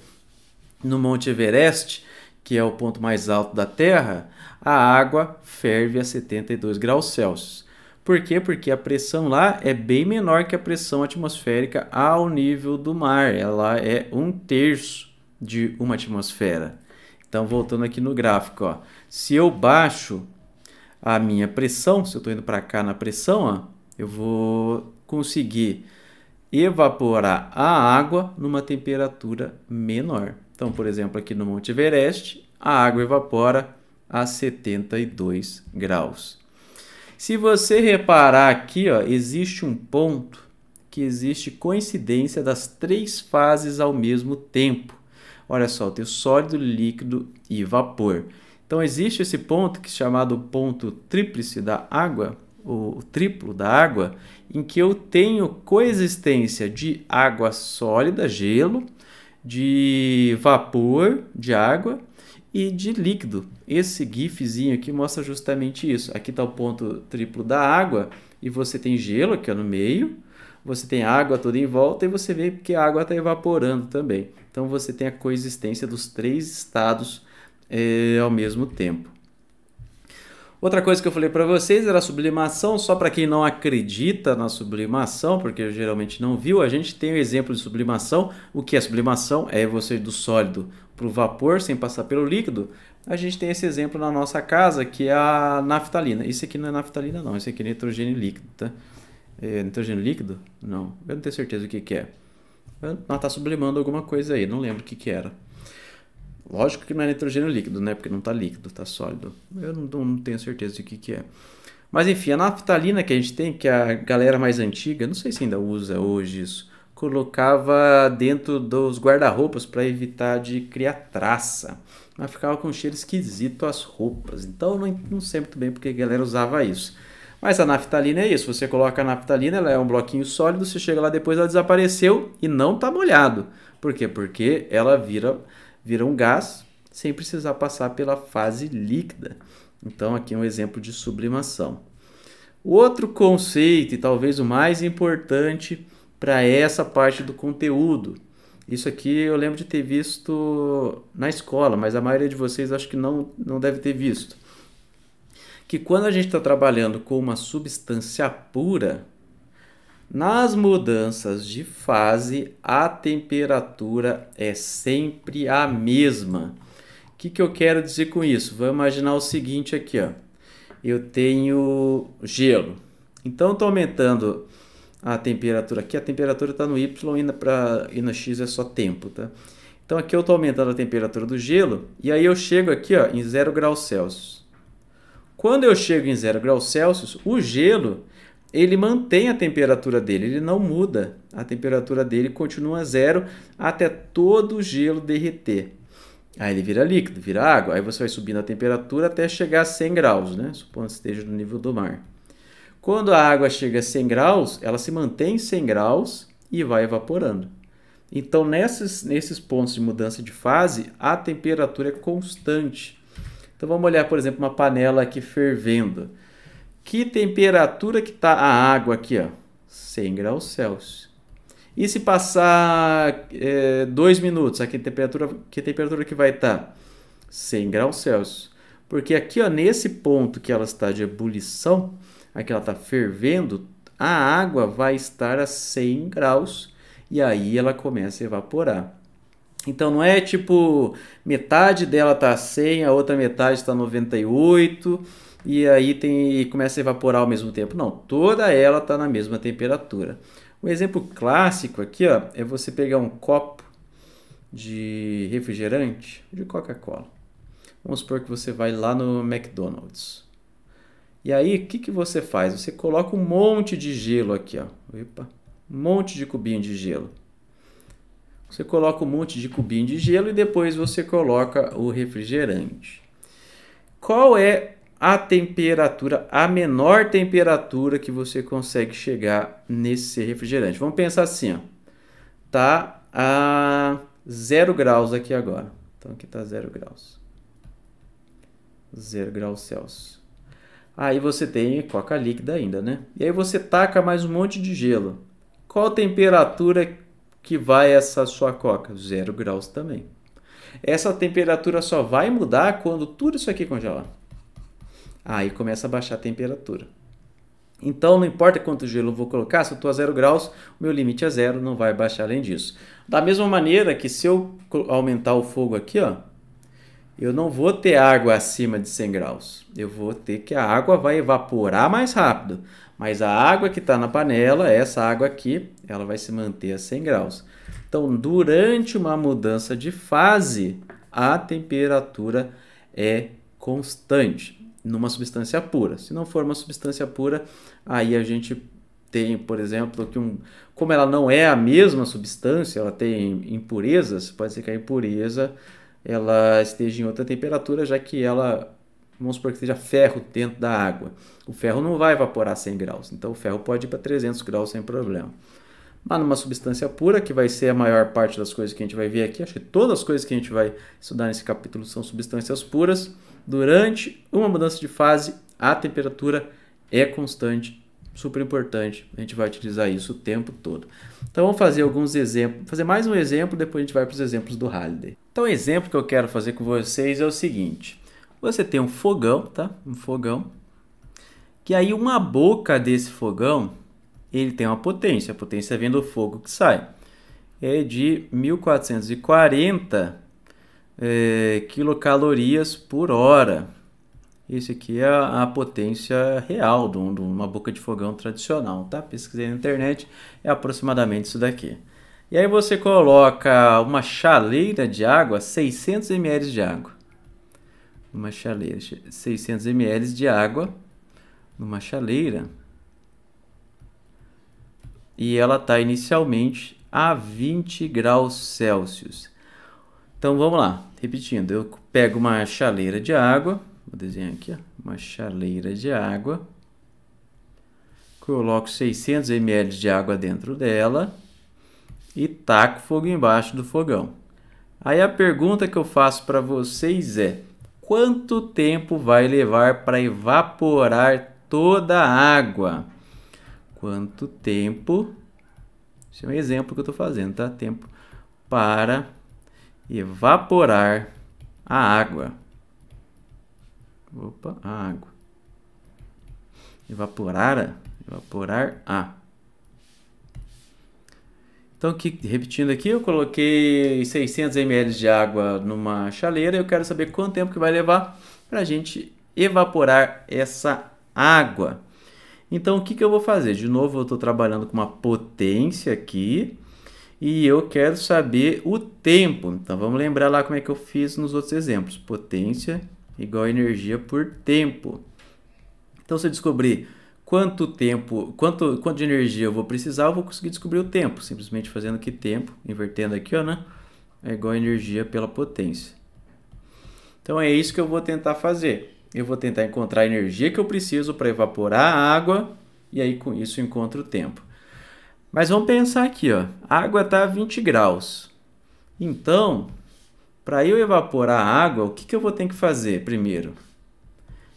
No Monte Everest, que é o ponto mais alto da Terra, a água ferve a 72 graus Celsius. Por quê? Porque a pressão lá é bem menor que a pressão atmosférica ao nível do mar. Ela é um terço de uma atmosfera. Então, voltando aqui no gráfico, ó. se eu baixo a minha pressão, se eu estou indo para cá na pressão, ó, eu vou conseguir evaporar a água numa temperatura menor. Então, por exemplo, aqui no Monte Everest, a água evapora a 72 graus. Se você reparar aqui, ó, existe um ponto que existe coincidência das três fases ao mesmo tempo. Olha só, tem sólido, líquido e vapor. Então existe esse ponto que é chamado ponto tríplice da água, o triplo da água, em que eu tenho coexistência de água sólida, gelo, de vapor de água e de líquido. Esse gifzinho aqui mostra justamente isso. Aqui está o ponto triplo da água e você tem gelo aqui no meio, você tem água toda em volta e você vê que a água está evaporando também. Então você tem a coexistência dos três estados é, ao mesmo tempo. Outra coisa que eu falei para vocês era a sublimação, só para quem não acredita na sublimação, porque geralmente não viu, a gente tem o exemplo de sublimação. O que é sublimação? É você do sólido para o vapor sem passar pelo líquido. A gente tem esse exemplo na nossa casa, que é a naftalina. Isso aqui não é naftalina não, isso aqui é nitrogênio líquido, tá? É nitrogênio líquido? Não, eu não tenho certeza o que, que é. Ela está sublimando alguma coisa aí, não lembro o que, que era. Lógico que não é nitrogênio líquido, né? Porque não está líquido, está sólido. Eu não, não, tenho certeza de que, que é. Mas enfim, a naftalina que a gente tem, que é a galera mais antiga, não sei se ainda usa hoje isso, colocava dentro dos guarda-roupas para evitar de criar traça. Mas ficava com um cheiro esquisito as roupas. Então não, não sei muito bem porque a galera usava isso. Mas a naftalina é isso. Você coloca a naftalina, ela é um bloquinho sólido, você chega lá depois, ela desapareceu e não está molhado. Por quê? Porque ela vira viram um gás sem precisar passar pela fase líquida. Então, aqui é um exemplo de sublimação. O outro conceito, e talvez o mais importante para essa parte do conteúdo, isso aqui eu lembro de ter visto na escola, mas a maioria de vocês acho que não, não deve ter visto. Que quando a gente está trabalhando com uma substância pura, nas mudanças de fase, a temperatura é sempre a mesma. O que, que eu quero dizer com isso? Vou imaginar o seguinte aqui, ó. Eu tenho gelo. Então, estou aumentando a temperatura aqui. A temperatura está no Y e, pra, e no X é só tempo, tá? Então, aqui eu estou aumentando a temperatura do gelo. E aí eu chego aqui ó, em 0 graus Celsius. Quando eu chego em 0 graus Celsius, o gelo ele mantém a temperatura dele, ele não muda. A temperatura dele continua zero até todo o gelo derreter. Aí ele vira líquido, vira água. Aí você vai subindo a temperatura até chegar a 100 graus, né? Supondo que esteja no nível do mar. Quando a água chega a 100 graus, ela se mantém 100 graus e vai evaporando. Então, nesses, nesses pontos de mudança de fase, a temperatura é constante. Então, vamos olhar, por exemplo, uma panela aqui fervendo que temperatura que está a água aqui, ó? 100 graus Celsius. E se passar é, dois minutos, a que temperatura que, temperatura que vai estar? Tá? 100 graus Celsius. Porque aqui, ó, nesse ponto que ela está de ebulição, aqui ela está fervendo, a água vai estar a 100 graus e aí ela começa a evaporar. Então não é tipo metade dela está a 100, a outra metade está 98 e aí tem, e começa a evaporar ao mesmo tempo. Não, toda ela está na mesma temperatura. Um exemplo clássico aqui ó, é você pegar um copo de refrigerante, de Coca-Cola. Vamos supor que você vai lá no McDonald's. E aí, o que, que você faz? Você coloca um monte de gelo aqui, ó. Opa, um monte de cubinho de gelo. Você coloca um monte de cubinho de gelo e depois você coloca o refrigerante. Qual é a temperatura, a menor temperatura que você consegue chegar nesse refrigerante. Vamos pensar assim, ó. Tá a 0 graus aqui agora. Então aqui tá 0 graus. 0 graus Celsius. Aí você tem coca líquida ainda, né? E aí você taca mais um monte de gelo. Qual temperatura que vai essa sua coca? 0 graus também. Essa temperatura só vai mudar quando tudo isso aqui congelar. Aí começa a baixar a temperatura. Então, não importa quanto gelo eu vou colocar, se eu estou a zero graus, o meu limite é zero, não vai baixar além disso. Da mesma maneira que se eu aumentar o fogo aqui, ó, eu não vou ter água acima de 100 graus. Eu vou ter que a água vai evaporar mais rápido. Mas a água que está na panela, essa água aqui, ela vai se manter a 100 graus. Então, durante uma mudança de fase, a temperatura é constante numa substância pura. Se não for uma substância pura, aí a gente tem, por exemplo, que um, como ela não é a mesma substância, ela tem impurezas, pode ser que a impureza ela esteja em outra temperatura, já que ela, vamos supor que seja ferro dentro da água. O ferro não vai evaporar a 100 graus, então o ferro pode ir para 300 graus sem problema. Mas numa substância pura, que vai ser a maior parte das coisas que a gente vai ver aqui, acho que todas as coisas que a gente vai estudar nesse capítulo são substâncias puras, durante uma mudança de fase, a temperatura é constante, super importante. A gente vai utilizar isso o tempo todo. Então vamos fazer alguns exemplos, fazer mais um exemplo, depois a gente vai para os exemplos do Halliday. Então o exemplo que eu quero fazer com vocês é o seguinte: você tem um fogão, tá? Um fogão. Que aí uma boca desse fogão, ele tem uma potência, a potência vem do fogo que sai. É de 1440 é, quilocalorias por hora. Esse aqui é a, potência real de, de, uma boca de fogão tradicional, tá? Pesquisei na internet, é aproximadamente isso daqui. E aí você coloca uma chaleira de água, 600 ml de água. Uma chaleira, 600 ml de água numa chaleira. E ela está inicialmente a 20 graus Celsius. Então vamos lá, repetindo, eu pego uma chaleira de água, vou desenhar aqui, ó, uma chaleira de água, coloco 600 ml de água dentro dela e taco fogo embaixo do fogão. Aí a pergunta que eu faço para vocês é: quanto tempo vai levar para evaporar toda a água? Quanto tempo? Esse é um exemplo que eu estou fazendo, tá? Tempo para evaporar a água. Opa, a água. Evaporar a, evaporar a. Então, aqui, repetindo aqui, eu coloquei 600 ml de água numa chaleira. Eu quero saber quanto tempo que vai levar para a gente evaporar essa água. Então, o que, que eu vou fazer? De novo, eu estou trabalhando com uma potência aqui e eu quero saber o tempo. Então vamos lembrar lá como é que eu fiz nos outros exemplos. Potência igual energia por tempo. Então se eu descobrir quanto tempo, quanto, quanto de energia eu vou precisar, eu vou conseguir descobrir o tempo, simplesmente fazendo que tempo, invertendo aqui, ó, né? É igual a energia pela potência. Então é isso que eu vou tentar fazer. Eu vou tentar encontrar a energia que eu preciso para evaporar a água e aí com isso encontro o tempo. Mas vamos pensar aqui, ó. A água está a 20 graus. Então, para eu evaporar a água, o que, que eu vou ter que fazer primeiro?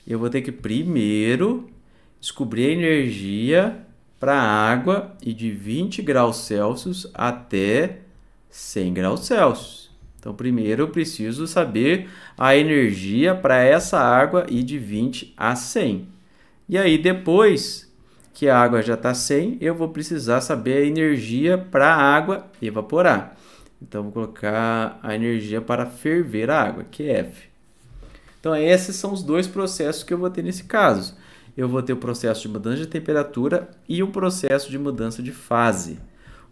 Eu vou ter que primeiro descobrir a energia para a água e de 20 graus Celsius até 100 graus Celsius. Então, primeiro eu preciso saber a energia para essa água e de 20 a 100. E aí depois que a água já está sem, eu vou precisar saber a energia para a água evaporar. Então, vou colocar a energia para ferver a água, que é F. Então, esses são os dois processos que eu vou ter nesse caso. Eu vou ter o processo de mudança de temperatura e o processo de mudança de fase.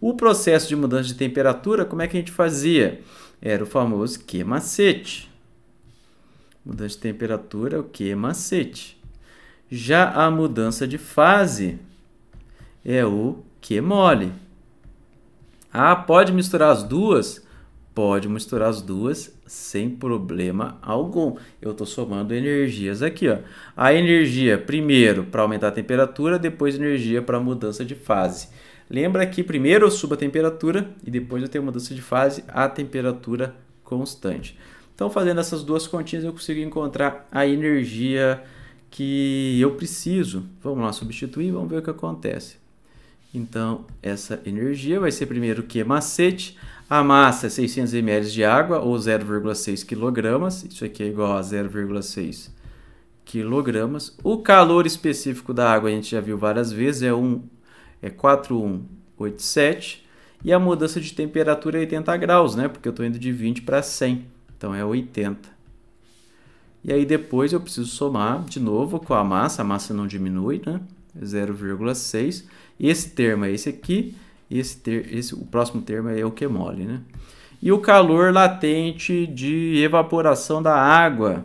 O processo de mudança de temperatura, como é que a gente fazia? Era o famoso queimacete. macete. Mudança de temperatura, é o queimacete. macete. Já a mudança de fase é o que mole. Ah, pode misturar as duas? Pode misturar as duas sem problema algum. Eu estou somando energias aqui. Ó. A energia primeiro para aumentar a temperatura, depois energia para mudança de fase. Lembra que primeiro eu subo a temperatura e depois eu tenho mudança de fase a temperatura constante. Então, fazendo essas duas continhas, eu consigo encontrar a energia que eu preciso. Vamos lá, substituir, vamos ver o que acontece. Então, essa energia vai ser primeiro que macete, a massa é 600 ml de água ou 0,6 kg, isso aqui é igual a 0,6 kg. O calor específico da água a gente já viu várias vezes, é, um, é 4187 e a mudança de temperatura é 80 graus, né? Porque eu estou indo de 20 para 100, então é 80. E aí depois eu preciso somar de novo com a massa, a massa não diminui, né? 0,6. Esse termo é esse aqui, esse ter, esse, o próximo termo é o que mole, né? E o calor latente de evaporação da água,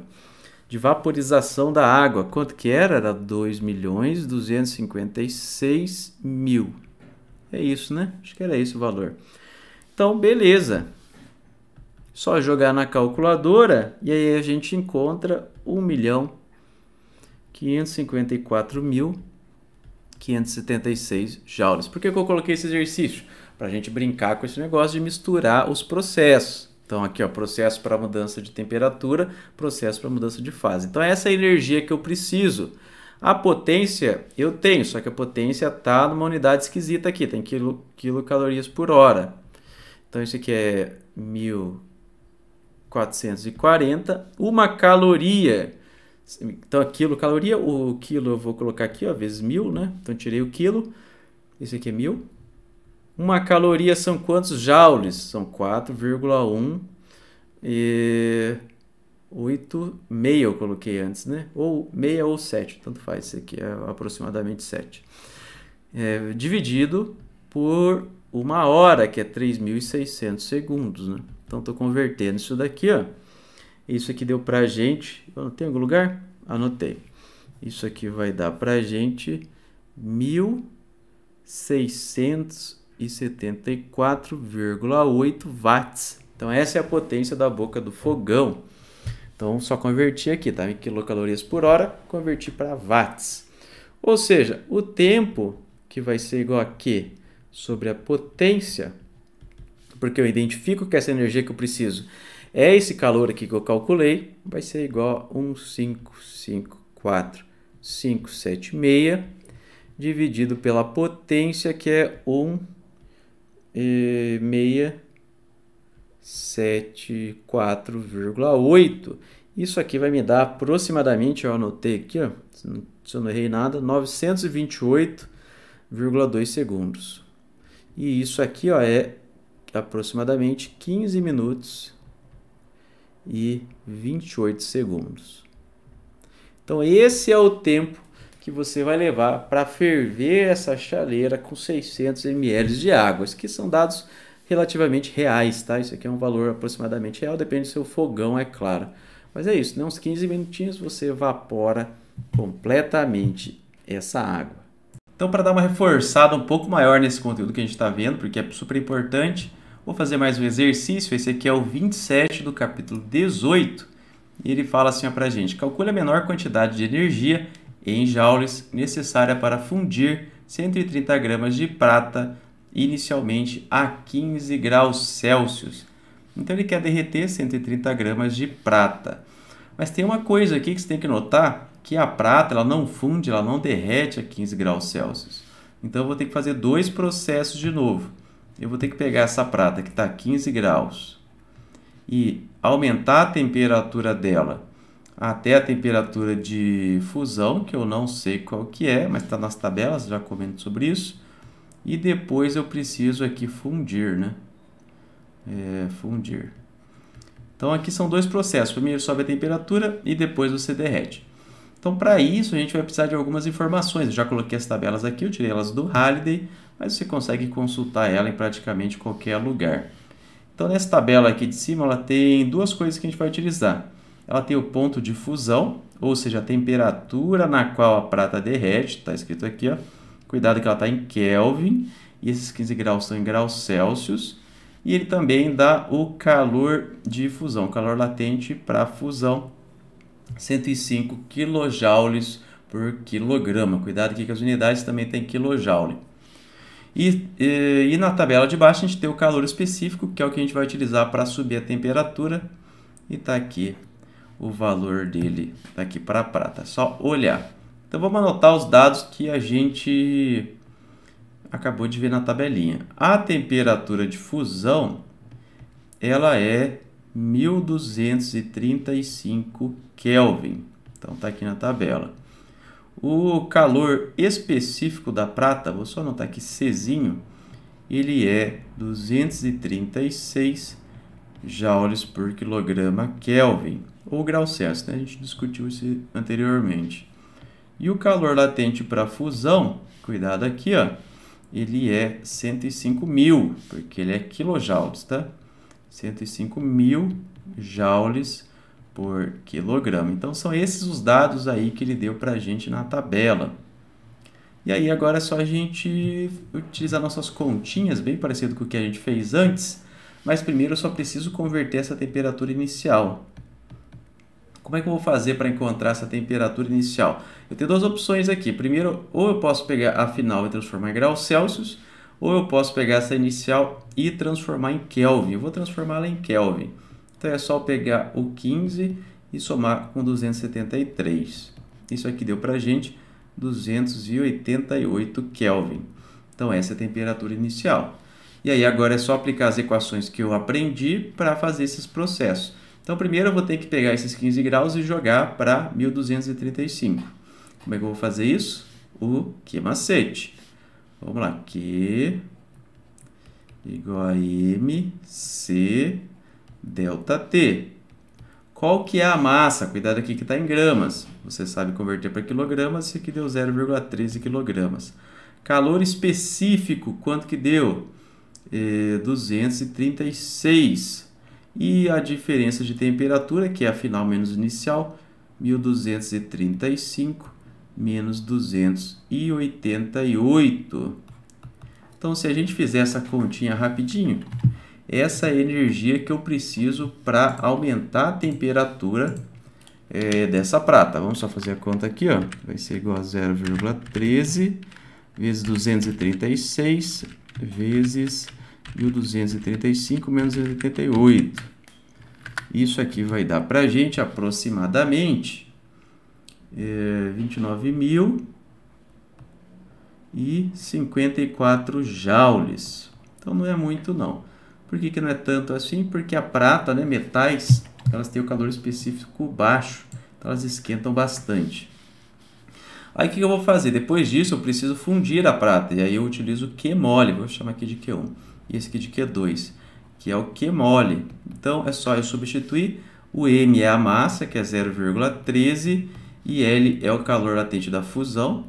de vaporização da água, quanto que era? Era 2 milhões 256 mil. É isso, né? Acho que era esse o valor. Então, beleza. Só jogar na calculadora e aí a gente encontra 1 milhão 554 mil 576 joules. Por que, que eu coloquei esse exercício? Para a gente brincar com esse negócio de misturar os processos. Então aqui ó, processo para mudança de temperatura, processo para mudança de fase. Então essa é a energia que eu preciso. A potência eu tenho, só que a potência está numa unidade esquisita aqui, tem quilocalorias por hora. Então isso aqui é mil 440, uma caloria. Então, aquilo caloria, o quilo eu vou colocar aqui, ó, vezes mil, né? Então, tirei o quilo, esse aqui é mil. Uma caloria são quantos joules? São 4,1 e 8, eu coloquei antes, né? Ou meia ou 7, tanto faz, isso aqui é aproximadamente 7. É, dividido por uma hora, que é 3.600 segundos, né? Então, estou convertendo isso daqui, ó. Isso aqui deu para a gente... Eu algum lugar? Anotei. Isso aqui vai dar para a gente 1.674,8 watts. Então, essa é a potência da boca do fogão. Então, só converti aqui, tá? Em quilocalorias por hora, converti para watts. Ou seja, o tempo, que vai ser igual a Q sobre a potência, porque eu identifico que essa energia que eu preciso é esse calor aqui que eu calculei, vai ser igual a 1,554,576 dividido pela potência que é 1,674,8. Isso aqui vai me dar aproximadamente, eu anotei aqui, ó, se eu não errei nada, 928,2 segundos. E isso aqui ó, é aproximadamente 15 minutos e 28 segundos. Então esse é o tempo que você vai levar para ferver essa chaleira com 600 ml de água, que são dados relativamente reais, tá? Isso aqui é um valor aproximadamente real, depende do seu fogão, é claro. Mas é isso, né? uns 15 minutinhos você evapora completamente essa água. Então, para dar uma reforçada um pouco maior nesse conteúdo que a gente está vendo, porque é super importante, Vou fazer mais um exercício, esse aqui é o 27 do capítulo 18, e ele fala assim para a gente, calcule a menor quantidade de energia em joules necessária para fundir 130 gramas de prata inicialmente a 15 graus Celsius. Então ele quer derreter 130 gramas de prata. Mas tem uma coisa aqui que você tem que notar, que a prata ela não funde, ela não derrete a 15 graus Celsius. Então eu vou ter que fazer dois processos de novo eu vou ter que pegar essa prata que está a 15 graus e aumentar a temperatura dela até a temperatura de fusão, que eu não sei qual que é, mas está nas tabelas, já comento sobre isso. E depois eu preciso aqui fundir, né? É, fundir. Então aqui são dois processos, primeiro sobe a temperatura e depois você derrete. Então para isso a gente vai precisar de algumas informações, eu já coloquei as tabelas aqui, eu tirei elas do Halliday, mas você consegue consultar ela em praticamente qualquer lugar. Então, nessa tabela aqui de cima, ela tem duas coisas que a gente vai utilizar. Ela tem o ponto de fusão, ou seja, a temperatura na qual a prata derrete, está escrito aqui, ó. cuidado que ela está em Kelvin, e esses 15 graus são em graus Celsius, e ele também dá o calor de fusão, calor latente para fusão, 105 kJ por quilograma. Cuidado aqui que as unidades também têm quilojoule. E, e, e, na tabela de baixo a gente tem o calor específico, que é o que a gente vai utilizar para subir a temperatura. E está aqui o valor dele, daqui tá aqui para prata, é só olhar. Então vamos anotar os dados que a gente acabou de ver na tabelinha. A temperatura de fusão, ela é 1235 Kelvin. Então está aqui na tabela. O calor específico da prata, vou só anotar aqui Czinho, ele é 236 joules por quilograma Kelvin, ou grau Celsius, né? a gente discutiu isso anteriormente. E o calor latente para fusão, cuidado aqui, ó, ele é 105 mil, porque ele é quilojoules, tá? 105 mil joules por quilograma. Então são esses os dados aí que ele deu para a gente na tabela. E aí agora é só a gente utilizar nossas continhas, bem parecido com o que a gente fez antes, mas primeiro eu só preciso converter essa temperatura inicial. Como é que eu vou fazer para encontrar essa temperatura inicial? Eu tenho duas opções aqui. Primeiro, ou eu posso pegar a final e transformar em graus Celsius, ou eu posso pegar essa inicial e transformar em Kelvin. Eu vou transformá-la em Kelvin. Então é só pegar o 15 e somar com 273. Isso aqui deu para a gente 288 Kelvin. Então essa é a temperatura inicial. E aí agora é só aplicar as equações que eu aprendi para fazer esses processos. Então primeiro eu vou ter que pegar esses 15 graus e jogar para 1235. Como é que eu vou fazer isso? O que macete. Vamos lá, Q igual a MC ΔT. Qual que é a massa? Cuidado aqui que está em gramas. Você sabe converter para quilogramas, isso aqui deu 0,13 quilogramas. Calor específico, quanto que deu? É, 236. E a diferença de temperatura, que é a final menos inicial, 1235 menos 288. Então, se a gente fizer essa continha rapidinho, essa energia que eu preciso para aumentar a temperatura é, dessa prata. Vamos só fazer a conta aqui, ó. vai ser igual a 0,13 vezes 236 vezes 1235 menos 88. Isso aqui vai dar para a gente aproximadamente é, 29 mil e joules. Então não é muito não. Por que, que não é tanto assim? Porque a prata, né, metais, elas têm o calor específico baixo, então elas esquentam bastante. Aí o que eu vou fazer? Depois disso eu preciso fundir a prata, e aí eu utilizo o Q mole, vou chamar aqui de Q1, e esse aqui de Q2, que é o Q mole. Então é só eu substituir, o M é a massa, que é 0,13, e L é o calor latente da fusão,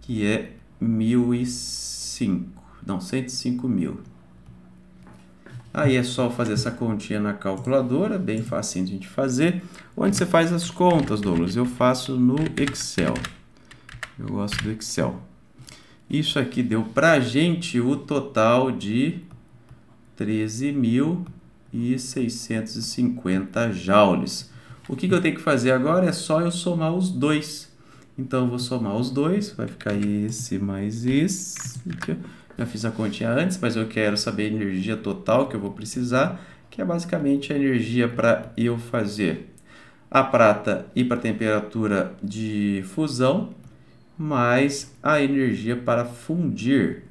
que é 1005, não, 105 mil. Aí é só fazer essa continha na calculadora, bem facinho de a gente fazer. Onde você faz as contas, Douglas? Eu faço no Excel. Eu gosto do Excel. Isso aqui deu para a gente o total de 13.650 joules. O que, que eu tenho que fazer agora é só eu somar os dois. Então, eu vou somar os dois, vai ficar esse mais esse. Já fiz a continha antes, mas eu quero saber a energia total que eu vou precisar, que é basicamente a energia para eu fazer a prata ir para a temperatura de fusão, mais a energia para fundir.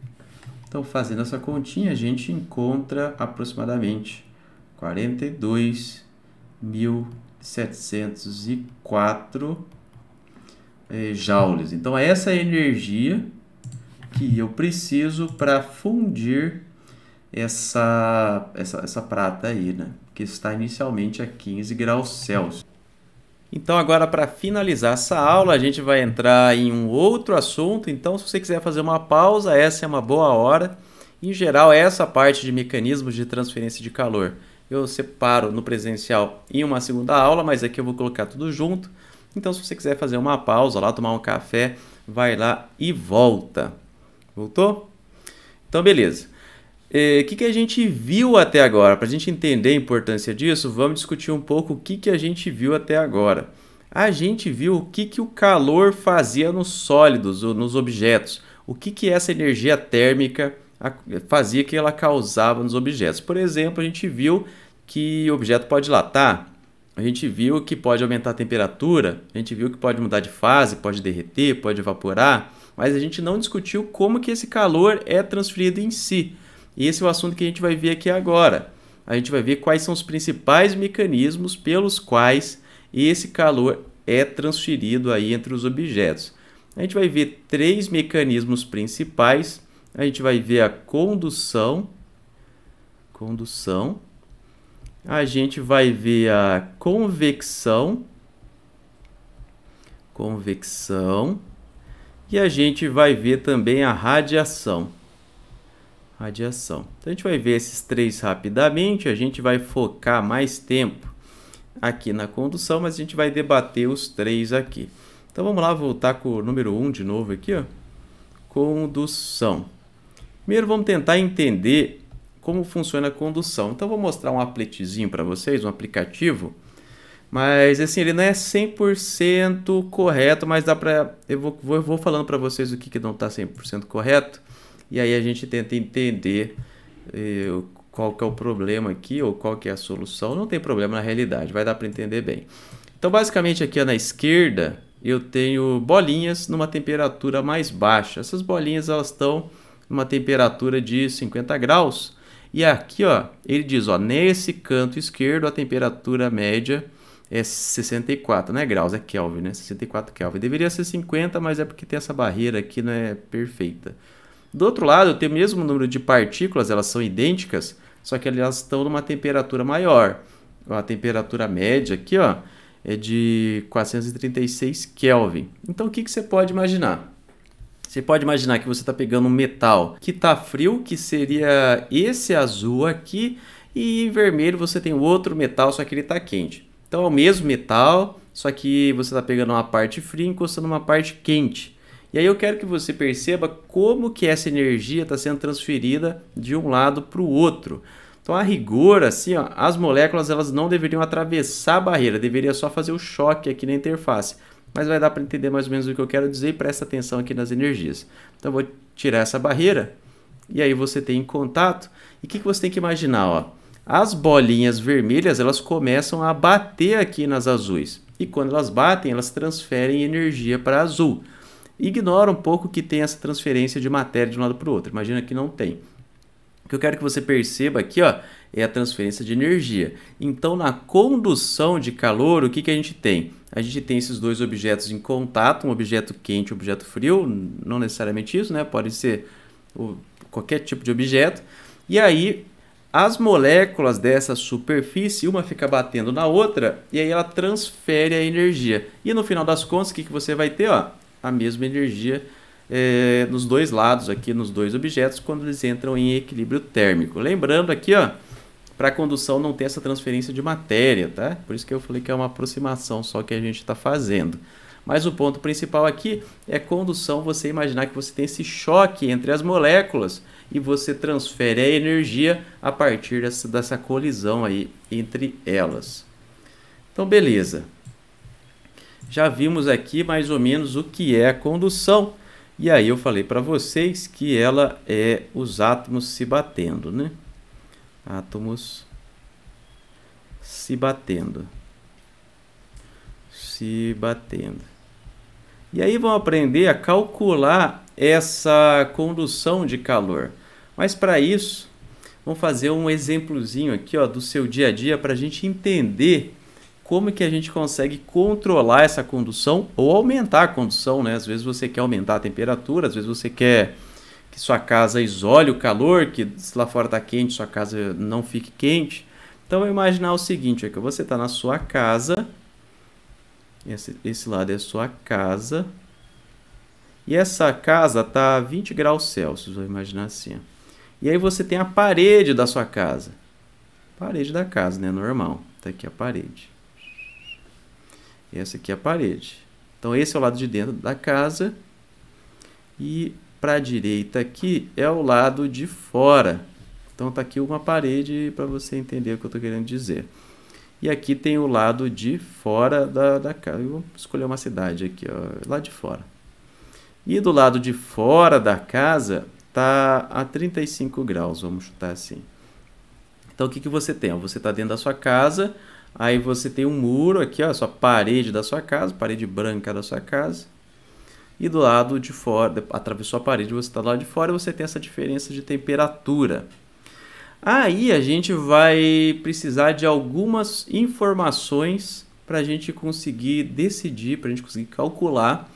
Então, fazendo essa continha, a gente encontra aproximadamente 42.704 eh, joules. Então, essa é a energia que eu preciso para fundir essa, essa, essa prata aí, né? Que está inicialmente a 15 graus Celsius. Então agora para finalizar essa aula, a gente vai entrar em um outro assunto, então se você quiser fazer uma pausa, essa é uma boa hora. Em geral, essa parte de mecanismos de transferência de calor, eu separo no presencial em uma segunda aula, mas aqui eu vou colocar tudo junto. Então se você quiser fazer uma pausa lá, tomar um café, vai lá e volta. Voltou? Então, beleza. Eh, o eh, que, que a gente viu até agora? Para a gente entender a importância disso, vamos discutir um pouco o que, que a gente viu até agora. A gente viu o que, que o calor fazia nos sólidos, ou nos objetos. O que, que essa energia térmica fazia que ela causava nos objetos. Por exemplo, a gente viu que o objeto pode latar, a gente viu que pode aumentar a temperatura, a gente viu que pode mudar de fase, pode derreter, pode evaporar mas a gente não discutiu como que esse calor é transferido em si. E esse é o assunto que a gente vai ver aqui agora. A gente vai ver quais são os principais mecanismos pelos quais esse calor é transferido aí entre os objetos. A gente vai ver três mecanismos principais. A gente vai ver a condução, condução. A gente vai ver a convecção, convecção e a gente vai ver também a radiação. Radiação. Então a gente vai ver esses três rapidamente, a gente vai focar mais tempo aqui na condução, mas a gente vai debater os três aqui. Então vamos lá voltar com o número 1 um de novo aqui, ó. Condução. Primeiro vamos tentar entender como funciona a condução. Então vou mostrar um appletzinho para vocês, um aplicativo mas assim, ele não é 100% correto, mas dá para Eu vou, vou falando para vocês o que, que não tá 100% correto. E aí a gente tenta entender eh, qual que é o problema aqui ou qual que é a solução. Não tem problema na realidade, vai dar para entender bem. Então, basicamente, aqui ó, na esquerda eu tenho bolinhas numa temperatura mais baixa. Essas bolinhas elas estão numa temperatura de 50 graus. E aqui, ó, ele diz, ó, nesse canto esquerdo a temperatura média é 64, não né, graus, é Kelvin, né? 64 Kelvin. Deveria ser 50, mas é porque tem essa barreira aqui, não é perfeita. Do outro lado, eu tenho o mesmo número de partículas, elas são idênticas, só que elas estão numa temperatura maior. A temperatura média aqui, ó, é de 436 Kelvin. Então, o que, que você pode imaginar? Você pode imaginar que você está pegando um metal que está frio, que seria esse azul aqui, e em vermelho você tem outro metal, só que ele está quente. Então é o mesmo metal, só que você está pegando uma parte fria e encostando uma parte quente. E aí eu quero que você perceba como que essa energia está sendo transferida de um lado para o outro. Então, a rigor, assim, ó, as moléculas elas não deveriam atravessar a barreira, deveria só fazer o choque aqui na interface. Mas vai dar para entender mais ou menos o que eu quero dizer e presta atenção aqui nas energias. Então, vou tirar essa barreira e aí você tem em contato. E o que, que você tem que imaginar? Ó? as bolinhas vermelhas elas começam a bater aqui nas azuis. E quando elas batem, elas transferem energia para azul. Ignora um pouco que tem essa transferência de matéria de um lado para o outro. Imagina que não tem. O que eu quero que você perceba aqui ó, é a transferência de energia. Então, na condução de calor, o que, que a gente tem? A gente tem esses dois objetos em contato, um objeto quente e um objeto frio. Não necessariamente isso, né? Pode ser o, qualquer tipo de objeto. E aí, as moléculas dessa superfície, uma fica batendo na outra e aí ela transfere a energia. E no final das contas, o que, que você vai ter? Ó, a mesma energia é, nos dois lados aqui, nos dois objetos, quando eles entram em equilíbrio térmico. Lembrando aqui, ó, para condução não tem essa transferência de matéria, tá? Por isso que eu falei que é uma aproximação só que a gente está fazendo. Mas o ponto principal aqui é condução, você imaginar que você tem esse choque entre as moléculas e você transfere a energia a partir dessa, dessa colisão aí entre elas. Então, beleza. Já vimos aqui mais ou menos o que é a condução. E aí eu falei para vocês que ela é os átomos se batendo, né? Átomos se batendo. Se batendo. E aí vão aprender a calcular essa condução de calor. Mas para isso, vamos fazer um exemplozinho aqui ó, do seu dia a dia para a gente entender como que a gente consegue controlar essa condução ou aumentar a condução, né? Às vezes você quer aumentar a temperatura, às vezes você quer que sua casa isole o calor, que se lá fora está quente, sua casa não fique quente. Então, imaginar o seguinte, é que você está na sua casa, esse, esse lado é a sua casa, e essa casa está a 20 graus Celsius, vou imaginar assim, e aí você tem a parede da sua casa. Parede da casa, né? Normal. Tá aqui a parede. essa aqui é a parede. Então esse é o lado de dentro da casa. E para a direita aqui é o lado de fora. Então tá aqui uma parede para você entender o que eu estou querendo dizer. E aqui tem o lado de fora da, da casa. Eu vou escolher uma cidade aqui, ó, lá de fora. E do lado de fora da casa está a 35 graus, vamos chutar assim. Então o que, que você tem? Você está dentro da sua casa, aí você tem um muro aqui, ó, a sua parede da sua casa, parede branca da sua casa. E do lado de fora, atravessou a parede, você está do lado de fora, você tem essa diferença de temperatura. Aí a gente vai precisar de algumas informações para a gente conseguir decidir, para a gente conseguir calcular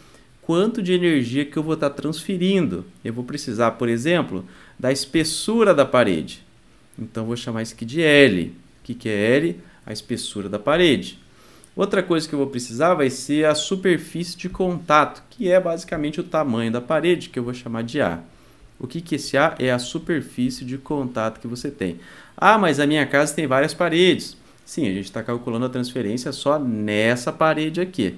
quanto de energia que eu vou estar transferindo. Eu vou precisar, por exemplo, da espessura da parede. Então vou chamar isso aqui de L. O que, que é L? A espessura da parede. Outra coisa que eu vou precisar vai ser a superfície de contato, que é basicamente o tamanho da parede, que eu vou chamar de A. O que, que esse A é a superfície de contato que você tem. Ah, mas a minha casa tem várias paredes. Sim, a gente está calculando a transferência só nessa parede aqui.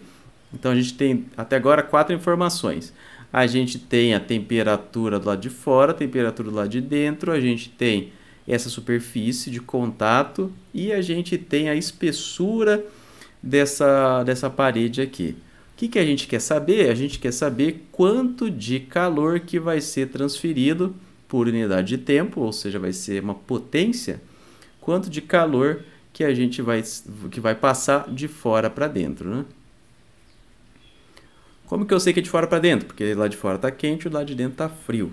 Então a gente tem até agora quatro informações. A gente tem a temperatura do lado de fora, a temperatura do lado de dentro, a gente tem essa superfície de contato e a gente tem a espessura dessa, dessa parede aqui. O que, que a gente quer saber? A gente quer saber quanto de calor que vai ser transferido por unidade de tempo, ou seja, vai ser uma potência, quanto de calor que a gente vai, que vai passar de fora para dentro. Né? Como que eu sei que é de fora para dentro? Porque lá de fora está quente e lá de dentro está frio.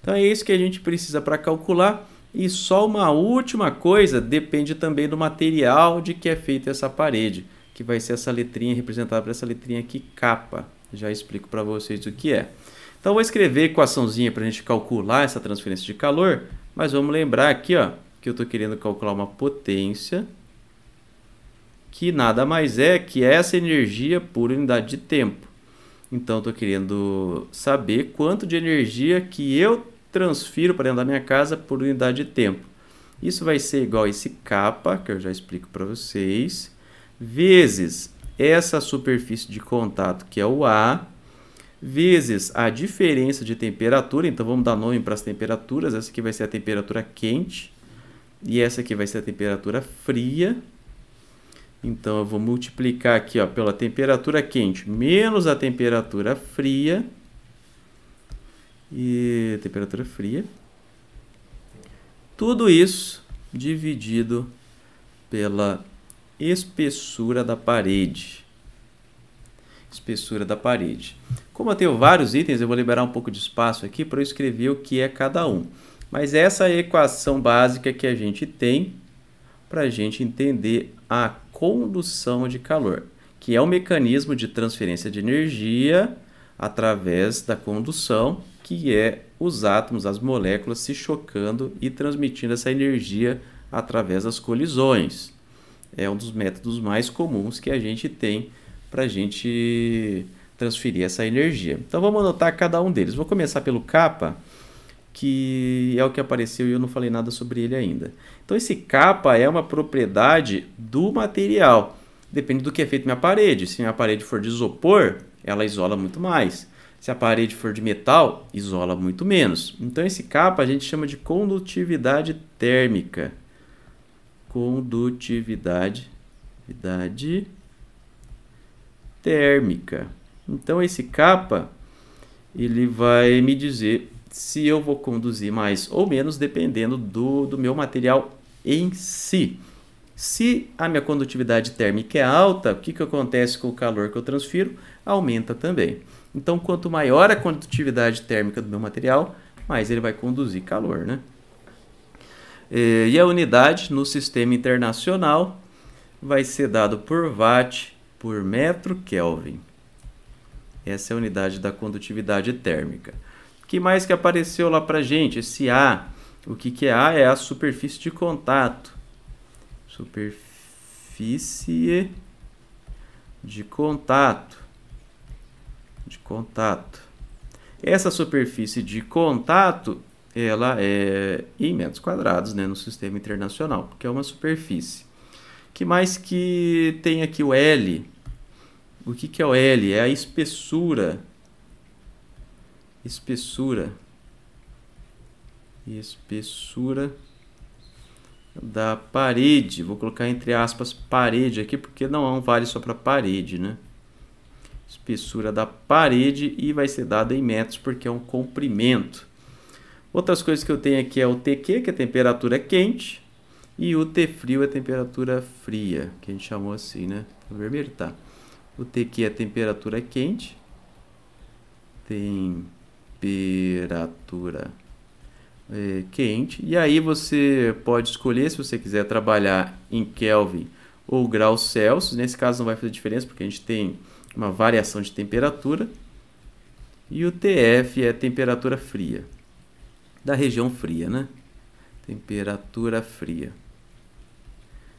Então é isso que a gente precisa para calcular. E só uma última coisa, depende também do material de que é feita essa parede, que vai ser essa letrinha representada por essa letrinha aqui, capa. Já explico para vocês o que é. Então vou escrever equaçãozinha para a gente calcular essa transferência de calor, mas vamos lembrar aqui ó, que eu estou querendo calcular uma potência, que nada mais é que essa energia por unidade de tempo. Então eu tô querendo saber quanto de energia que eu transfiro para dentro da minha casa por unidade de tempo. Isso vai ser igual a esse capa, que eu já explico para vocês, vezes essa superfície de contato, que é o A, vezes a diferença de temperatura. Então vamos dar nome para as temperaturas. Essa aqui vai ser a temperatura quente e essa aqui vai ser a temperatura fria. Então eu vou multiplicar aqui ó, pela temperatura quente menos a temperatura fria. E temperatura fria. Tudo isso dividido pela espessura da parede. Espessura da parede. Como eu tenho vários itens, eu vou liberar um pouco de espaço aqui para eu escrever o que é cada um. Mas essa é a equação básica que a gente tem para a gente entender a condução de calor, que é o um mecanismo de transferência de energia através da condução, que é os átomos, as moléculas se chocando e transmitindo essa energia através das colisões. É um dos métodos mais comuns que a gente tem para a gente transferir essa energia. Então vamos anotar cada um deles. Vou começar pelo capa que é o que apareceu e eu não falei nada sobre ele ainda. Então esse capa é uma propriedade do material. Depende do que é feito minha parede. Se minha parede for de isopor, ela isola muito mais. Se a parede for de metal, isola muito menos. Então esse capa a gente chama de condutividade térmica. Condutividade idade térmica. Então esse capa ele vai me dizer se eu vou conduzir mais ou menos dependendo do, do meu material em si. Se a minha condutividade térmica é alta, o que, que acontece com o calor que eu transfiro? Aumenta também. Então, quanto maior a condutividade térmica do meu material, mais ele vai conduzir calor. Né? É, e a unidade no sistema internacional vai ser dado por watt por metro Kelvin. Essa é a unidade da condutividade térmica que mais que apareceu lá para gente? Esse A. O que, que é A? É a superfície de contato. Superfície de contato. De contato. Essa superfície de contato, ela é em metros quadrados, né, no sistema internacional, porque é uma superfície. Que mais que tem aqui o L? O que, que é o L? É a espessura espessura espessura da parede. Vou colocar entre aspas parede aqui, porque não um vale só para parede, né? Espessura da parede e vai ser dada em metros, porque é um comprimento. Outras coisas que eu tenho aqui é o TQ, que é a temperatura quente, e o T frio é a temperatura fria, que a gente chamou assim, né? O tá vermelho tá. O TQ é a temperatura quente. Tem temperatura é, quente. E aí você pode escolher se você quiser trabalhar em Kelvin ou graus Celsius. Nesse caso não vai fazer diferença porque a gente tem uma variação de temperatura. E o TF é temperatura fria, da região fria, né? Temperatura fria.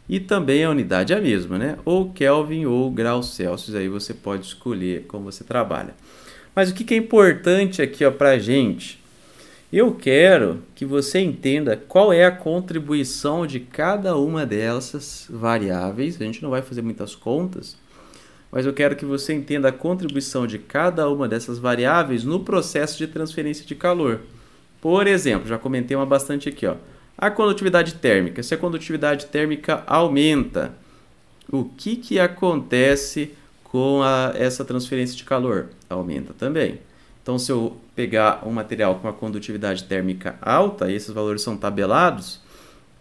E também a unidade é a mesma, né? Ou Kelvin ou graus Celsius, aí você pode escolher como você trabalha. Mas o que, é importante aqui para a gente? Eu quero que você entenda qual é a contribuição de cada uma dessas variáveis. A gente não vai fazer muitas contas, mas eu quero que você entenda a contribuição de cada uma dessas variáveis no processo de transferência de calor. Por exemplo, já comentei uma bastante aqui, ó. A condutividade térmica. Se a condutividade térmica aumenta, o que, que acontece com a, essa transferência de calor aumenta também. Então, se eu pegar um material com uma condutividade térmica alta, e esses valores são tabelados,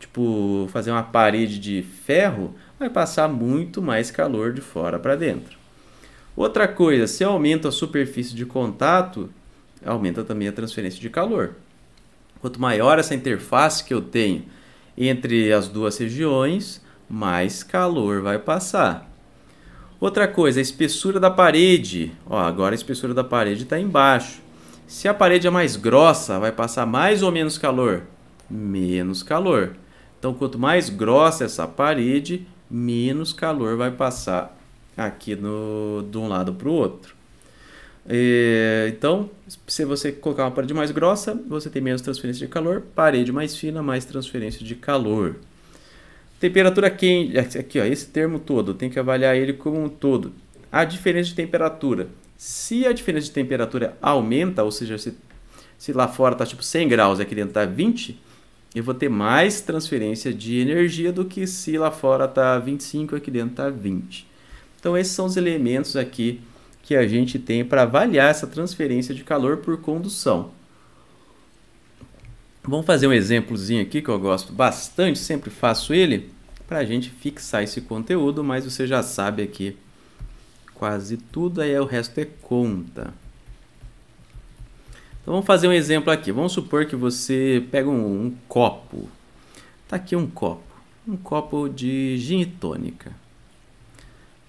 tipo fazer uma parede de ferro, vai passar muito mais calor de fora para dentro. Outra coisa, se aumenta a superfície de contato, aumenta também a transferência de calor. Quanto maior essa interface que eu tenho entre as duas regiões, mais calor vai passar. Outra coisa, a espessura da parede. Ó, agora a espessura da parede está embaixo. Se a parede é mais grossa, vai passar mais ou menos calor? Menos calor. Então, quanto mais grossa essa parede, menos calor vai passar aqui no, de um lado para o outro. É, então, se você colocar uma parede mais grossa, você tem menos transferência de calor, parede mais fina, mais transferência de calor. Temperatura quente, aqui ó, esse termo todo, tem que avaliar ele como um todo. A diferença de temperatura. Se a diferença de temperatura aumenta, ou seja, se, se lá fora está tipo 100 graus e aqui dentro está 20, eu vou ter mais transferência de energia do que se lá fora está 25 e aqui dentro está 20. Então esses são os elementos aqui que a gente tem para avaliar essa transferência de calor por condução. Vamos fazer um exemplozinho aqui que eu gosto bastante, sempre faço ele para a gente fixar esse conteúdo, mas você já sabe aqui quase tudo, aí o resto é conta. Então vamos fazer um exemplo aqui. Vamos supor que você pega um, um copo. Tá aqui um copo. Um copo de gin e tônica.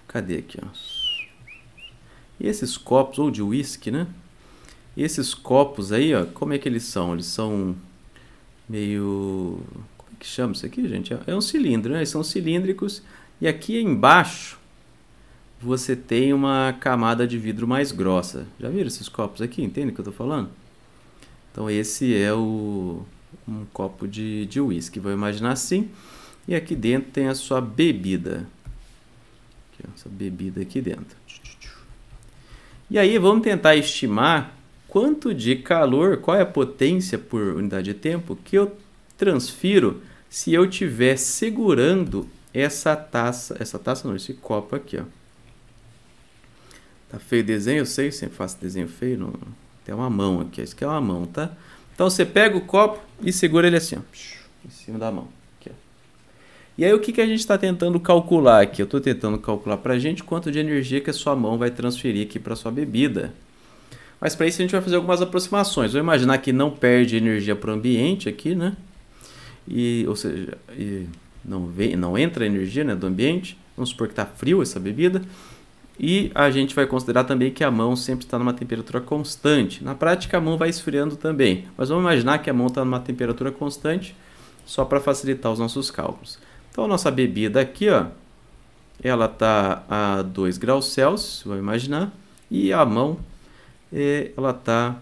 Cadê aqui? Ó? esses copos, ou de whisky, né? esses copos aí, ó, como é que eles são? Eles são meio que chama isso aqui, gente? É, é um cilindro, né? Eles são cilíndricos e aqui embaixo você tem uma camada de vidro mais grossa. Já viram esses copos aqui? Entende o que eu estou falando? Então esse é o, um copo de, de vou imaginar assim. E aqui dentro tem a sua bebida. Aqui, essa bebida aqui dentro. E aí vamos tentar estimar quanto de calor, qual é a potência por unidade de tempo que eu transfiro se eu tiver segurando essa taça, essa taça não, esse copo aqui, ó. Tá feio o desenho, eu sei, sempre faço desenho feio, não. tem uma mão aqui, isso aqui é uma mão, tá? Então você pega o copo e segura ele assim, ó, em cima da mão. e aí o que, que a gente está tentando calcular aqui? Eu estou tentando calcular para a gente quanto de energia que a sua mão vai transferir aqui para sua bebida. Mas para isso a gente vai fazer algumas aproximações. Vou imaginar que não perde energia para o ambiente aqui, né? e ou seja, e não vem, não entra energia né, do ambiente. Vamos supor que está frio essa bebida. E a gente vai considerar também que a mão sempre está numa temperatura constante. Na prática, a mão vai esfriando também, mas vamos imaginar que a mão está numa temperatura constante, só para facilitar os nossos cálculos. Então, a nossa bebida aqui, ó, ela está a 2 graus Celsius, vamos imaginar, e a mão eh, ela está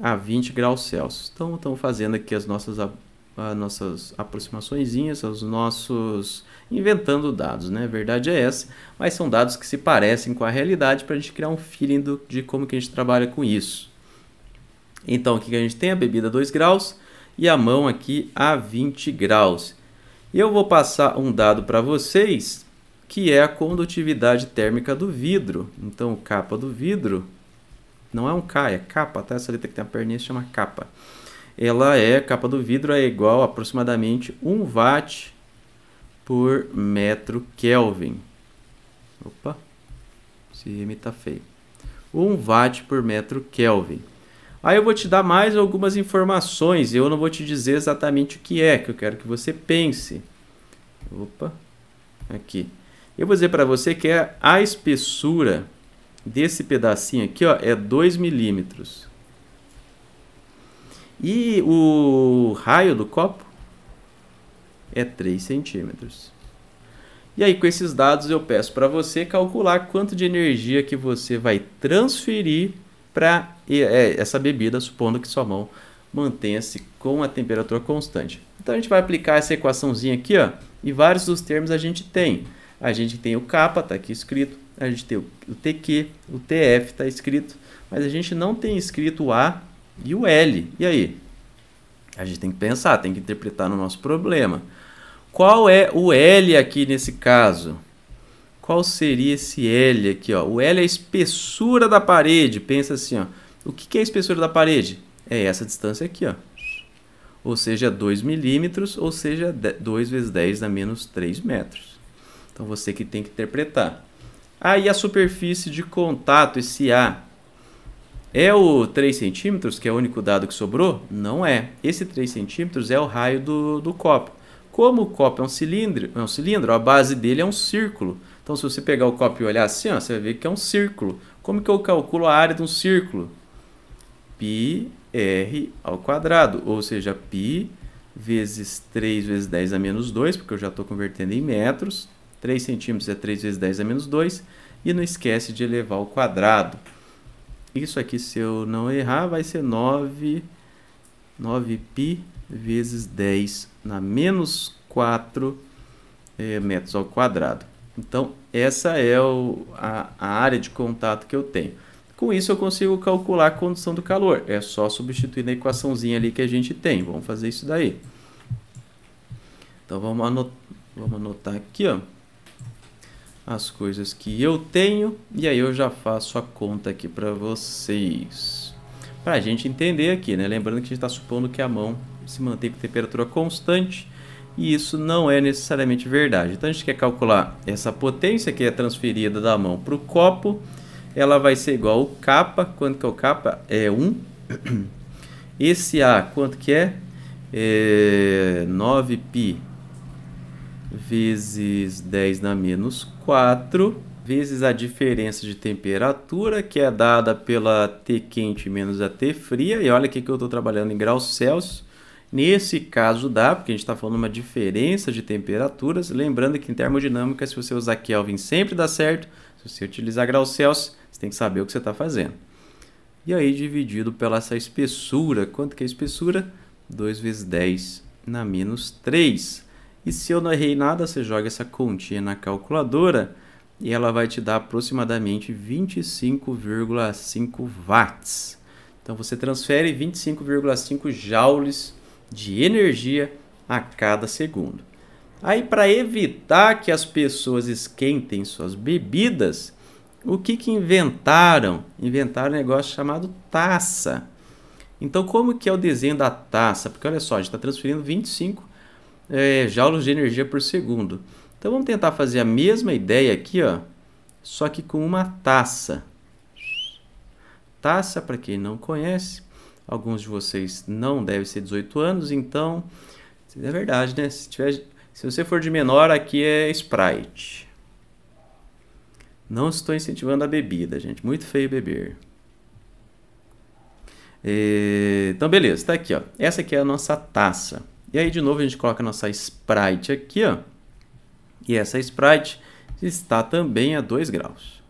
a 20 graus Celsius. Então, estamos fazendo aqui as nossas as nossas aproximaçõezinhas, os nossos inventando dados, né? A verdade é essa, mas são dados que se parecem com a realidade para a gente criar um feeling do, de como que a gente trabalha com isso. Então, o que a gente tem? A bebida 2 graus e a mão aqui a 20 graus. E eu vou passar um dado para vocês, que é a condutividade térmica do vidro. Então, capa do vidro não é um K, é capa, tá? Essa letra que tem a perninha se chama capa ela é, capa do vidro é igual a aproximadamente 1 watt por metro Kelvin. Opa, esse M tá feio. 1 watt por metro Kelvin. Aí eu vou te dar mais algumas informações, eu não vou te dizer exatamente o que é, que eu quero que você pense. Opa, aqui. Eu vou dizer para você que é a espessura desse pedacinho aqui ó, é 2 milímetros. E o raio do copo é 3 centímetros. E aí, com esses dados, eu peço para você calcular quanto de energia que você vai transferir para é, essa bebida, supondo que sua mão mantenha-se com a temperatura constante. Então, a gente vai aplicar essa equaçãozinha aqui, ó, e vários dos termos a gente tem. A gente tem o K, está aqui escrito, a gente tem o TQ, o TF está escrito, mas a gente não tem escrito o A e o L? E aí? A gente tem que pensar, tem que interpretar no nosso problema. Qual é o L aqui nesse caso? Qual seria esse L aqui? Ó? O L é a espessura da parede. Pensa assim, ó. o que é a espessura da parede? É essa distância aqui. Ó. Ou seja, 2 milímetros, ou seja, 2 vezes 10 dá menos 3 metros. Então, você que tem que interpretar. Aí, ah, a superfície de contato, esse A, é o 3 centímetros, que é o único dado que sobrou? Não é. Esse 3 centímetros é o raio do, do copo. Como o copo é um cilindro, é um cilindro, a base dele é um círculo. Então, se você pegar o copo e olhar assim, ó, você vai ver que é um círculo. Como que eu calculo a área de um círculo? Pi r ao quadrado, ou seja, π vezes 3 vezes 10 a menos 2, porque eu já estou convertendo em metros. 3 centímetros é 3 vezes 10 a menos 2. E não esquece de elevar ao quadrado. Isso aqui, se eu não errar, vai ser 9, 9π vezes 10 na menos 4 é, eh, metros ao quadrado. Então, essa é o, a, a área de contato que eu tenho. Com isso, eu consigo calcular a condição do calor. É só substituir na equaçãozinha ali que a gente tem. Vamos fazer isso daí. Então, vamos anotar, vamos anotar aqui, ó as coisas que eu tenho e aí eu já faço a conta aqui para vocês. Para a gente entender aqui, né? lembrando que a gente está supondo que a mão se mantém com temperatura constante e isso não é necessariamente verdade. Então a gente quer calcular essa potência que é transferida da mão para o copo, ela vai ser igual ao capa, quanto que é o capa? É 1. Esse A, quanto que é? É 9π vezes 10 na menos 4, vezes a diferença de temperatura, que é dada pela T quente menos a T fria. E olha aqui que eu estou trabalhando em graus Celsius. Nesse caso dá, porque a gente está falando uma diferença de temperaturas. Lembrando que em termodinâmica, se você usar Kelvin, sempre dá certo. Se você utilizar graus Celsius, você tem que saber o que você está fazendo. E aí, dividido pela essa espessura. Quanto que é a espessura? 2 vezes 10 na menos 3. E se eu não errei nada, você joga essa continha na calculadora e ela vai te dar aproximadamente 25,5 watts. Então você transfere 25,5 joules de energia a cada segundo. Aí para evitar que as pessoas esquentem suas bebidas, o que, que inventaram? Inventaram um negócio chamado taça. Então como que é o desenho da taça? Porque olha só, a gente está transferindo 25 é, joules de energia por segundo. Então vamos tentar fazer a mesma ideia aqui, ó, só que com uma taça. Taça, para quem não conhece, alguns de vocês não devem ser 18 anos, então é verdade, né? Se, tiver, se você for de menor, aqui é Sprite. Não estou incentivando a bebida, gente. Muito feio beber. É, então, beleza, está aqui, ó. Essa aqui é a nossa taça. E aí, de novo, a gente coloca a nossa sprite aqui, ó. E essa sprite está também a 2 graus.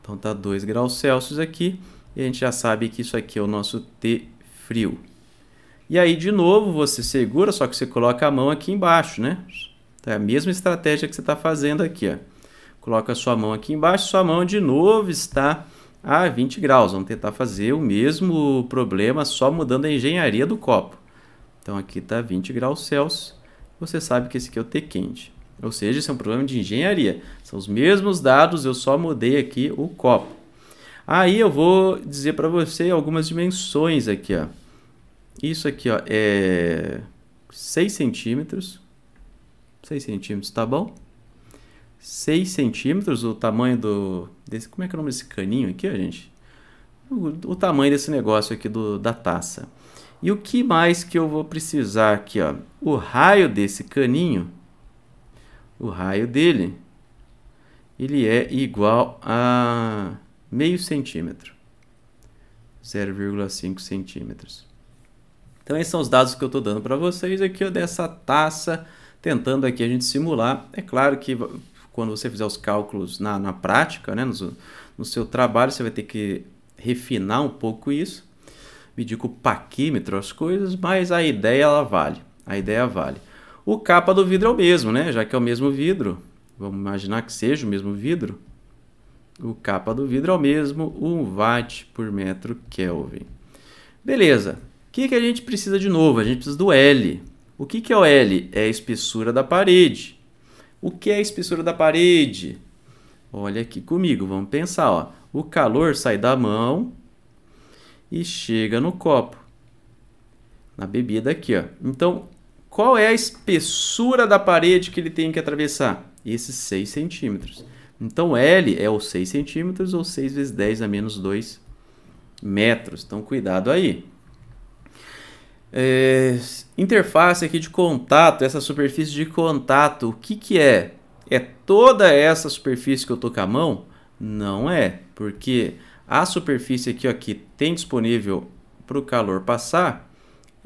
Então, está 2 graus Celsius aqui. E a gente já sabe que isso aqui é o nosso T frio. E aí, de novo, você segura, só que você coloca a mão aqui embaixo, né? É a mesma estratégia que você está fazendo aqui, ó. Coloca a sua mão aqui embaixo, sua mão de novo está a 20 graus. Vamos tentar fazer o mesmo problema, só mudando a engenharia do copo. Então aqui está 20 graus Celsius. Você sabe que esse aqui é o T quente. Ou seja, isso é um problema de engenharia. São os mesmos dados, eu só mudei aqui o copo. Aí eu vou dizer para você algumas dimensões aqui. Ó. Isso aqui ó, é 6 centímetros. 6 centímetros, tá bom? 6 centímetros, o tamanho do... Desse, como é que é o nome desse caninho aqui, ó, gente? O, o tamanho desse negócio aqui do, da taça. E o que mais que eu vou precisar aqui? Ó? O raio desse caninho, o raio dele, ele é igual a meio centímetro. 0,5 centímetros. Então esses são os dados que eu estou dando para vocês aqui ó, dessa taça, tentando aqui a gente simular. É claro que quando você fizer os cálculos na, na prática, né, no, no seu trabalho, você vai ter que refinar um pouco isso medico paquímetro, as coisas, mas a ideia ela vale. A ideia vale. O capa do vidro é o mesmo, né? Já que é o mesmo vidro, vamos imaginar que seja o mesmo vidro. O capa do vidro é o mesmo, 1 watt por metro Kelvin. Beleza. O que, que a gente precisa de novo? A gente precisa do L. O que, que é o L? É a espessura da parede. O que é a espessura da parede? Olha aqui comigo, vamos pensar. Ó. O calor sai da mão e chega no copo, na bebida aqui. Ó. Então, qual é a espessura da parede que ele tem que atravessar? Esses 6 centímetros. Então, L é os 6 centímetros ou 6 vezes 10 a menos 2 metros. Então, cuidado aí. É, interface aqui de contato, essa superfície de contato, o que, que é? É toda essa superfície que eu estou com a mão? Não é, porque a superfície aqui, ó, que tem disponível para o calor passar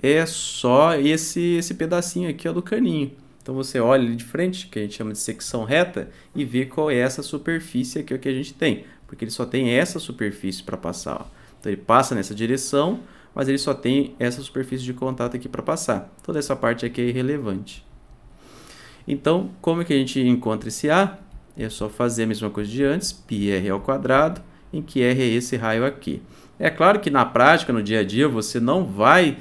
é só esse, esse pedacinho aqui ó, do caninho. Então você olha ali de frente, que a gente chama de secção reta, e vê qual é essa superfície aqui ó, que a gente tem. Porque ele só tem essa superfície para passar. Ó. Então ele passa nessa direção, mas ele só tem essa superfície de contato aqui para passar. Toda essa parte aqui é irrelevante. Então, como é que a gente encontra esse A? É só fazer a mesma coisa de antes, πr ao quadrado em que R é esse raio aqui. É claro que na prática, no dia a dia, você não vai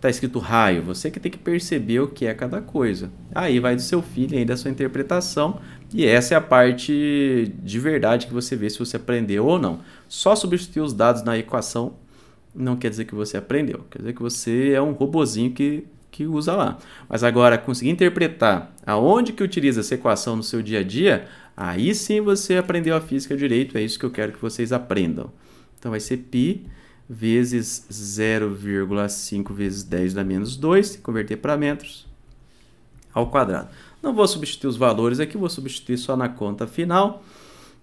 tá escrito raio, você que tem que perceber o que é cada coisa. Aí vai do seu filho, da sua interpretação, e essa é a parte de verdade que você vê se você aprendeu ou não. Só substituir os dados na equação não quer dizer que você aprendeu, quer dizer que você é um robozinho que que usa lá. Mas agora, conseguir interpretar aonde que utiliza essa equação no seu dia a dia, aí sim você aprendeu a física direito, é isso que eu quero que vocês aprendam. Então, vai ser π vezes 0,5 vezes 10 da menos 2, converter para metros, ao quadrado. Não vou substituir os valores aqui, vou substituir só na conta final,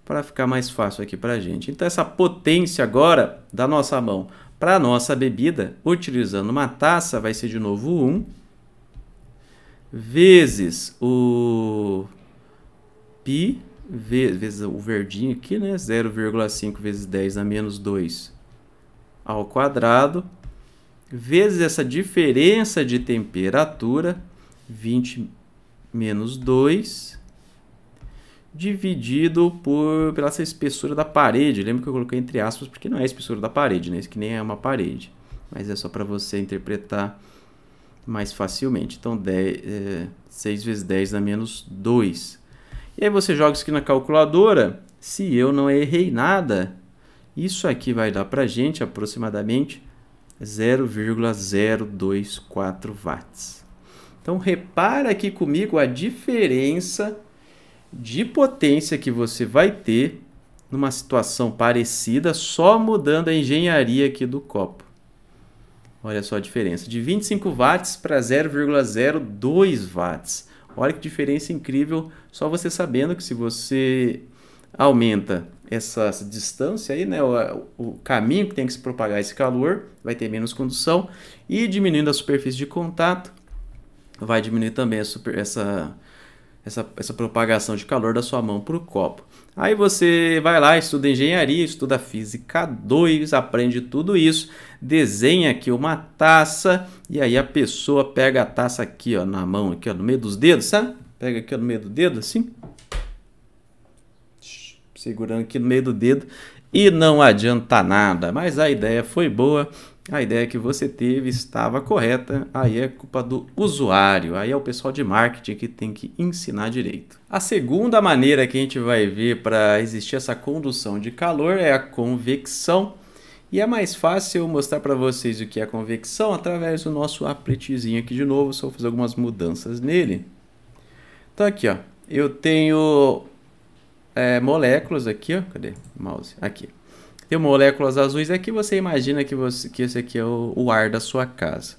para ficar mais fácil aqui para a gente. Então, essa potência agora da nossa mão para a nossa bebida, utilizando uma taça, vai ser de novo 1 vezes o pi vezes o verdinho aqui, né? 0,5 vezes 10 a menos 2 ao quadrado vezes essa diferença de temperatura, 20 menos 2 dividido por, pela essa espessura da parede. Lembra que eu coloquei entre aspas porque não é a espessura da parede, né? Isso que nem é uma parede. Mas é só para você interpretar mais facilmente. Então, 10, é, 6 vezes 10 dá menos 2. E aí você joga isso aqui na calculadora. Se eu não errei nada, isso aqui vai dar para gente aproximadamente 0,024 watts. Então, repara aqui comigo a diferença de potência que você vai ter numa situação parecida, só mudando a engenharia aqui do copo. Olha só a diferença, de 25 watts para 0,02 watts. Olha que diferença incrível, só você sabendo que se você aumenta essa distância aí, né, o, o, caminho que tem que se propagar esse calor, vai ter menos condução e diminuindo a superfície de contato, vai diminuir também super, essa essa, essa propagação de calor da sua mão para o copo. Aí você vai lá, estuda engenharia, estuda física 2, aprende tudo isso, desenha aqui uma taça e aí a pessoa pega a taça aqui ó, na mão, aqui ó, no meio dos dedos, sabe? Pega aqui ó, no meio do dedo assim, segurando aqui no meio do dedo e não adianta nada, mas a ideia foi boa a ideia que você teve estava correta, aí é culpa do usuário, aí é o pessoal de marketing que tem que ensinar direito. A segunda maneira que a gente vai ver para existir essa condução de calor é a convecção. E é mais fácil eu mostrar para vocês o que é convecção através do nosso apetitezinho aqui de novo, só vou fazer algumas mudanças nele. Então aqui, ó, eu tenho é, moléculas aqui, ó, cadê o mouse? Aqui tem moléculas azuis aqui, é você imagina que, você, que esse aqui é o, o ar da sua casa.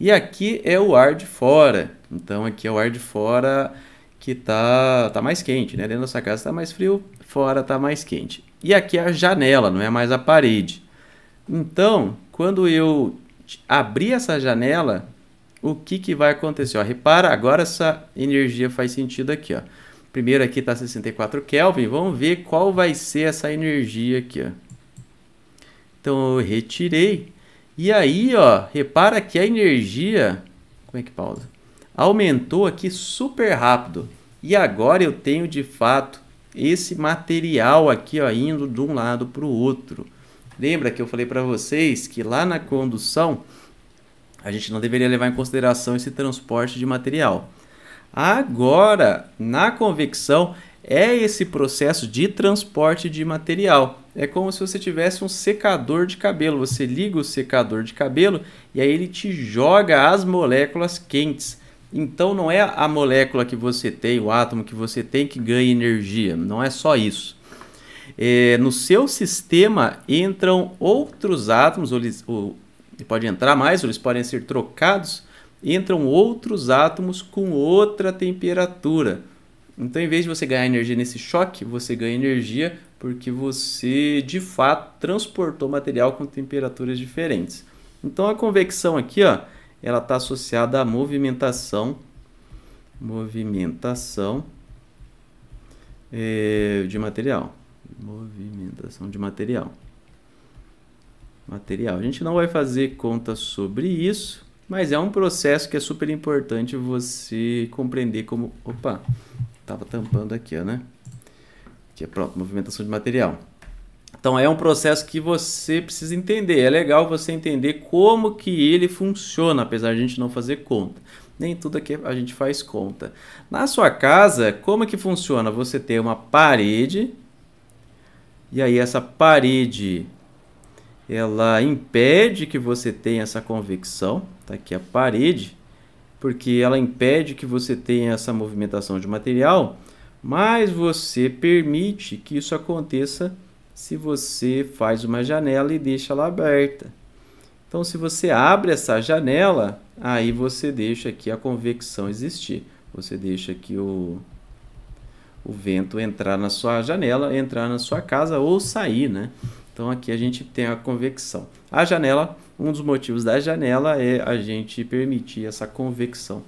E aqui é o ar de fora. Então aqui é o ar de fora que tá, tá mais quente, né? Dentro da sua casa tá mais frio, fora tá mais quente. E aqui é a janela, não é mais a parede. Então, quando eu abrir essa janela, o que, que vai acontecer? Ó, repara, agora essa energia faz sentido aqui. Ó. Primeiro aqui está 64 Kelvin, vamos ver qual vai ser essa energia aqui. Ó. Então eu retirei. E aí, ó, repara que a energia, como é que pausa? Aumentou aqui super rápido. E agora eu tenho de fato esse material aqui, ó, indo de um lado para o outro. Lembra que eu falei para vocês que lá na condução a gente não deveria levar em consideração esse transporte de material. Agora, na convecção, é esse processo de transporte de material. É como se você tivesse um secador de cabelo. Você liga o secador de cabelo e aí ele te joga as moléculas quentes. Então não é a molécula que você tem, o átomo que você tem que ganha energia. Não é só isso. É, no seu sistema entram outros átomos, ou, eles, ou pode entrar mais, ou eles podem ser trocados. Entram outros átomos com outra temperatura então, em vez de você ganhar energia nesse choque, você ganha energia porque você de fato transportou material com temperaturas diferentes. Então, a convecção aqui, ó, ela está associada à movimentação, movimentação é, de material, movimentação de material, material. A gente não vai fazer conta sobre isso, mas é um processo que é super importante você compreender como, opa, estava tampando aqui, ó, né? Que é pronto, movimentação de material. Então é um processo que você precisa entender. É legal você entender como que ele funciona, apesar de a gente não fazer conta. Nem tudo aqui a gente faz conta. Na sua casa, como que funciona? Você tem uma parede e aí essa parede ela impede que você tenha essa convecção. Tá aqui a parede porque ela impede que você tenha essa movimentação de material, mas você permite que isso aconteça se você faz uma janela e deixa ela aberta. Então, se você abre essa janela, aí você deixa aqui a convecção existir. Você deixa que o, o vento entrar na sua janela, entrar na sua casa ou sair, né? Então aqui a gente tem a convecção. A janela, um dos motivos da janela é a gente permitir essa convecção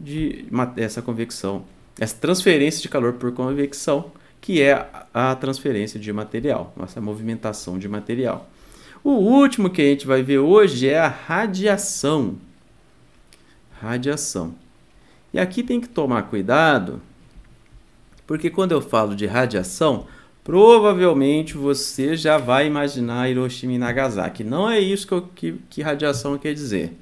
de essa convecção, essa transferência de calor por convecção, que é a transferência de material, essa movimentação de material. O último que a gente vai ver hoje é a radiação. Radiação. E aqui tem que tomar cuidado, porque quando eu falo de radiação, provavelmente você já vai imaginar Hiroshima e Nagasaki. Não é isso que, eu, que, que radiação quer dizer.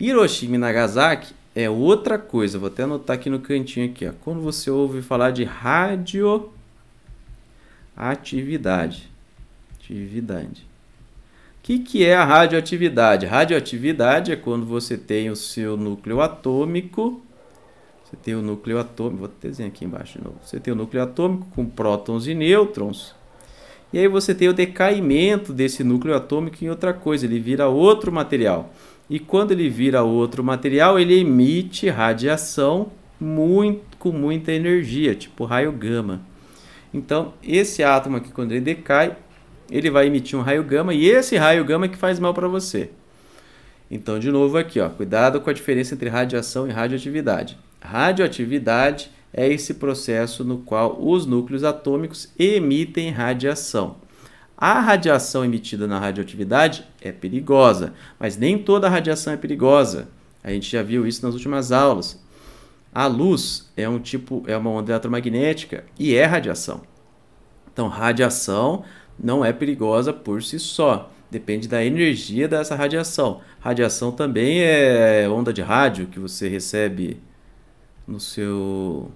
Hiroshima e Nagasaki é outra coisa. Vou até anotar aqui no cantinho aqui. Ó. Quando você ouve falar de radioatividade, atividade. O que, que é a radioatividade? Radioatividade é quando você tem o seu núcleo atômico você tem o núcleo atômico, vou desenhar aqui embaixo de novo. Você tem o núcleo atômico com prótons e nêutrons. E aí você tem o decaimento desse núcleo atômico em outra coisa, ele vira outro material. E quando ele vira outro material, ele emite radiação muito, com muita energia, tipo raio gama. Então, esse átomo aqui, quando ele decai, ele vai emitir um raio gama e esse raio gama é que faz mal para você. Então, de novo aqui, ó, cuidado com a diferença entre radiação e radioatividade. Radioatividade é esse processo no qual os núcleos atômicos emitem radiação. A radiação emitida na radioatividade é perigosa, mas nem toda radiação é perigosa. A gente já viu isso nas últimas aulas. A luz é um tipo, é uma onda eletromagnética e é radiação. Então, radiação não é perigosa por si só. Depende da energia dessa radiação. Radiação também é onda de rádio que você recebe no seu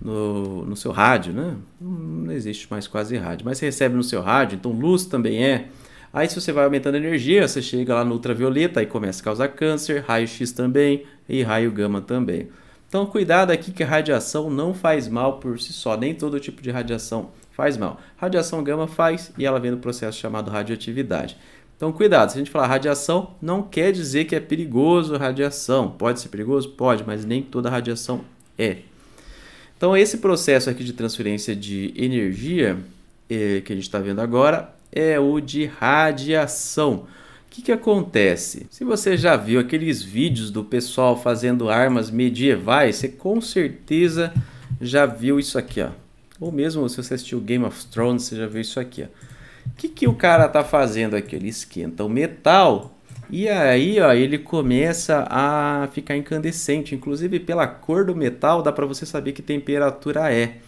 no, no seu rádio, né? Não existe mais quase rádio, mas você recebe no seu rádio, então luz também é. Aí se você vai aumentando a energia, você chega lá no ultravioleta e começa a causar câncer, raio-x também e raio gama também. Então cuidado aqui que a radiação não faz mal por si só, nem todo tipo de radiação faz mal. Radiação gama faz e ela vem no processo chamado radioatividade. Então, cuidado, se a gente falar radiação, não quer dizer que é perigoso radiação. Pode ser perigoso? Pode, mas nem toda radiação é. Então, esse processo aqui de transferência de energia eh, que a gente está vendo agora é o de radiação. O que, que acontece? Se você já viu aqueles vídeos do pessoal fazendo armas medievais, você com certeza já viu isso aqui, ó. Ou mesmo se você assistiu Game of Thrones, você já viu isso aqui, ó que, que o cara tá fazendo aqui? Ele esquenta o metal e aí ó, ele começa a ficar incandescente. Inclusive, pela cor do metal, dá para você saber que temperatura é.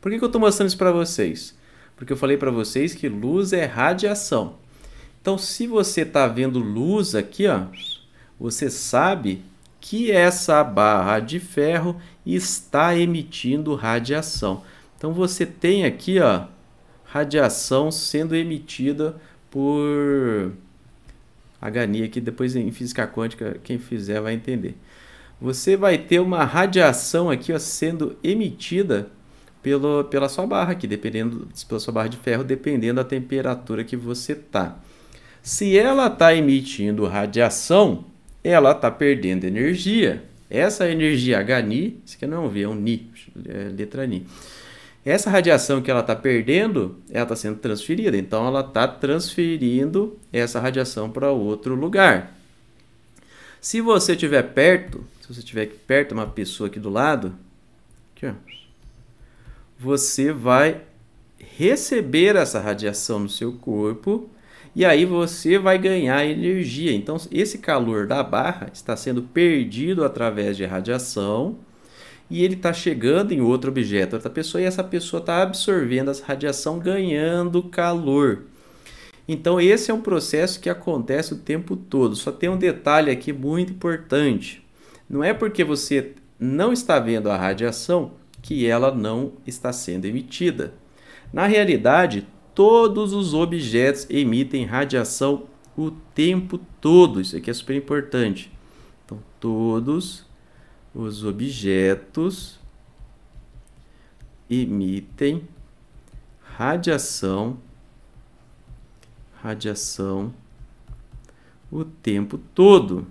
Por que, que eu estou mostrando isso para vocês? Porque eu falei para vocês que luz é radiação. Então, se você está vendo luz aqui, ó, você sabe que essa barra de ferro está emitindo radiação. Então, você tem aqui ó, radiação sendo emitida por Agni aqui, depois em física quântica, quem fizer vai entender. Você vai ter uma radiação aqui ó, sendo emitida pelo, pela sua barra aqui, dependendo pela sua barra de ferro, dependendo da temperatura que você tá. Se ela está emitindo radiação, ela está perdendo energia. Essa energia Hni, isso que não vê, é um é Ni, é letra Ni essa radiação que ela está perdendo, ela está sendo transferida. Então, ela está transferindo essa radiação para outro lugar. Se você estiver perto, se você estiver perto uma pessoa aqui do lado, aqui, ó, você vai receber essa radiação no seu corpo e aí você vai ganhar energia. Então, esse calor da barra está sendo perdido através de radiação e ele está chegando em outro objeto, outra pessoa, e essa pessoa está absorvendo essa radiação, ganhando calor. Então, esse é um processo que acontece o tempo todo. Só tem um detalhe aqui muito importante: não é porque você não está vendo a radiação que ela não está sendo emitida. Na realidade, todos os objetos emitem radiação o tempo todo. Isso aqui é super importante. Então, todos os objetos emitem radiação radiação o tempo todo.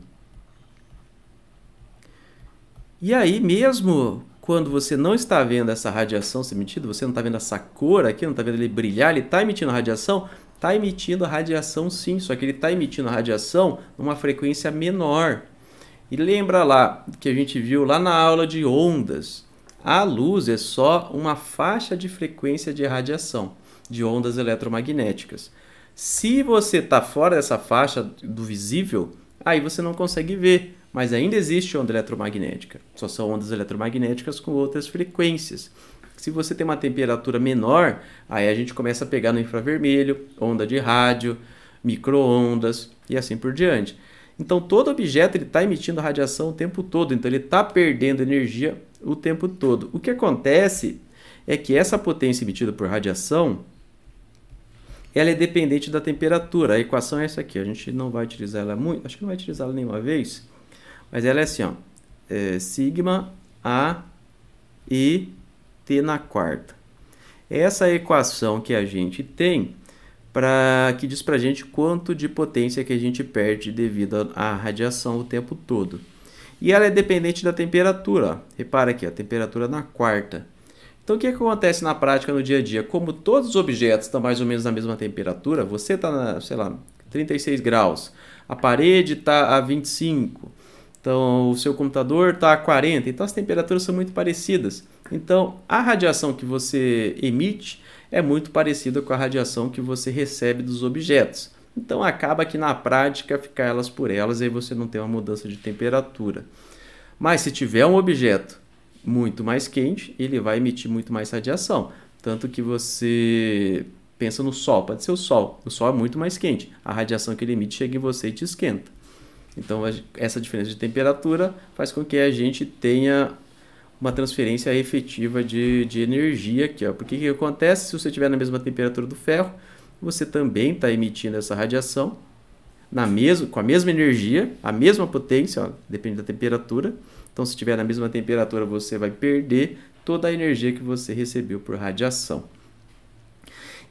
E aí mesmo quando você não está vendo essa radiação ser emitida, você não está vendo essa cor aqui, não está vendo ele brilhar, ele está emitindo radiação? Está emitindo radiação sim, só que ele está emitindo radiação numa frequência menor. E lembra lá que a gente viu lá na aula de ondas. A luz é só uma faixa de frequência de radiação de ondas eletromagnéticas. Se você está fora dessa faixa do visível, aí você não consegue ver, mas ainda existe onda eletromagnética. Só são ondas eletromagnéticas com outras frequências. Se você tem uma temperatura menor, aí a gente começa a pegar no infravermelho, onda de rádio, microondas e assim por diante. Então todo objeto está emitindo radiação o tempo todo, então ele está perdendo energia o tempo todo. O que acontece é que essa potência emitida por radiação ela é dependente da temperatura. A equação é essa aqui, a gente não vai utilizar ela muito, acho que não vai utilizar ela nenhuma vez, mas ela é assim, ó, é, sigma A e T na quarta. Essa é equação que a gente tem, para que diz para a gente quanto de potência que a gente perde devido à radiação o tempo todo. E ela é dependente da temperatura. Repara aqui, a temperatura na quarta. Então, o que, é que acontece na prática no dia a dia? Como todos os objetos estão mais ou menos na mesma temperatura, você está, sei lá, 36 graus, a parede está a 25, então o seu computador está a 40, então as temperaturas são muito parecidas. Então, a radiação que você emite é muito parecida com a radiação que você recebe dos objetos. Então acaba que na prática ficar elas por elas e aí você não tem uma mudança de temperatura. Mas se tiver um objeto muito mais quente, ele vai emitir muito mais radiação. Tanto que você pensa no Sol, pode ser o Sol. O Sol é muito mais quente. A radiação que ele emite chega em você e te esquenta. Então essa diferença de temperatura faz com que a gente tenha uma transferência efetiva de, de energia aqui. Ó. Porque o que acontece se você estiver na mesma temperatura do ferro? Você também está emitindo essa radiação na mesmo, com a mesma energia, a mesma potência, ó, depende da temperatura. Então, se estiver na mesma temperatura, você vai perder toda a energia que você recebeu por radiação.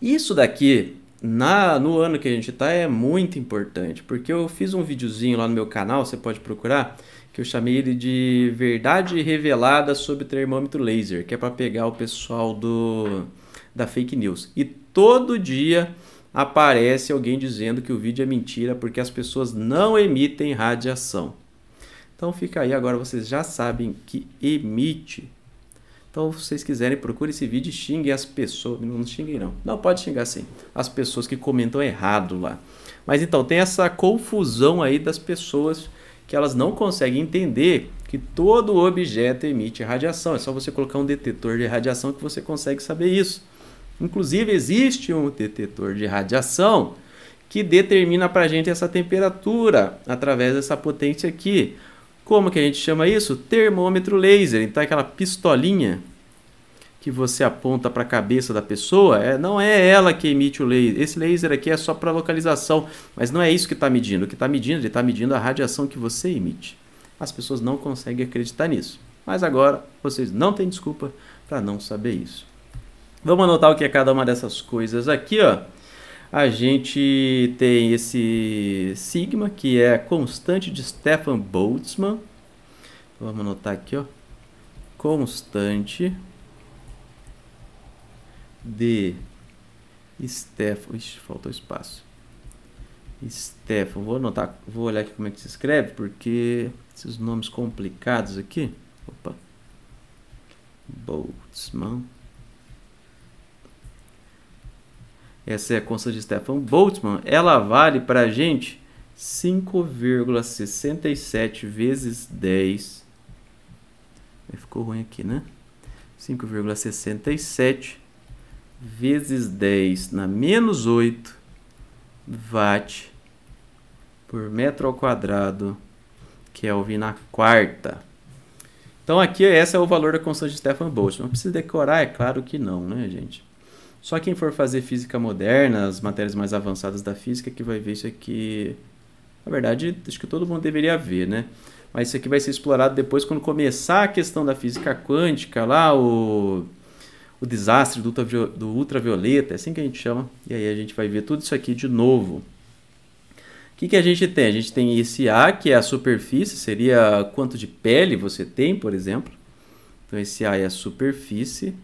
Isso daqui, na, no ano que a gente está, é muito importante, porque eu fiz um videozinho lá no meu canal, você pode procurar, que eu chamei ele de Verdade Revelada sobre Termômetro Laser, que é para pegar o pessoal do da fake news. E todo dia aparece alguém dizendo que o vídeo é mentira porque as pessoas não emitem radiação. Então fica aí, agora vocês já sabem que emite. Então, se vocês quiserem, procure esse vídeo e xinguem as pessoas. Não, não xinguem, não. Não, pode xingar sim. As pessoas que comentam errado lá. Mas então, tem essa confusão aí das pessoas que elas não conseguem entender que todo objeto emite radiação. É só você colocar um detetor de radiação que você consegue saber isso. Inclusive, existe um detetor de radiação que determina para a gente essa temperatura através dessa potência aqui. Como que a gente chama isso? Termômetro laser. Então, é aquela pistolinha que você aponta para a cabeça da pessoa, é, não é ela que emite o laser. Esse laser aqui é só para localização, mas não é isso que está medindo. O que está medindo, ele está medindo a radiação que você emite. As pessoas não conseguem acreditar nisso. Mas agora vocês não têm desculpa para não saber isso. Vamos anotar o que é cada uma dessas coisas aqui, ó. A gente tem esse sigma, que é a constante de Stefan Boltzmann. Vamos anotar aqui, ó. Constante de Stefan. Ixi, faltou espaço. Stefan, vou anotar, vou olhar aqui como é que se escreve, porque esses nomes complicados aqui. Opa. Boltzmann. Essa é a consta de Stefan Boltzmann. Ela vale para a gente 5,67 vezes 10. Ficou ruim aqui, né? 5,67 vezes 10 na menos 8 watt por metro ao quadrado Kelvin é na quarta. Então aqui esse é o valor da constante de Stefan Boltzmann. Não precisa decorar, é claro que não, né, gente? Só quem for fazer física moderna, as matérias mais avançadas da física, que vai ver isso aqui. Na verdade, acho que todo mundo deveria ver, né? Mas isso aqui vai ser explorado depois quando começar a questão da física quântica lá, o o desastre do, do ultravioleta, é assim que a gente chama. E aí a gente vai ver tudo isso aqui de novo. O que, que a gente tem? A gente tem esse A, que é a superfície, seria quanto de pele você tem, por exemplo. Então esse A é a superfície.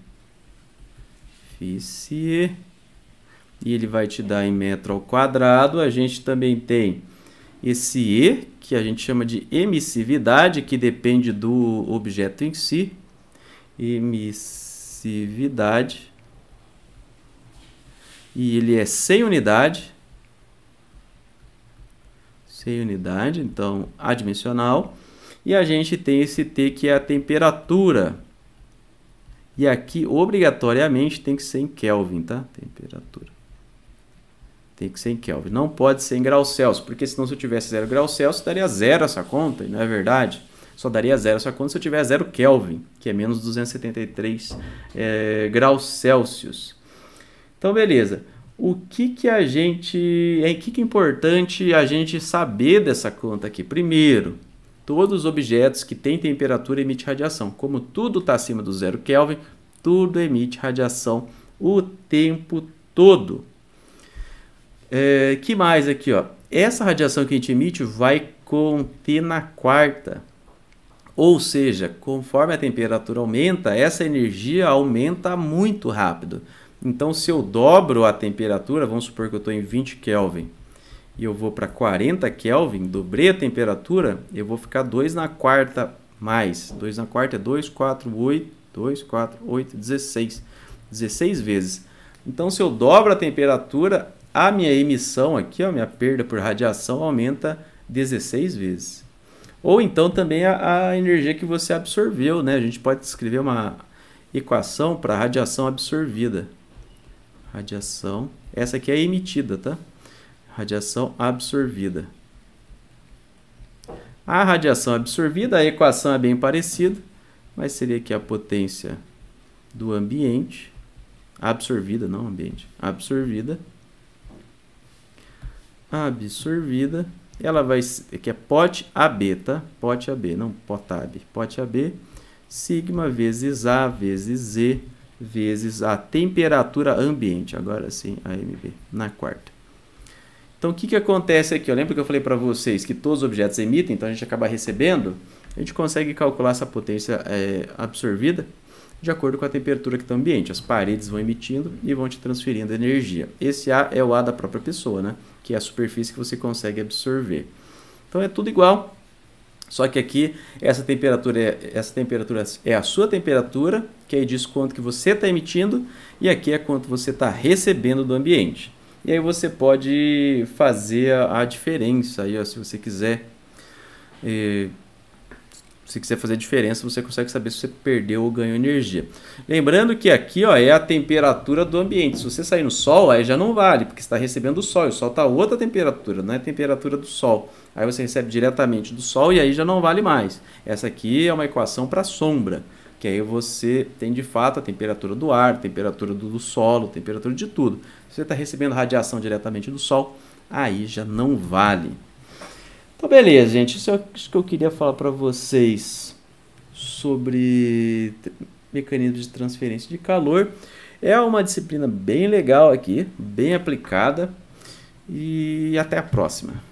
Fície. E ele vai te dar em metro ao quadrado. A gente também tem esse E, que a gente chama de emissividade, que depende do objeto em si. Emissividade expressividade e ele é sem unidade, sem unidade, então adimensional, e a gente tem esse T que é a temperatura. E aqui, obrigatoriamente, tem que ser em Kelvin, tá? Temperatura. Tem que ser em Kelvin. Não pode ser em graus Celsius, porque senão se eu tivesse zero graus Celsius, daria zero essa conta, e não é verdade? só daria zero. Só que quando eu tiver zero Kelvin, que é menos 273 é, graus Celsius. Então, beleza. O que que a gente... É, o que, que é importante a gente saber dessa conta aqui? Primeiro, todos os objetos que têm temperatura emitem radiação. Como tudo está acima do zero Kelvin, tudo emite radiação o tempo todo. É, que mais aqui, ó? Essa radiação que a gente emite vai conter na quarta. Ou seja, conforme a temperatura aumenta, essa energia aumenta muito rápido. Então, se eu dobro a temperatura, vamos supor que eu estou em 20 Kelvin, e eu vou para 40 Kelvin, dobrei a temperatura, eu vou ficar 2 na quarta mais. 2 na quarta é 2, 4, 8, 2, 4, 8, 16. 16 vezes. Então, se eu dobro a temperatura, a minha emissão aqui, a minha perda por radiação aumenta 16 vezes. Ou então também a, a energia que você absorveu, né? A gente pode escrever uma equação para radiação absorvida. Radiação, essa aqui é emitida, tá? Radiação absorvida. A radiação absorvida, a equação é bem parecida, mas seria que a potência do ambiente absorvida, não ambiente, absorvida absorvida ela vai que é pot a beta, tá? pot AB, não potab, pot AB, sigma vezes A vezes Z vezes a temperatura ambiente, agora sim, AMB, na quarta. Então, o que, que acontece aqui? Eu lembro que eu falei para vocês que todos os objetos emitem, então a gente acaba recebendo, a gente consegue calcular essa potência é, absorvida de acordo com a temperatura que está ambiente. As paredes vão emitindo e vão te transferindo energia. Esse A é o A da própria pessoa, né? que é a superfície que você consegue absorver. Então é tudo igual, só que aqui essa temperatura é, essa temperatura é a sua temperatura, que aí diz quanto que você está emitindo, e aqui é quanto você está recebendo do ambiente. E aí você pode fazer a, a diferença aí, ó, se você quiser. Eh, se quiser fazer diferença, você consegue saber se você perdeu ou ganhou energia. Lembrando que aqui ó, é a temperatura do ambiente. Se você sair no sol, aí já não vale, porque está recebendo o sol. E o sol está outra temperatura, não é a temperatura do sol. Aí você recebe diretamente do sol e aí já não vale mais. Essa aqui é uma equação para sombra, que aí você tem de fato a temperatura do ar, temperatura do solo, temperatura de tudo. Se você está recebendo radiação diretamente do sol, aí já não vale. Então, beleza, gente. Isso é o que eu queria falar para vocês sobre mecanismos de transferência de calor. É uma disciplina bem legal aqui, bem aplicada. E até a próxima.